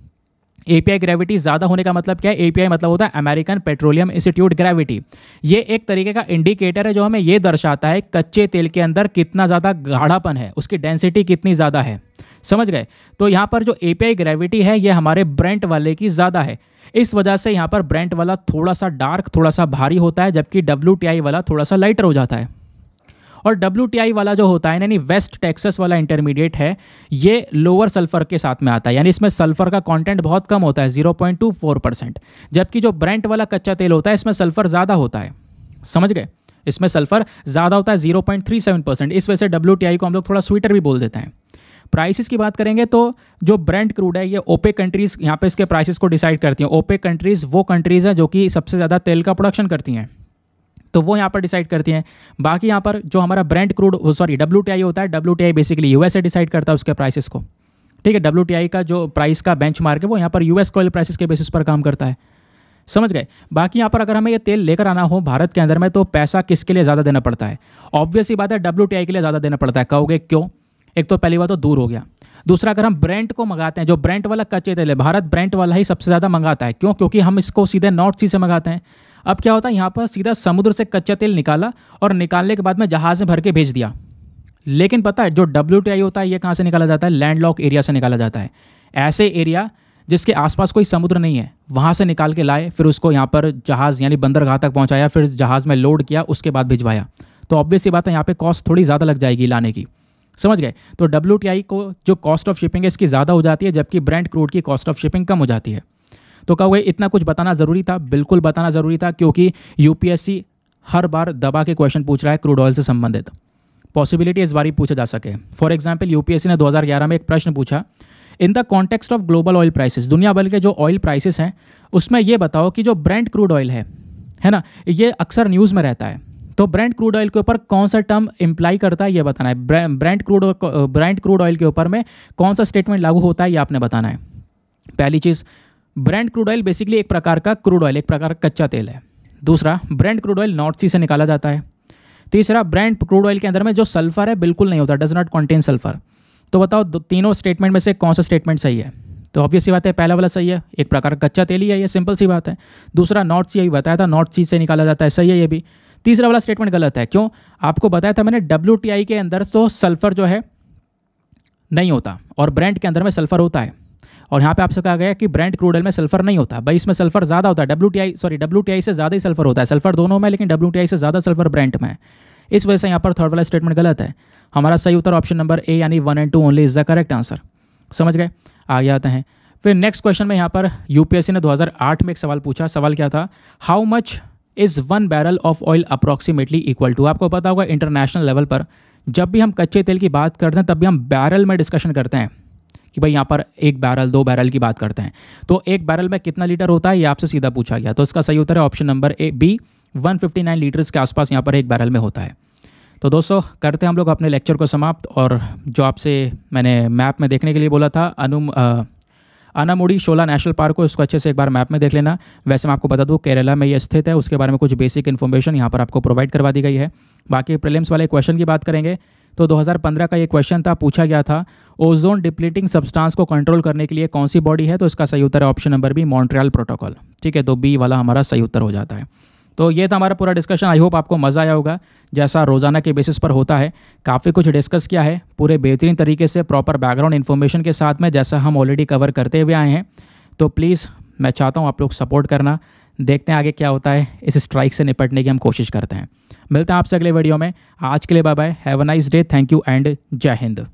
ए ग्रेविटी ज़्यादा होने का मतलब क्या है ए मतलब होता है अमेरिकन पेट्रोलियम इंस्टीट्यूट ग्रेविटी ये एक तरीके का इंडिकेटर है जो हमें ये दर्शाता है कच्चे तेल के अंदर कितना ज़्यादा गाढ़ापन है उसकी डेंसिटी कितनी ज़्यादा है समझ गए तो यहाँ पर जो ए ग्रेविटी है ये हमारे ब्रेंट वाले की ज़्यादा है इस वजह से यहाँ पर ब्रेंट वाला थोड़ा सा डार्क थोड़ा सा भारी होता है जबकि डब्ल्यू वाला थोड़ा सा लाइटर हो जाता है और डब्ल्यू वाला जो होता है यानी वेस्ट टेक्सस वाला इंटरमीडिएट है ये लोअर सल्फर के साथ में आता है यानी इसमें सल्फर का कंटेंट बहुत कम होता है 0.24 परसेंट जबकि जो ब्रेंट वाला कच्चा तेल होता है इसमें सल्फर ज़्यादा होता है समझ गए इसमें सल्फर ज़्यादा होता है 0.37 परसेंट इस वजह से डब्ल्यू को हम लोग थोड़ा स्वीटर भी बोल देते हैं प्राइसेस की बात करेंगे तो जो ब्रांड क्रूड है ये ओपे कंट्रीज़ यहाँ पे इसके प्राइसेस को डिसाइड करती हैं ओपे कंट्रीज़ वो कंट्रीज़ हैं जो कि सबसे ज़्यादा तेल का प्रोडक्शन करती हैं तो वो यहाँ पर डिसाइड करती हैं बाकी यहाँ पर जो हमारा ब्रांड क्रूड सॉरी डब्ल्यू होता है डब्ल्यू बेसिकली यूएसए डिसाइड करता है उसके प्राइसिस को ठीक है डब्ल्यू का जो प्राइस का बेंच मार्क है वो यहाँ पर यूएस कोयल प्राइसिस के बेसिस पर काम करता है समझ गए बाकी यहाँ पर अगर हमें ये तेल लेकर आना हो भारत के अंदर में तो पैसा किसके लिए ज़्यादा देना पड़ता है ऑब्वियसली बात है डब्ल्यू के लिए ज़्यादा देना पड़ता है कहोगे क्यों एक तो पहली बात तो दूर हो गया दूसरा अगर हम ब्रेंट को मंगाते हैं जो ब्रेंट वाला कच्चे तेल है भारत ब्रेंट वाला ही सबसे ज़्यादा मंगाता है क्यों क्योंकि हम इसको सीधे नॉर्थ सी से मंगाते हैं अब क्या होता है यहाँ पर सीधा समुद्र से कच्चा तेल निकाला और निकालने के बाद में जहाज़ में भर के भेज दिया लेकिन पता है जो डब्ल्यू होता है ये कहाँ से निकाला जाता है लैंड लॉक एरिया से निकाला जाता है ऐसे एरिया जिसके आसपास कोई समुद्र नहीं है वहाँ से निकाल के लाए फिर उसको यहाँ पर जहाज़ यानी बंदरगाह तक पहुँचाया फिर जहाज़ में लोड किया उसके बाद भिजवाया तो ऑब्वियस बात है यहाँ पे कॉस्ट थोड़ी ज़्यादा लग जाएगी लाने की समझ गए तो डब्ल्यू को जो कॉस्ट ऑफ शिपिंग है इसकी ज़्यादा हो जाती है जबकि ब्रांड क्रूड की कॉस्ट ऑफ शिपिंग कम हो जाती है तो कहोगे इतना कुछ बताना ज़रूरी था बिल्कुल बताना ज़रूरी था क्योंकि यू हर बार दबा के क्वेश्चन पूछ रहा है क्रूड ऑयल से संबंधित पॉसिबिलिटी इस बार ही पूछा जा सके फॉर एग्जाम्पल यू ने 2011 में एक प्रश्न पूछा in the context of global oil prices दुनिया भर के जो ऑयल प्राइसेस हैं उसमें ये बताओ कि जो ब्रांड क्रूड ऑयल है है ना ये अक्सर न्यूज़ में रहता है तो ब्रांड क्रूड ऑयल के ऊपर कौन सा टर्म इंप्लाई करता है ये बताना है Brent crude Brent crude oil के ऊपर में कौन सा स्टेटमेंट लागू होता है ये आपने बताना है पहली चीज़ ब्रांड क्रूड ऑयल बेसिकली एक प्रकार का क्रूड ऑयल एक प्रकार का कच्चा तेल है दूसरा Brent crude oil North Sea से निकाला जाता है तीसरा ब्रांड क्रूड ऑयल के अंदर में जो सल्फर है बिल्कुल नहीं होता डज नॉट कॉन्टेन सल्फर तो बताओ तीनों स्टेटमेंट में से कौन सा स्टेटमेंट सही है तो ऑब्वियस सी बात है पहला वाला सही है एक प्रकार का कच्चा तेल ही है ये सिंपल सी बात है दूसरा नॉर्थ सी अभी बताया था नॉर्थ सी से निकाला जाता है सही है ये भी तीसरा वाला स्टेटमेंट गलत है क्यों आपको बताया था मैंने डब्ल्यू के अंदर तो सल्फ़र जो है नहीं होता और ब्रांड के अंदर में सल्फ़र होता है और यहाँ पे आपसे कहा गया कि ब्रांड क्रूड ऑयल में सल्फर नहीं होता भाई इसमें सल्फर ज़्यादा होता है डब्ल्यू सॉरी डब्ल्यू से ज़्यादा ही सल्फर होता है सल्फर दोनों में लेकिन डब्ल्यू से ज़्यादा सल्फर ब्रांड में है इस वजह से यहाँ पर थर्ड वाला स्टेटमेंट गलत है हमारा सही उत्तर ऑप्शन नंबर ए यानी one and two only is the correct answer समझ गए आगे आते हैं फिर नेक्स्ट क्वेश्चन में यहाँ पर यूपीएससी ने 2008 में एक सवाल पूछा सवाल क्या था how much is one barrel of oil approximately equal to आपको पता होगा इंटरनेशनल लेवल पर जब भी हम कच्चे तेल की बात करते हैं तब भी हम बैरल में डिस्कशन करते हैं कि भाई यहाँ पर एक बैरल दो बैरल की बात करते हैं तो एक बैरल में कितना लीटर होता है ये आपसे सीधा पूछा गया तो इसका सही उत्तर है option number A B 159 litres के आसपास यहाँ पर एक बैरल में होता है तो दोस्तों करते हैं हम लोग अपने लेक्चर को समाप्त और जो आपसे मैंने मैप में देखने के लिए बोला था अनु अनामुड़ी शोला नेशनल पार्क को इसको अच्छे से एक बार मैप में देख लेना वैसे मैं आपको बता दूँ केरला में ये स्थित है उसके बारे में कुछ बेसिक इन्फॉर्मेशन यहाँ पर आपको प्रोवाइड करवा दी गई है बाकी प्रिलिम्स वाले क्वेश्चन की बात करेंगे तो 2015 का ये क्वेश्चन था पूछा गया था ओजोन डिप्लीटिंग सब्सटेंस को कंट्रोल करने के लिए कौन सी बॉडी है तो इसका सही उत्तर है option number B Montreal protocol ठीक है तो बी वाला हमारा सही उत्तर हो जाता है तो ये था हमारा पूरा डिस्कशन आई होप आपको मज़ा आया होगा जैसा रोज़ाना के बेसिस पर होता है काफ़ी कुछ डिस्कस किया है पूरे बेहतरीन तरीके से प्रॉपर बैकग्राउंड इन्फॉर्मेशन के साथ में जैसा हम ऑलरेडी कवर करते हुए आए हैं तो प्लीज़ मैं चाहता हूँ आप लोग सपोर्ट करना देखते हैं आगे क्या होता है इस स्ट्राइक से निपटने की हम कोशिश करते हैं मिलते हैं आपसे अगले वीडियो में आज के लिए bye bye have a nice day thank you and Jai Hind